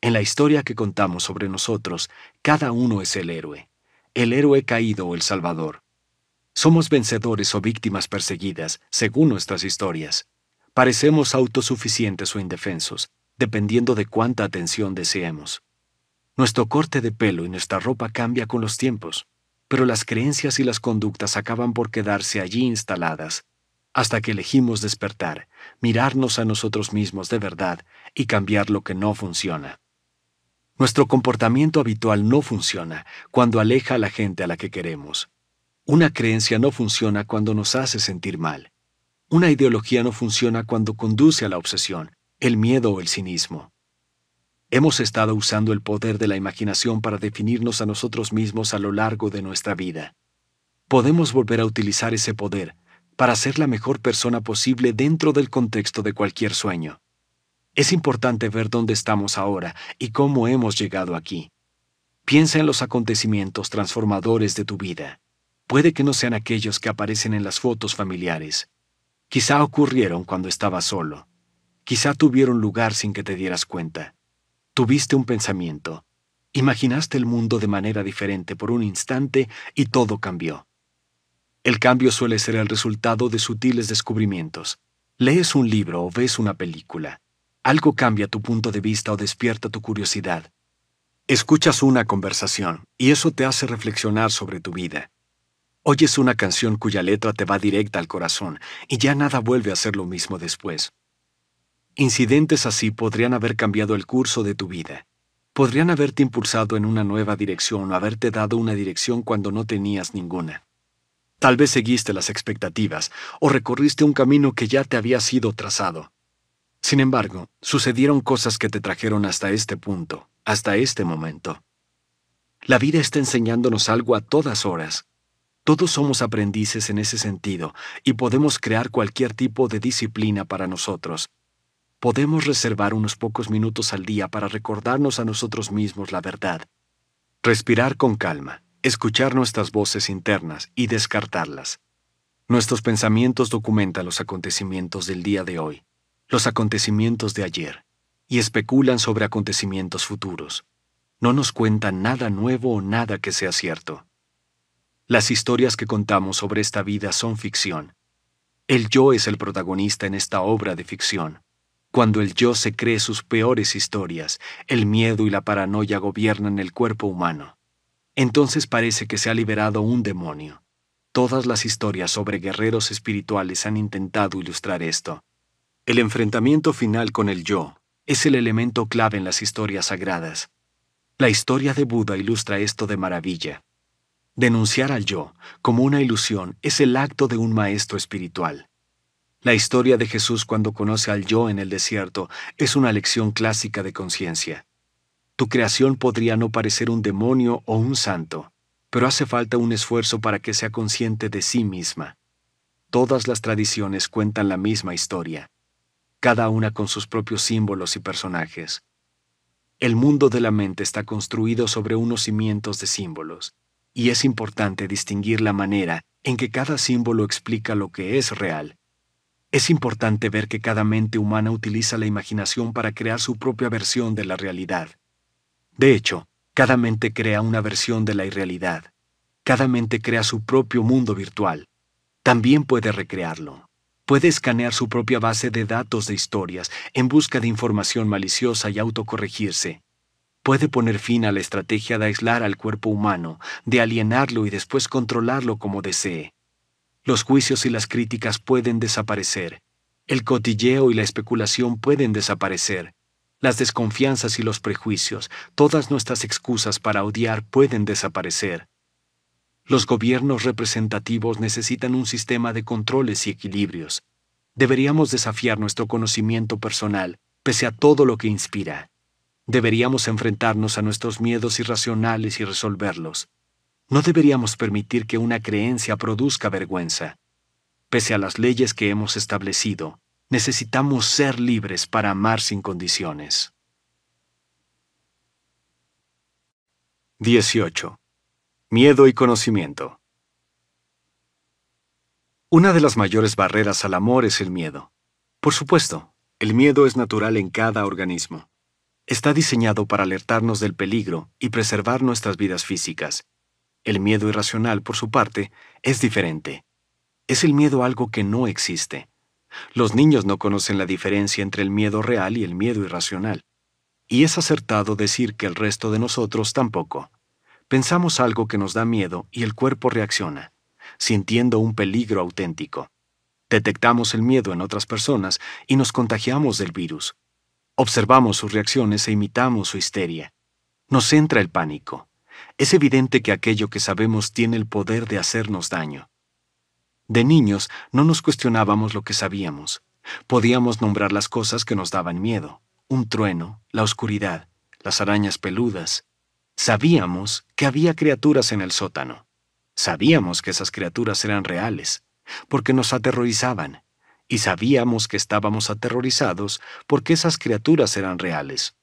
En la historia que contamos sobre nosotros, cada uno es el héroe, el héroe caído o el salvador. Somos vencedores o víctimas perseguidas, según nuestras historias. Parecemos autosuficientes o indefensos, dependiendo de cuánta atención deseemos. Nuestro corte de pelo y nuestra ropa cambia con los tiempos, pero las creencias y las conductas acaban por quedarse allí instaladas, hasta que elegimos despertar, mirarnos a nosotros mismos de verdad y cambiar lo que no funciona. Nuestro comportamiento habitual no funciona cuando aleja a la gente a la que queremos. Una creencia no funciona cuando nos hace sentir mal. Una ideología no funciona cuando conduce a la obsesión, el miedo o el cinismo. Hemos estado usando el poder de la imaginación para definirnos a nosotros mismos a lo largo de nuestra vida. Podemos volver a utilizar ese poder para ser la mejor persona posible dentro del contexto de cualquier sueño. Es importante ver dónde estamos ahora y cómo hemos llegado aquí. Piensa en los acontecimientos transformadores de tu vida puede que no sean aquellos que aparecen en las fotos familiares. Quizá ocurrieron cuando estabas solo. Quizá tuvieron lugar sin que te dieras cuenta. Tuviste un pensamiento. Imaginaste el mundo de manera diferente por un instante y todo cambió. El cambio suele ser el resultado de sutiles descubrimientos. Lees un libro o ves una película. Algo cambia tu punto de vista o despierta tu curiosidad. Escuchas una conversación y eso te hace reflexionar sobre tu vida. Oyes una canción cuya letra te va directa al corazón y ya nada vuelve a ser lo mismo después. Incidentes así podrían haber cambiado el curso de tu vida. Podrían haberte impulsado en una nueva dirección o haberte dado una dirección cuando no tenías ninguna. Tal vez seguiste las expectativas o recorriste un camino que ya te había sido trazado. Sin embargo, sucedieron cosas que te trajeron hasta este punto, hasta este momento. La vida está enseñándonos algo a todas horas, todos somos aprendices en ese sentido y podemos crear cualquier tipo de disciplina para nosotros. Podemos reservar unos pocos minutos al día para recordarnos a nosotros mismos la verdad. Respirar con calma, escuchar nuestras voces internas y descartarlas. Nuestros pensamientos documentan los acontecimientos del día de hoy, los acontecimientos de ayer, y especulan sobre acontecimientos futuros. No nos cuentan nada nuevo o nada que sea cierto. Las historias que contamos sobre esta vida son ficción. El yo es el protagonista en esta obra de ficción. Cuando el yo se cree sus peores historias, el miedo y la paranoia gobiernan el cuerpo humano. Entonces parece que se ha liberado un demonio. Todas las historias sobre guerreros espirituales han intentado ilustrar esto. El enfrentamiento final con el yo es el elemento clave en las historias sagradas. La historia de Buda ilustra esto de maravilla. Denunciar al yo como una ilusión es el acto de un maestro espiritual. La historia de Jesús cuando conoce al yo en el desierto es una lección clásica de conciencia. Tu creación podría no parecer un demonio o un santo, pero hace falta un esfuerzo para que sea consciente de sí misma. Todas las tradiciones cuentan la misma historia, cada una con sus propios símbolos y personajes. El mundo de la mente está construido sobre unos cimientos de símbolos, y es importante distinguir la manera en que cada símbolo explica lo que es real. Es importante ver que cada mente humana utiliza la imaginación para crear su propia versión de la realidad. De hecho, cada mente crea una versión de la irrealidad. Cada mente crea su propio mundo virtual. También puede recrearlo. Puede escanear su propia base de datos de historias en busca de información maliciosa y autocorregirse puede poner fin a la estrategia de aislar al cuerpo humano, de alienarlo y después controlarlo como desee. Los juicios y las críticas pueden desaparecer. El cotilleo y la especulación pueden desaparecer. Las desconfianzas y los prejuicios, todas nuestras excusas para odiar pueden desaparecer. Los gobiernos representativos necesitan un sistema de controles y equilibrios. Deberíamos desafiar nuestro conocimiento personal, pese a todo lo que inspira. Deberíamos enfrentarnos a nuestros miedos irracionales y resolverlos. No deberíamos permitir que una creencia produzca vergüenza. Pese a las leyes que hemos establecido, necesitamos ser libres para amar sin condiciones. 18. Miedo y conocimiento. Una de las mayores barreras al amor es el miedo. Por supuesto, el miedo es natural en cada organismo está diseñado para alertarnos del peligro y preservar nuestras vidas físicas. El miedo irracional, por su parte, es diferente. Es el miedo algo que no existe. Los niños no conocen la diferencia entre el miedo real y el miedo irracional. Y es acertado decir que el resto de nosotros tampoco. Pensamos algo que nos da miedo y el cuerpo reacciona, sintiendo un peligro auténtico. Detectamos el miedo en otras personas y nos contagiamos del virus, Observamos sus reacciones e imitamos su histeria. Nos entra el pánico. Es evidente que aquello que sabemos tiene el poder de hacernos daño. De niños no nos cuestionábamos lo que sabíamos. Podíamos nombrar las cosas que nos daban miedo, un trueno, la oscuridad, las arañas peludas. Sabíamos que había criaturas en el sótano. Sabíamos que esas criaturas eran reales, porque nos aterrorizaban, y sabíamos que estábamos aterrorizados porque esas criaturas eran reales.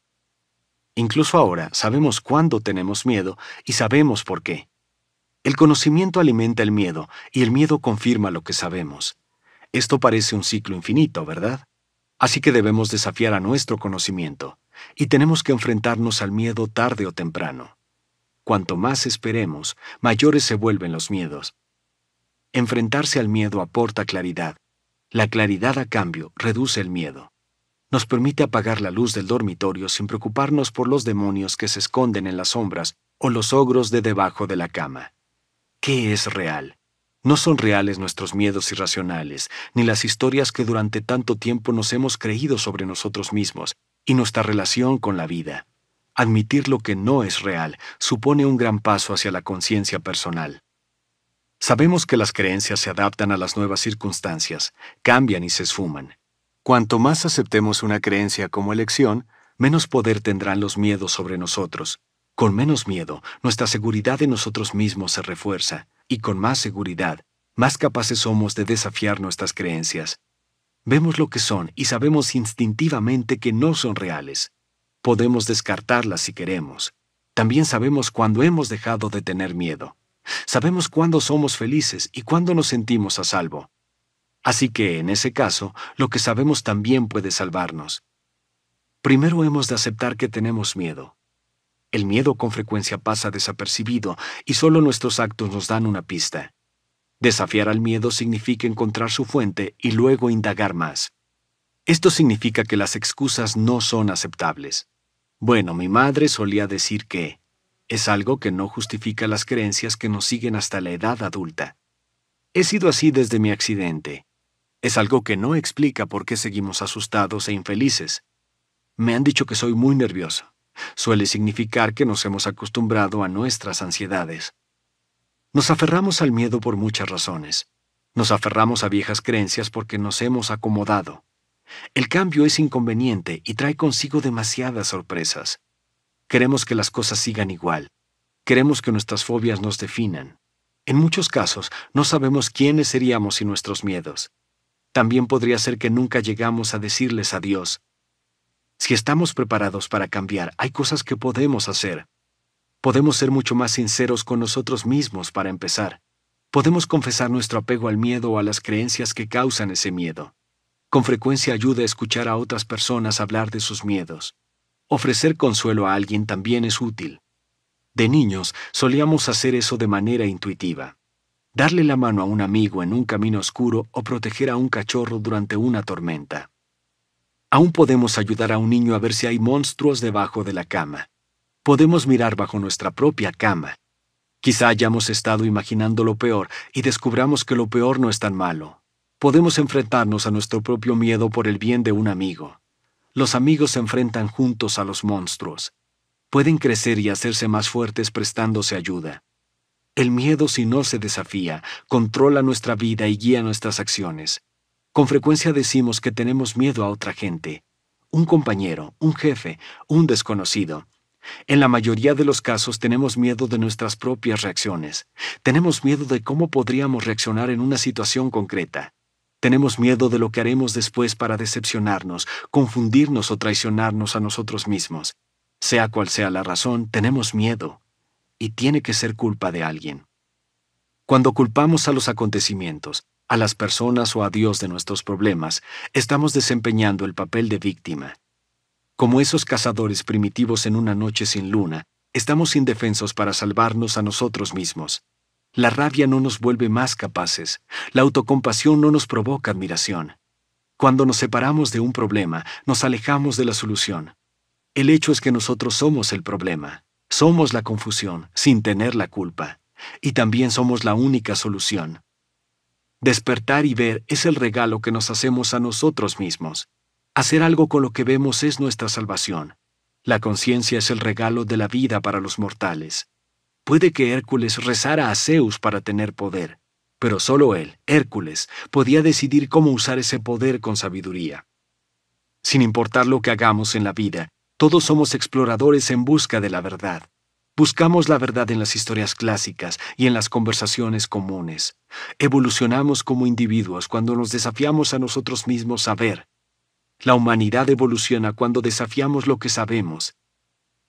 Incluso ahora sabemos cuándo tenemos miedo y sabemos por qué. El conocimiento alimenta el miedo y el miedo confirma lo que sabemos. Esto parece un ciclo infinito, ¿verdad? Así que debemos desafiar a nuestro conocimiento y tenemos que enfrentarnos al miedo tarde o temprano. Cuanto más esperemos, mayores se vuelven los miedos. Enfrentarse al miedo aporta claridad la claridad a cambio reduce el miedo. Nos permite apagar la luz del dormitorio sin preocuparnos por los demonios que se esconden en las sombras o los ogros de debajo de la cama. ¿Qué es real? No son reales nuestros miedos irracionales, ni las historias que durante tanto tiempo nos hemos creído sobre nosotros mismos y nuestra relación con la vida. Admitir lo que no es real supone un gran paso hacia la conciencia personal. Sabemos que las creencias se adaptan a las nuevas circunstancias, cambian y se esfuman. Cuanto más aceptemos una creencia como elección, menos poder tendrán los miedos sobre nosotros. Con menos miedo, nuestra seguridad de nosotros mismos se refuerza, y con más seguridad, más capaces somos de desafiar nuestras creencias. Vemos lo que son y sabemos instintivamente que no son reales. Podemos descartarlas si queremos. También sabemos cuándo hemos dejado de tener miedo. Sabemos cuándo somos felices y cuándo nos sentimos a salvo. Así que, en ese caso, lo que sabemos también puede salvarnos. Primero hemos de aceptar que tenemos miedo. El miedo con frecuencia pasa desapercibido y solo nuestros actos nos dan una pista. Desafiar al miedo significa encontrar su fuente y luego indagar más. Esto significa que las excusas no son aceptables. Bueno, mi madre solía decir que es algo que no justifica las creencias que nos siguen hasta la edad adulta. He sido así desde mi accidente. Es algo que no explica por qué seguimos asustados e infelices. Me han dicho que soy muy nervioso. Suele significar que nos hemos acostumbrado a nuestras ansiedades. Nos aferramos al miedo por muchas razones. Nos aferramos a viejas creencias porque nos hemos acomodado. El cambio es inconveniente y trae consigo demasiadas sorpresas. Queremos que las cosas sigan igual. Queremos que nuestras fobias nos definan. En muchos casos, no sabemos quiénes seríamos sin nuestros miedos. También podría ser que nunca llegamos a decirles adiós. Si estamos preparados para cambiar, hay cosas que podemos hacer. Podemos ser mucho más sinceros con nosotros mismos para empezar. Podemos confesar nuestro apego al miedo o a las creencias que causan ese miedo. Con frecuencia ayuda escuchar a otras personas hablar de sus miedos. Ofrecer consuelo a alguien también es útil. De niños solíamos hacer eso de manera intuitiva. Darle la mano a un amigo en un camino oscuro o proteger a un cachorro durante una tormenta. Aún podemos ayudar a un niño a ver si hay monstruos debajo de la cama. Podemos mirar bajo nuestra propia cama. Quizá hayamos estado imaginando lo peor y descubramos que lo peor no es tan malo. Podemos enfrentarnos a nuestro propio miedo por el bien de un amigo los amigos se enfrentan juntos a los monstruos. Pueden crecer y hacerse más fuertes prestándose ayuda. El miedo, si no se desafía, controla nuestra vida y guía nuestras acciones. Con frecuencia decimos que tenemos miedo a otra gente, un compañero, un jefe, un desconocido. En la mayoría de los casos tenemos miedo de nuestras propias reacciones. Tenemos miedo de cómo podríamos reaccionar en una situación concreta. Tenemos miedo de lo que haremos después para decepcionarnos, confundirnos o traicionarnos a nosotros mismos. Sea cual sea la razón, tenemos miedo. Y tiene que ser culpa de alguien. Cuando culpamos a los acontecimientos, a las personas o a Dios de nuestros problemas, estamos desempeñando el papel de víctima. Como esos cazadores primitivos en una noche sin luna, estamos indefensos para salvarnos a nosotros mismos. La rabia no nos vuelve más capaces, la autocompasión no nos provoca admiración. Cuando nos separamos de un problema, nos alejamos de la solución. El hecho es que nosotros somos el problema, somos la confusión, sin tener la culpa, y también somos la única solución. Despertar y ver es el regalo que nos hacemos a nosotros mismos. Hacer algo con lo que vemos es nuestra salvación. La conciencia es el regalo de la vida para los mortales. Puede que Hércules rezara a Zeus para tener poder, pero solo él, Hércules, podía decidir cómo usar ese poder con sabiduría. Sin importar lo que hagamos en la vida, todos somos exploradores en busca de la verdad. Buscamos la verdad en las historias clásicas y en las conversaciones comunes. Evolucionamos como individuos cuando nos desafiamos a nosotros mismos saber. La humanidad evoluciona cuando desafiamos lo que sabemos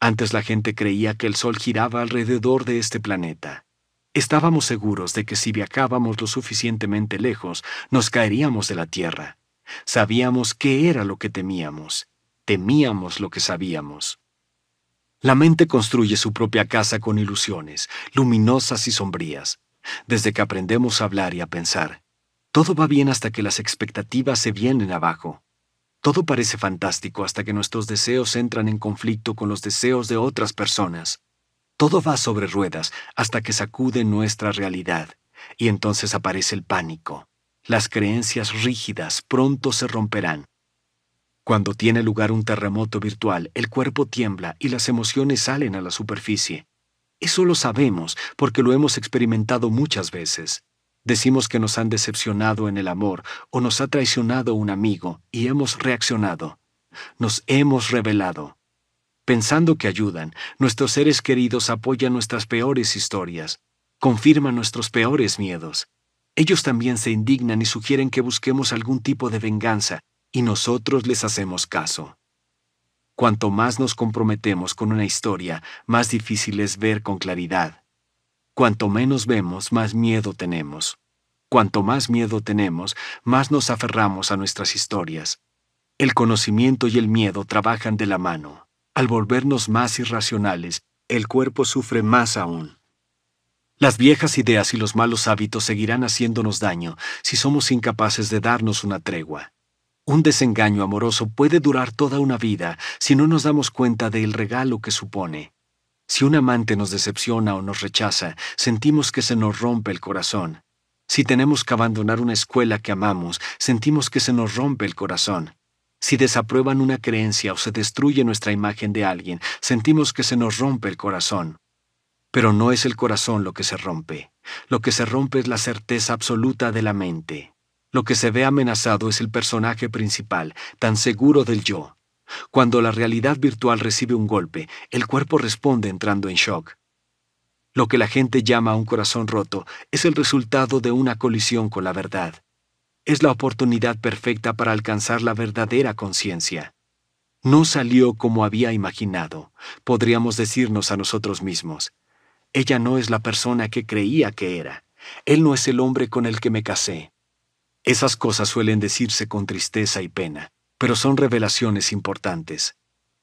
antes la gente creía que el Sol giraba alrededor de este planeta. Estábamos seguros de que si viajábamos lo suficientemente lejos, nos caeríamos de la Tierra. Sabíamos qué era lo que temíamos. Temíamos lo que sabíamos. La mente construye su propia casa con ilusiones, luminosas y sombrías, desde que aprendemos a hablar y a pensar. Todo va bien hasta que las expectativas se vienen abajo. Todo parece fantástico hasta que nuestros deseos entran en conflicto con los deseos de otras personas. Todo va sobre ruedas hasta que sacude nuestra realidad, y entonces aparece el pánico. Las creencias rígidas pronto se romperán. Cuando tiene lugar un terremoto virtual, el cuerpo tiembla y las emociones salen a la superficie. Eso lo sabemos porque lo hemos experimentado muchas veces. Decimos que nos han decepcionado en el amor o nos ha traicionado un amigo y hemos reaccionado. Nos hemos revelado. Pensando que ayudan, nuestros seres queridos apoyan nuestras peores historias, confirman nuestros peores miedos. Ellos también se indignan y sugieren que busquemos algún tipo de venganza, y nosotros les hacemos caso. Cuanto más nos comprometemos con una historia, más difícil es ver con claridad. Cuanto menos vemos, más miedo tenemos. Cuanto más miedo tenemos, más nos aferramos a nuestras historias. El conocimiento y el miedo trabajan de la mano. Al volvernos más irracionales, el cuerpo sufre más aún. Las viejas ideas y los malos hábitos seguirán haciéndonos daño si somos incapaces de darnos una tregua. Un desengaño amoroso puede durar toda una vida si no nos damos cuenta del regalo que supone. Si un amante nos decepciona o nos rechaza, sentimos que se nos rompe el corazón. Si tenemos que abandonar una escuela que amamos, sentimos que se nos rompe el corazón. Si desaprueban una creencia o se destruye nuestra imagen de alguien, sentimos que se nos rompe el corazón. Pero no es el corazón lo que se rompe. Lo que se rompe es la certeza absoluta de la mente. Lo que se ve amenazado es el personaje principal, tan seguro del yo, cuando la realidad virtual recibe un golpe, el cuerpo responde entrando en shock. Lo que la gente llama un corazón roto es el resultado de una colisión con la verdad. Es la oportunidad perfecta para alcanzar la verdadera conciencia. No salió como había imaginado, podríamos decirnos a nosotros mismos. Ella no es la persona que creía que era. Él no es el hombre con el que me casé. Esas cosas suelen decirse con tristeza y pena, pero son revelaciones importantes.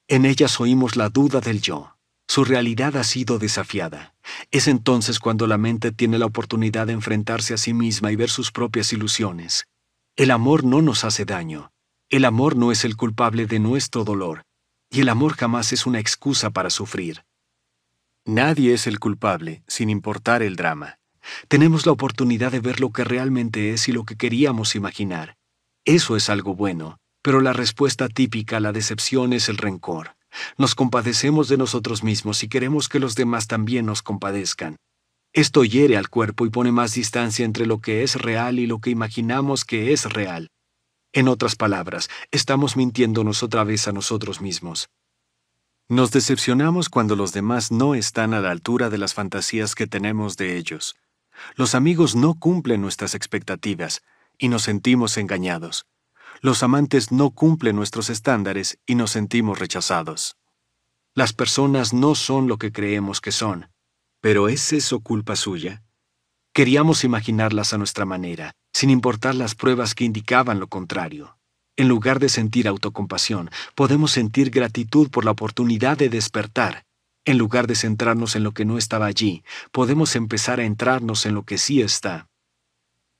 En ellas oímos la duda del yo. Su realidad ha sido desafiada. Es entonces cuando la mente tiene la oportunidad de enfrentarse a sí misma y ver sus propias ilusiones. El amor no nos hace daño. El amor no es el culpable de nuestro dolor. Y el amor jamás es una excusa para sufrir. Nadie es el culpable, sin importar el drama. Tenemos la oportunidad de ver lo que realmente es y lo que queríamos imaginar. Eso es algo bueno, pero la respuesta típica a la decepción es el rencor. Nos compadecemos de nosotros mismos y queremos que los demás también nos compadezcan. Esto hiere al cuerpo y pone más distancia entre lo que es real y lo que imaginamos que es real. En otras palabras, estamos mintiéndonos otra vez a nosotros mismos. Nos decepcionamos cuando los demás no están a la altura de las fantasías que tenemos de ellos. Los amigos no cumplen nuestras expectativas y nos sentimos engañados los amantes no cumplen nuestros estándares y nos sentimos rechazados. Las personas no son lo que creemos que son, pero ¿es eso culpa suya? Queríamos imaginarlas a nuestra manera, sin importar las pruebas que indicaban lo contrario. En lugar de sentir autocompasión, podemos sentir gratitud por la oportunidad de despertar. En lugar de centrarnos en lo que no estaba allí, podemos empezar a entrarnos en lo que sí está.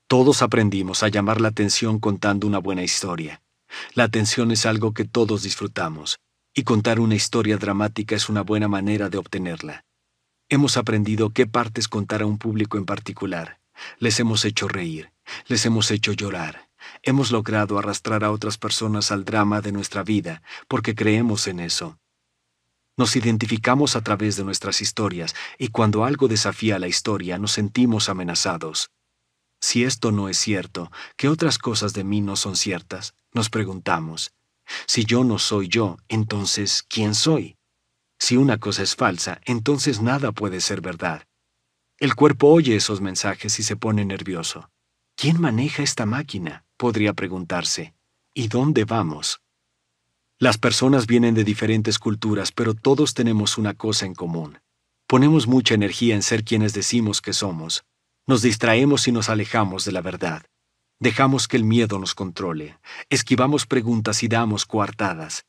Todos aprendimos a llamar la atención contando una buena historia. La atención es algo que todos disfrutamos, y contar una historia dramática es una buena manera de obtenerla. Hemos aprendido qué partes contar a un público en particular. Les hemos hecho reír, les hemos hecho llorar. Hemos logrado arrastrar a otras personas al drama de nuestra vida porque creemos en eso. Nos identificamos a través de nuestras historias y cuando algo desafía la historia nos sentimos amenazados. Si esto no es cierto, ¿qué otras cosas de mí no son ciertas? Nos preguntamos. Si yo no soy yo, entonces, ¿quién soy? Si una cosa es falsa, entonces nada puede ser verdad. El cuerpo oye esos mensajes y se pone nervioso. ¿Quién maneja esta máquina? podría preguntarse. ¿Y dónde vamos? Las personas vienen de diferentes culturas, pero todos tenemos una cosa en común. Ponemos mucha energía en ser quienes decimos que somos, nos distraemos y nos alejamos de la verdad. Dejamos que el miedo nos controle. Esquivamos preguntas y damos coartadas.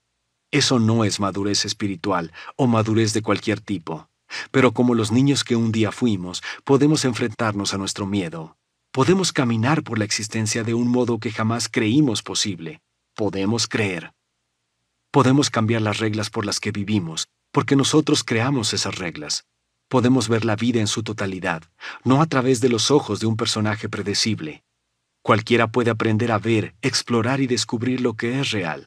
Eso no es madurez espiritual o madurez de cualquier tipo. Pero como los niños que un día fuimos, podemos enfrentarnos a nuestro miedo. Podemos caminar por la existencia de un modo que jamás creímos posible. Podemos creer. Podemos cambiar las reglas por las que vivimos, porque nosotros creamos esas reglas podemos ver la vida en su totalidad, no a través de los ojos de un personaje predecible. Cualquiera puede aprender a ver, explorar y descubrir lo que es real.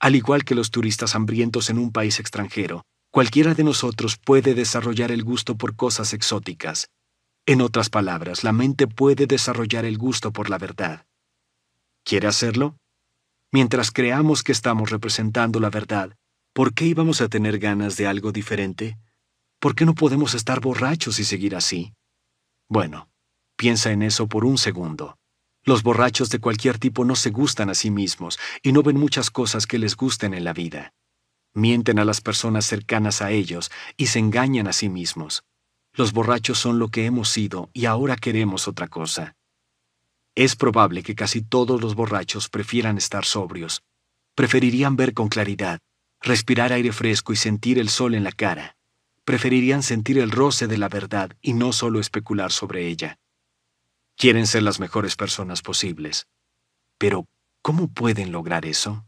Al igual que los turistas hambrientos en un país extranjero, cualquiera de nosotros puede desarrollar el gusto por cosas exóticas. En otras palabras, la mente puede desarrollar el gusto por la verdad. ¿Quiere hacerlo? Mientras creamos que estamos representando la verdad, ¿por qué íbamos a tener ganas de algo diferente? ¿Por qué no podemos estar borrachos y seguir así? Bueno, piensa en eso por un segundo. Los borrachos de cualquier tipo no se gustan a sí mismos y no ven muchas cosas que les gusten en la vida. Mienten a las personas cercanas a ellos y se engañan a sí mismos. Los borrachos son lo que hemos sido y ahora queremos otra cosa. Es probable que casi todos los borrachos prefieran estar sobrios. Preferirían ver con claridad, respirar aire fresco y sentir el sol en la cara preferirían sentir el roce de la verdad y no solo especular sobre ella. Quieren ser las mejores personas posibles. Pero, ¿cómo pueden lograr eso?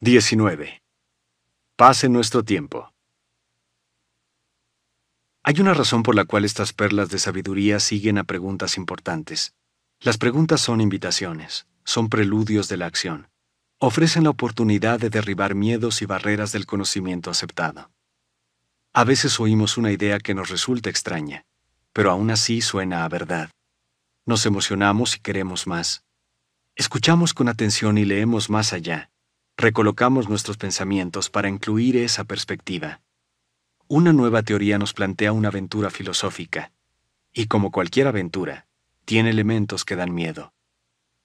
19. Pase nuestro tiempo. Hay una razón por la cual estas perlas de sabiduría siguen a preguntas importantes. Las preguntas son invitaciones, son preludios de la acción ofrecen la oportunidad de derribar miedos y barreras del conocimiento aceptado. A veces oímos una idea que nos resulta extraña, pero aún así suena a verdad. Nos emocionamos y queremos más. Escuchamos con atención y leemos más allá. Recolocamos nuestros pensamientos para incluir esa perspectiva. Una nueva teoría nos plantea una aventura filosófica, y como cualquier aventura, tiene elementos que dan miedo.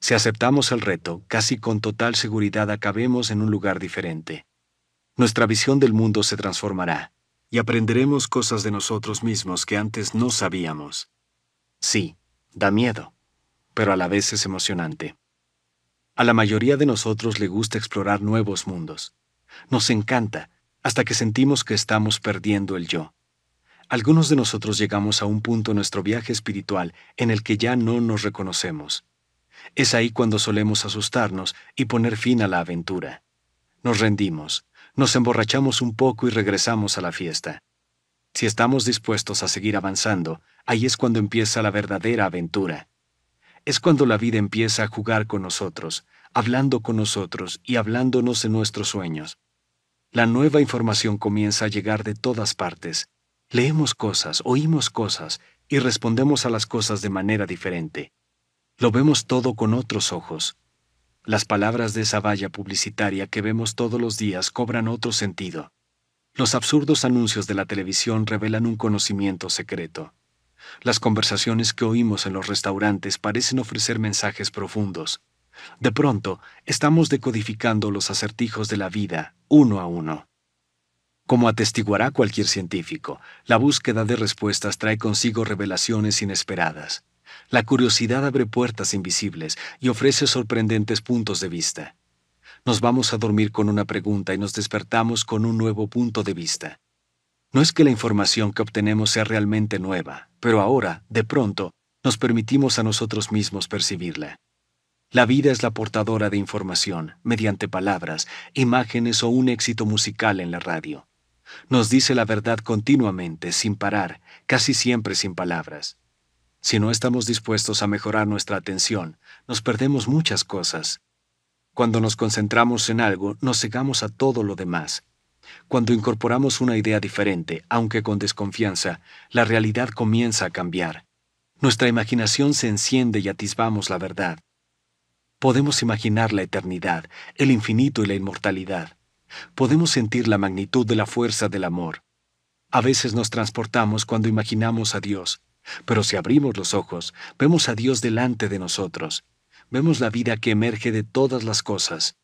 Si aceptamos el reto, casi con total seguridad acabemos en un lugar diferente. Nuestra visión del mundo se transformará, y aprenderemos cosas de nosotros mismos que antes no sabíamos. Sí, da miedo, pero a la vez es emocionante. A la mayoría de nosotros le gusta explorar nuevos mundos. Nos encanta, hasta que sentimos que estamos perdiendo el yo. Algunos de nosotros llegamos a un punto en nuestro viaje espiritual en el que ya no nos reconocemos. Es ahí cuando solemos asustarnos y poner fin a la aventura. Nos rendimos, nos emborrachamos un poco y regresamos a la fiesta. Si estamos dispuestos a seguir avanzando, ahí es cuando empieza la verdadera aventura. Es cuando la vida empieza a jugar con nosotros, hablando con nosotros y hablándonos de nuestros sueños. La nueva información comienza a llegar de todas partes. Leemos cosas, oímos cosas y respondemos a las cosas de manera diferente. Lo vemos todo con otros ojos. Las palabras de esa valla publicitaria que vemos todos los días cobran otro sentido. Los absurdos anuncios de la televisión revelan un conocimiento secreto. Las conversaciones que oímos en los restaurantes parecen ofrecer mensajes profundos. De pronto, estamos decodificando los acertijos de la vida, uno a uno. Como atestiguará cualquier científico, la búsqueda de respuestas trae consigo revelaciones inesperadas. La curiosidad abre puertas invisibles y ofrece sorprendentes puntos de vista. Nos vamos a dormir con una pregunta y nos despertamos con un nuevo punto de vista. No es que la información que obtenemos sea realmente nueva, pero ahora, de pronto, nos permitimos a nosotros mismos percibirla. La vida es la portadora de información, mediante palabras, imágenes o un éxito musical en la radio. Nos dice la verdad continuamente, sin parar, casi siempre sin palabras. Si no estamos dispuestos a mejorar nuestra atención, nos perdemos muchas cosas. Cuando nos concentramos en algo, nos cegamos a todo lo demás. Cuando incorporamos una idea diferente, aunque con desconfianza, la realidad comienza a cambiar. Nuestra imaginación se enciende y atisbamos la verdad. Podemos imaginar la eternidad, el infinito y la inmortalidad. Podemos sentir la magnitud de la fuerza del amor. A veces nos transportamos cuando imaginamos a Dios, pero si abrimos los ojos, vemos a Dios delante de nosotros, vemos la vida que emerge de todas las cosas,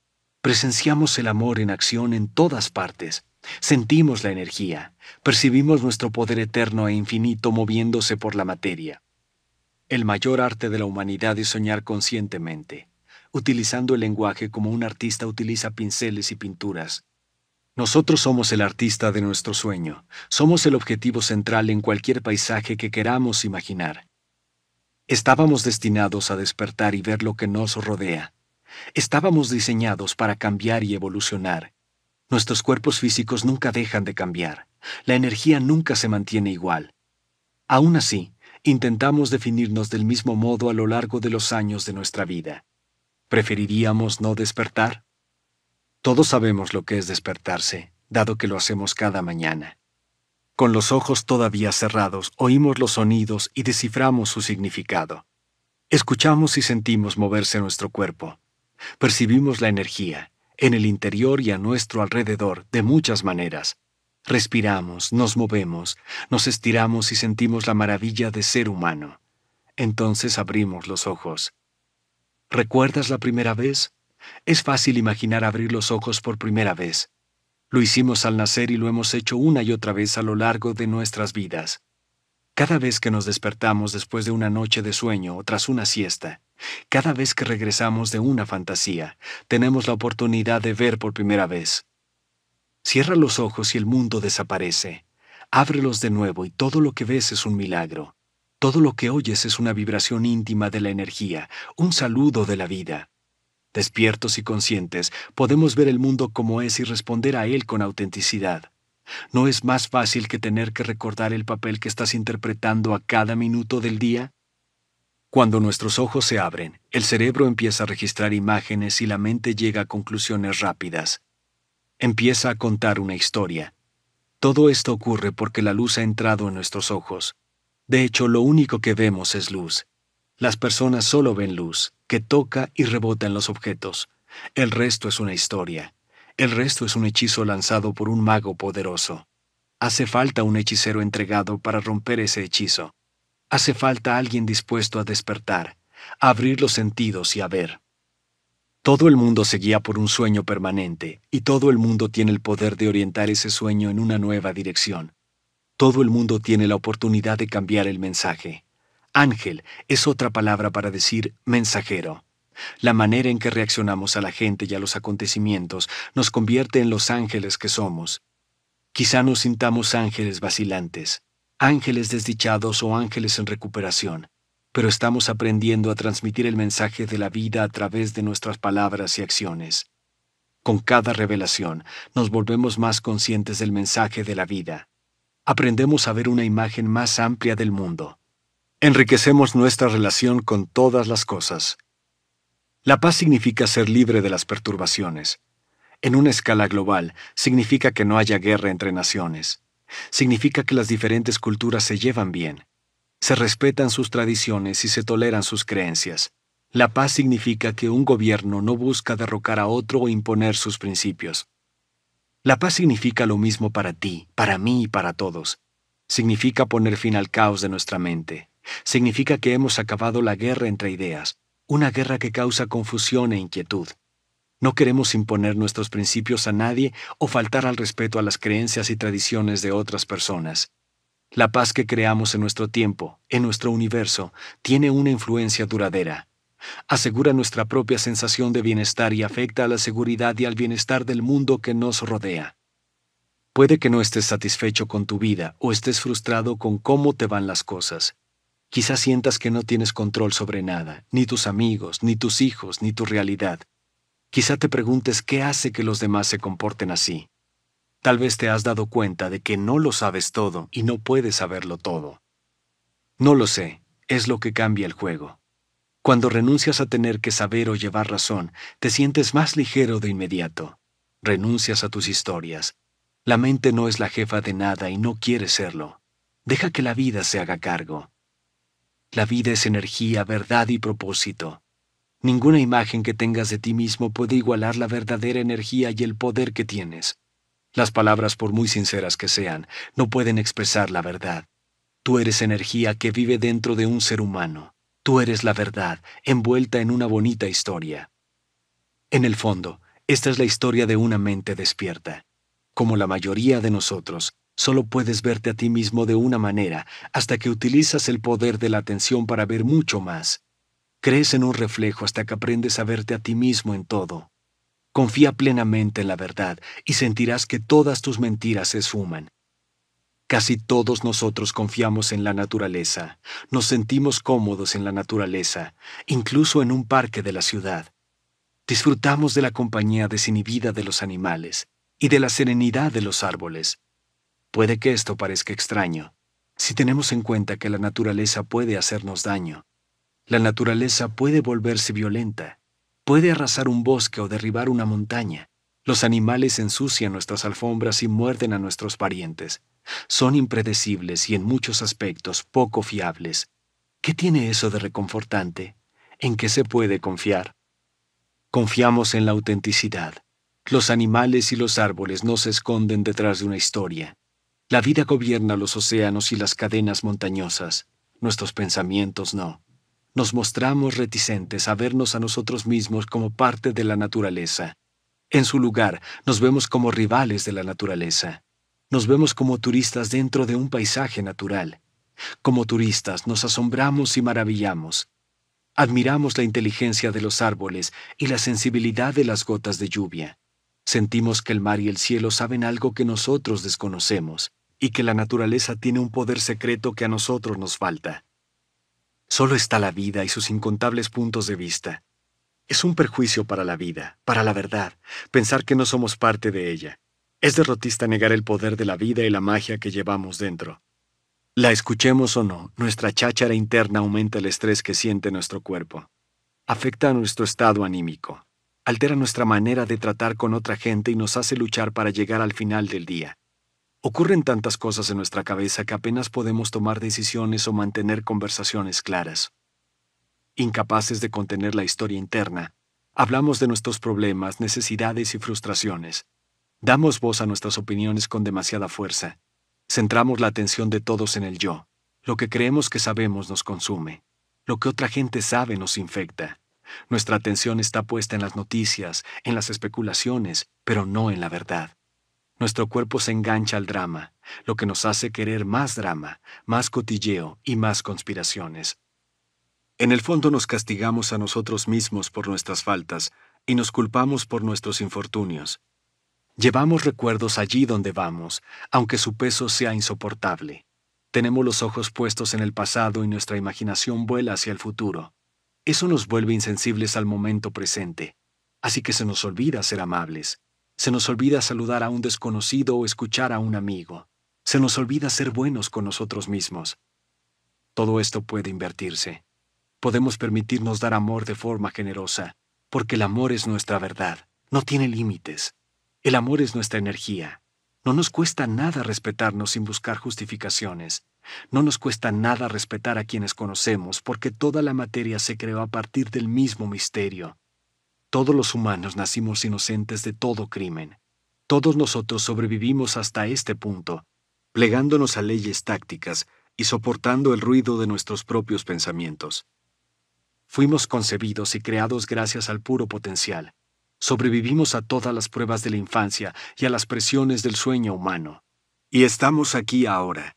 presenciamos el amor en acción en todas partes, sentimos la energía, percibimos nuestro poder eterno e infinito moviéndose por la materia. El mayor arte de la humanidad es soñar conscientemente, utilizando el lenguaje como un artista utiliza pinceles y pinturas, nosotros somos el artista de nuestro sueño, somos el objetivo central en cualquier paisaje que queramos imaginar. Estábamos destinados a despertar y ver lo que nos rodea. Estábamos diseñados para cambiar y evolucionar. Nuestros cuerpos físicos nunca dejan de cambiar. La energía nunca se mantiene igual. Aún así, intentamos definirnos del mismo modo a lo largo de los años de nuestra vida. ¿Preferiríamos no despertar? Todos sabemos lo que es despertarse, dado que lo hacemos cada mañana. Con los ojos todavía cerrados, oímos los sonidos y desciframos su significado. Escuchamos y sentimos moverse nuestro cuerpo. Percibimos la energía, en el interior y a nuestro alrededor, de muchas maneras. Respiramos, nos movemos, nos estiramos y sentimos la maravilla de ser humano. Entonces abrimos los ojos. ¿Recuerdas la primera vez? Es fácil imaginar abrir los ojos por primera vez. Lo hicimos al nacer y lo hemos hecho una y otra vez a lo largo de nuestras vidas. Cada vez que nos despertamos después de una noche de sueño o tras una siesta, cada vez que regresamos de una fantasía, tenemos la oportunidad de ver por primera vez. Cierra los ojos y el mundo desaparece. Ábrelos de nuevo y todo lo que ves es un milagro. Todo lo que oyes es una vibración íntima de la energía, un saludo de la vida. Despiertos y conscientes, podemos ver el mundo como es y responder a él con autenticidad. ¿No es más fácil que tener que recordar el papel que estás interpretando a cada minuto del día? Cuando nuestros ojos se abren, el cerebro empieza a registrar imágenes y la mente llega a conclusiones rápidas. Empieza a contar una historia. Todo esto ocurre porque la luz ha entrado en nuestros ojos. De hecho, lo único que vemos es luz. Las personas solo ven luz, que toca y rebota en los objetos. El resto es una historia. El resto es un hechizo lanzado por un mago poderoso. Hace falta un hechicero entregado para romper ese hechizo. Hace falta alguien dispuesto a despertar, a abrir los sentidos y a ver. Todo el mundo se guía por un sueño permanente, y todo el mundo tiene el poder de orientar ese sueño en una nueva dirección. Todo el mundo tiene la oportunidad de cambiar el mensaje. Ángel es otra palabra para decir mensajero. La manera en que reaccionamos a la gente y a los acontecimientos nos convierte en los ángeles que somos. Quizá nos sintamos ángeles vacilantes, ángeles desdichados o ángeles en recuperación, pero estamos aprendiendo a transmitir el mensaje de la vida a través de nuestras palabras y acciones. Con cada revelación nos volvemos más conscientes del mensaje de la vida. Aprendemos a ver una imagen más amplia del mundo enriquecemos nuestra relación con todas las cosas. La paz significa ser libre de las perturbaciones. En una escala global, significa que no haya guerra entre naciones. Significa que las diferentes culturas se llevan bien. Se respetan sus tradiciones y se toleran sus creencias. La paz significa que un gobierno no busca derrocar a otro o imponer sus principios. La paz significa lo mismo para ti, para mí y para todos. Significa poner fin al caos de nuestra mente, Significa que hemos acabado la guerra entre ideas, una guerra que causa confusión e inquietud. No queremos imponer nuestros principios a nadie o faltar al respeto a las creencias y tradiciones de otras personas. La paz que creamos en nuestro tiempo, en nuestro universo, tiene una influencia duradera. Asegura nuestra propia sensación de bienestar y afecta a la seguridad y al bienestar del mundo que nos rodea. Puede que no estés satisfecho con tu vida o estés frustrado con cómo te van las cosas, Quizás sientas que no tienes control sobre nada, ni tus amigos, ni tus hijos, ni tu realidad. Quizá te preguntes qué hace que los demás se comporten así. Tal vez te has dado cuenta de que no lo sabes todo y no puedes saberlo todo. No lo sé, es lo que cambia el juego. Cuando renuncias a tener que saber o llevar razón, te sientes más ligero de inmediato. Renuncias a tus historias. La mente no es la jefa de nada y no quiere serlo. Deja que la vida se haga cargo. La vida es energía, verdad y propósito. Ninguna imagen que tengas de ti mismo puede igualar la verdadera energía y el poder que tienes. Las palabras, por muy sinceras que sean, no pueden expresar la verdad. Tú eres energía que vive dentro de un ser humano. Tú eres la verdad, envuelta en una bonita historia. En el fondo, esta es la historia de una mente despierta. Como la mayoría de nosotros, Solo puedes verte a ti mismo de una manera hasta que utilizas el poder de la atención para ver mucho más. Crees en un reflejo hasta que aprendes a verte a ti mismo en todo. Confía plenamente en la verdad y sentirás que todas tus mentiras se esfuman. Casi todos nosotros confiamos en la naturaleza, nos sentimos cómodos en la naturaleza, incluso en un parque de la ciudad. Disfrutamos de la compañía desinhibida de los animales y de la serenidad de los árboles. Puede que esto parezca extraño, si tenemos en cuenta que la naturaleza puede hacernos daño. La naturaleza puede volverse violenta, puede arrasar un bosque o derribar una montaña. Los animales ensucian nuestras alfombras y muerden a nuestros parientes. Son impredecibles y en muchos aspectos poco fiables. ¿Qué tiene eso de reconfortante? ¿En qué se puede confiar? Confiamos en la autenticidad. Los animales y los árboles no se esconden detrás de una historia. La vida gobierna los océanos y las cadenas montañosas, nuestros pensamientos no. Nos mostramos reticentes a vernos a nosotros mismos como parte de la naturaleza. En su lugar, nos vemos como rivales de la naturaleza. Nos vemos como turistas dentro de un paisaje natural. Como turistas nos asombramos y maravillamos. Admiramos la inteligencia de los árboles y la sensibilidad de las gotas de lluvia sentimos que el mar y el cielo saben algo que nosotros desconocemos, y que la naturaleza tiene un poder secreto que a nosotros nos falta. Solo está la vida y sus incontables puntos de vista. Es un perjuicio para la vida, para la verdad, pensar que no somos parte de ella. Es derrotista negar el poder de la vida y la magia que llevamos dentro. La escuchemos o no, nuestra cháchara interna aumenta el estrés que siente nuestro cuerpo. Afecta a nuestro estado anímico altera nuestra manera de tratar con otra gente y nos hace luchar para llegar al final del día. Ocurren tantas cosas en nuestra cabeza que apenas podemos tomar decisiones o mantener conversaciones claras. Incapaces de contener la historia interna, hablamos de nuestros problemas, necesidades y frustraciones. Damos voz a nuestras opiniones con demasiada fuerza. Centramos la atención de todos en el yo. Lo que creemos que sabemos nos consume. Lo que otra gente sabe nos infecta. Nuestra atención está puesta en las noticias, en las especulaciones, pero no en la verdad. Nuestro cuerpo se engancha al drama, lo que nos hace querer más drama, más cotilleo y más conspiraciones. En el fondo nos castigamos a nosotros mismos por nuestras faltas y nos culpamos por nuestros infortunios. Llevamos recuerdos allí donde vamos, aunque su peso sea insoportable. Tenemos los ojos puestos en el pasado y nuestra imaginación vuela hacia el futuro. Eso nos vuelve insensibles al momento presente, así que se nos olvida ser amables, se nos olvida saludar a un desconocido o escuchar a un amigo, se nos olvida ser buenos con nosotros mismos. Todo esto puede invertirse. Podemos permitirnos dar amor de forma generosa, porque el amor es nuestra verdad, no tiene límites. El amor es nuestra energía. No nos cuesta nada respetarnos sin buscar justificaciones. No nos cuesta nada respetar a quienes conocemos porque toda la materia se creó a partir del mismo misterio. Todos los humanos nacimos inocentes de todo crimen. Todos nosotros sobrevivimos hasta este punto, plegándonos a leyes tácticas y soportando el ruido de nuestros propios pensamientos. Fuimos concebidos y creados gracias al puro potencial. Sobrevivimos a todas las pruebas de la infancia y a las presiones del sueño humano. Y estamos aquí ahora,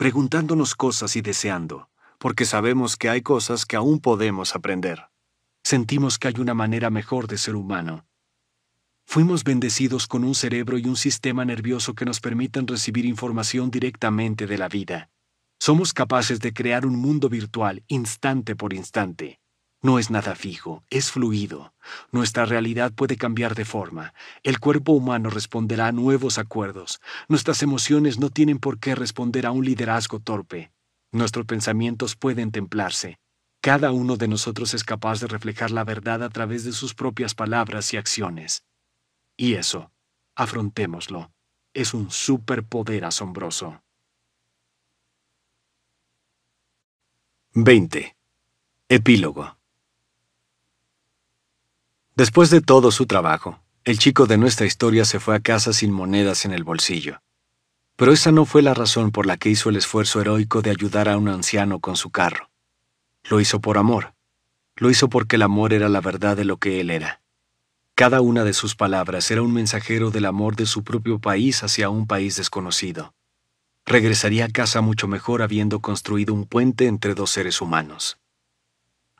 preguntándonos cosas y deseando, porque sabemos que hay cosas que aún podemos aprender. Sentimos que hay una manera mejor de ser humano. Fuimos bendecidos con un cerebro y un sistema nervioso que nos permitan recibir información directamente de la vida. Somos capaces de crear un mundo virtual instante por instante. No es nada fijo, es fluido. Nuestra realidad puede cambiar de forma. El cuerpo humano responderá a nuevos acuerdos. Nuestras emociones no tienen por qué responder a un liderazgo torpe. Nuestros pensamientos pueden templarse. Cada uno de nosotros es capaz de reflejar la verdad a través de sus propias palabras y acciones. Y eso, afrontémoslo, es un superpoder asombroso. 20. Epílogo Después de todo su trabajo, el chico de nuestra historia se fue a casa sin monedas en el bolsillo. Pero esa no fue la razón por la que hizo el esfuerzo heroico de ayudar a un anciano con su carro. Lo hizo por amor. Lo hizo porque el amor era la verdad de lo que él era. Cada una de sus palabras era un mensajero del amor de su propio país hacia un país desconocido. Regresaría a casa mucho mejor habiendo construido un puente entre dos seres humanos.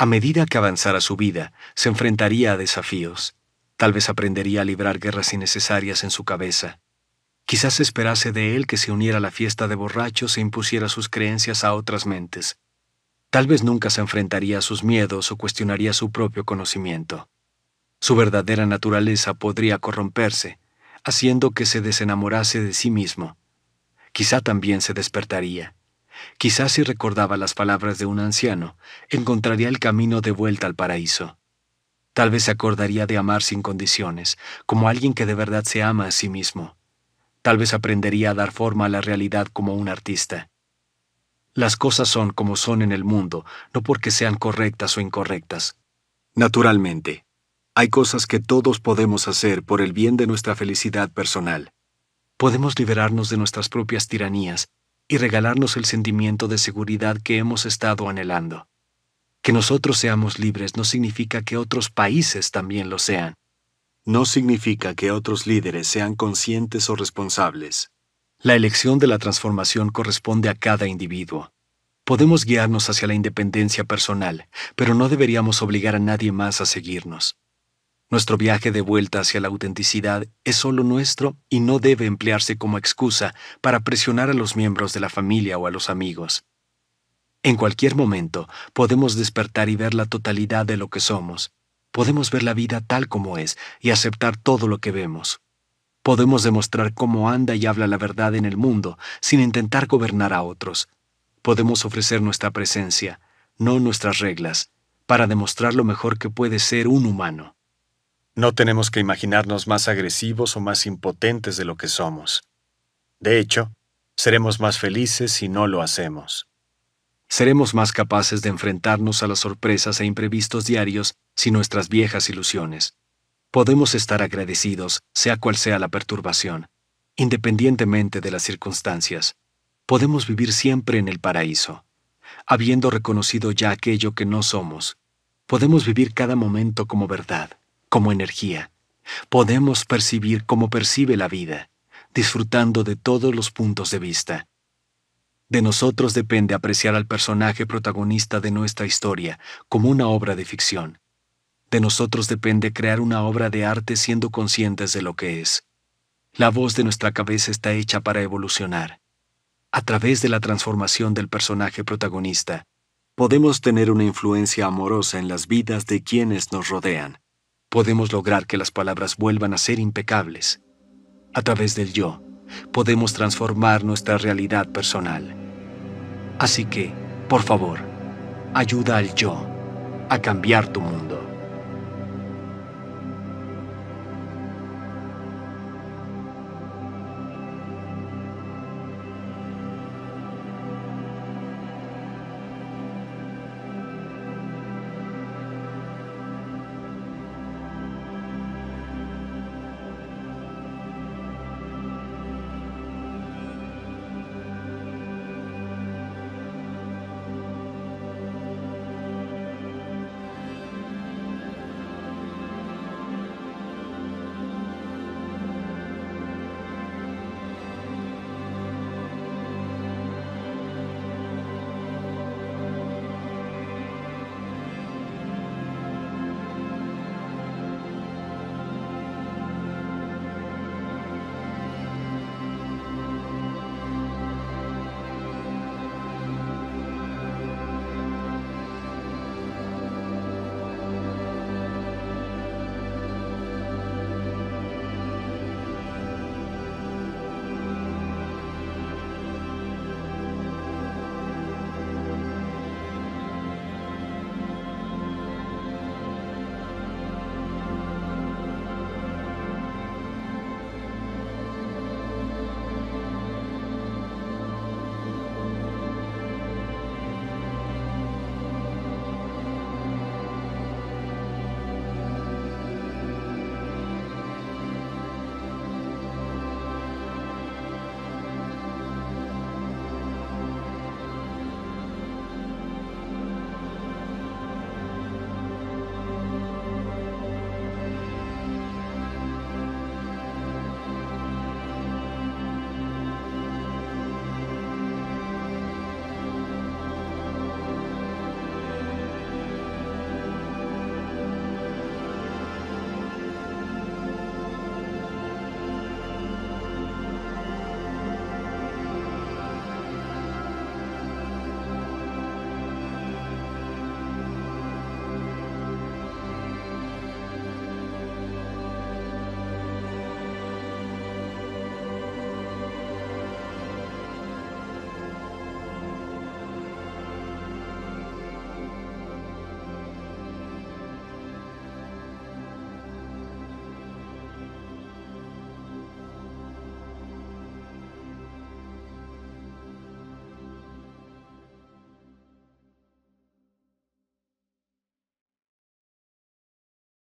A medida que avanzara su vida, se enfrentaría a desafíos. Tal vez aprendería a librar guerras innecesarias en su cabeza. Quizás esperase de él que se uniera a la fiesta de borrachos e impusiera sus creencias a otras mentes. Tal vez nunca se enfrentaría a sus miedos o cuestionaría su propio conocimiento. Su verdadera naturaleza podría corromperse, haciendo que se desenamorase de sí mismo. Quizá también se despertaría Quizás si recordaba las palabras de un anciano, encontraría el camino de vuelta al paraíso. Tal vez se acordaría de amar sin condiciones, como alguien que de verdad se ama a sí mismo. Tal vez aprendería a dar forma a la realidad como un artista. Las cosas son como son en el mundo, no porque sean correctas o incorrectas. Naturalmente, hay cosas que todos podemos hacer por el bien de nuestra felicidad personal. Podemos liberarnos de nuestras propias tiranías y regalarnos el sentimiento de seguridad que hemos estado anhelando. Que nosotros seamos libres no significa que otros países también lo sean. No significa que otros líderes sean conscientes o responsables. La elección de la transformación corresponde a cada individuo. Podemos guiarnos hacia la independencia personal, pero no deberíamos obligar a nadie más a seguirnos. Nuestro viaje de vuelta hacia la autenticidad es solo nuestro y no debe emplearse como excusa para presionar a los miembros de la familia o a los amigos. En cualquier momento podemos despertar y ver la totalidad de lo que somos. Podemos ver la vida tal como es y aceptar todo lo que vemos. Podemos demostrar cómo anda y habla la verdad en el mundo sin intentar gobernar a otros. Podemos ofrecer nuestra presencia, no nuestras reglas, para demostrar lo mejor que puede ser un humano. No tenemos que imaginarnos más agresivos o más impotentes de lo que somos. De hecho, seremos más felices si no lo hacemos. Seremos más capaces de enfrentarnos a las sorpresas e imprevistos diarios si nuestras viejas ilusiones. Podemos estar agradecidos, sea cual sea la perturbación, independientemente de las circunstancias. Podemos vivir siempre en el paraíso, habiendo reconocido ya aquello que no somos. Podemos vivir cada momento como verdad como energía. Podemos percibir como percibe la vida, disfrutando de todos los puntos de vista. De nosotros depende apreciar al personaje protagonista de nuestra historia como una obra de ficción. De nosotros depende crear una obra de arte siendo conscientes de lo que es. La voz de nuestra cabeza está hecha para evolucionar. A través de la transformación del personaje protagonista, podemos tener una influencia amorosa en las vidas de quienes nos rodean podemos lograr que las palabras vuelvan a ser impecables. A través del yo, podemos transformar nuestra realidad personal. Así que, por favor, ayuda al yo a cambiar tu mundo.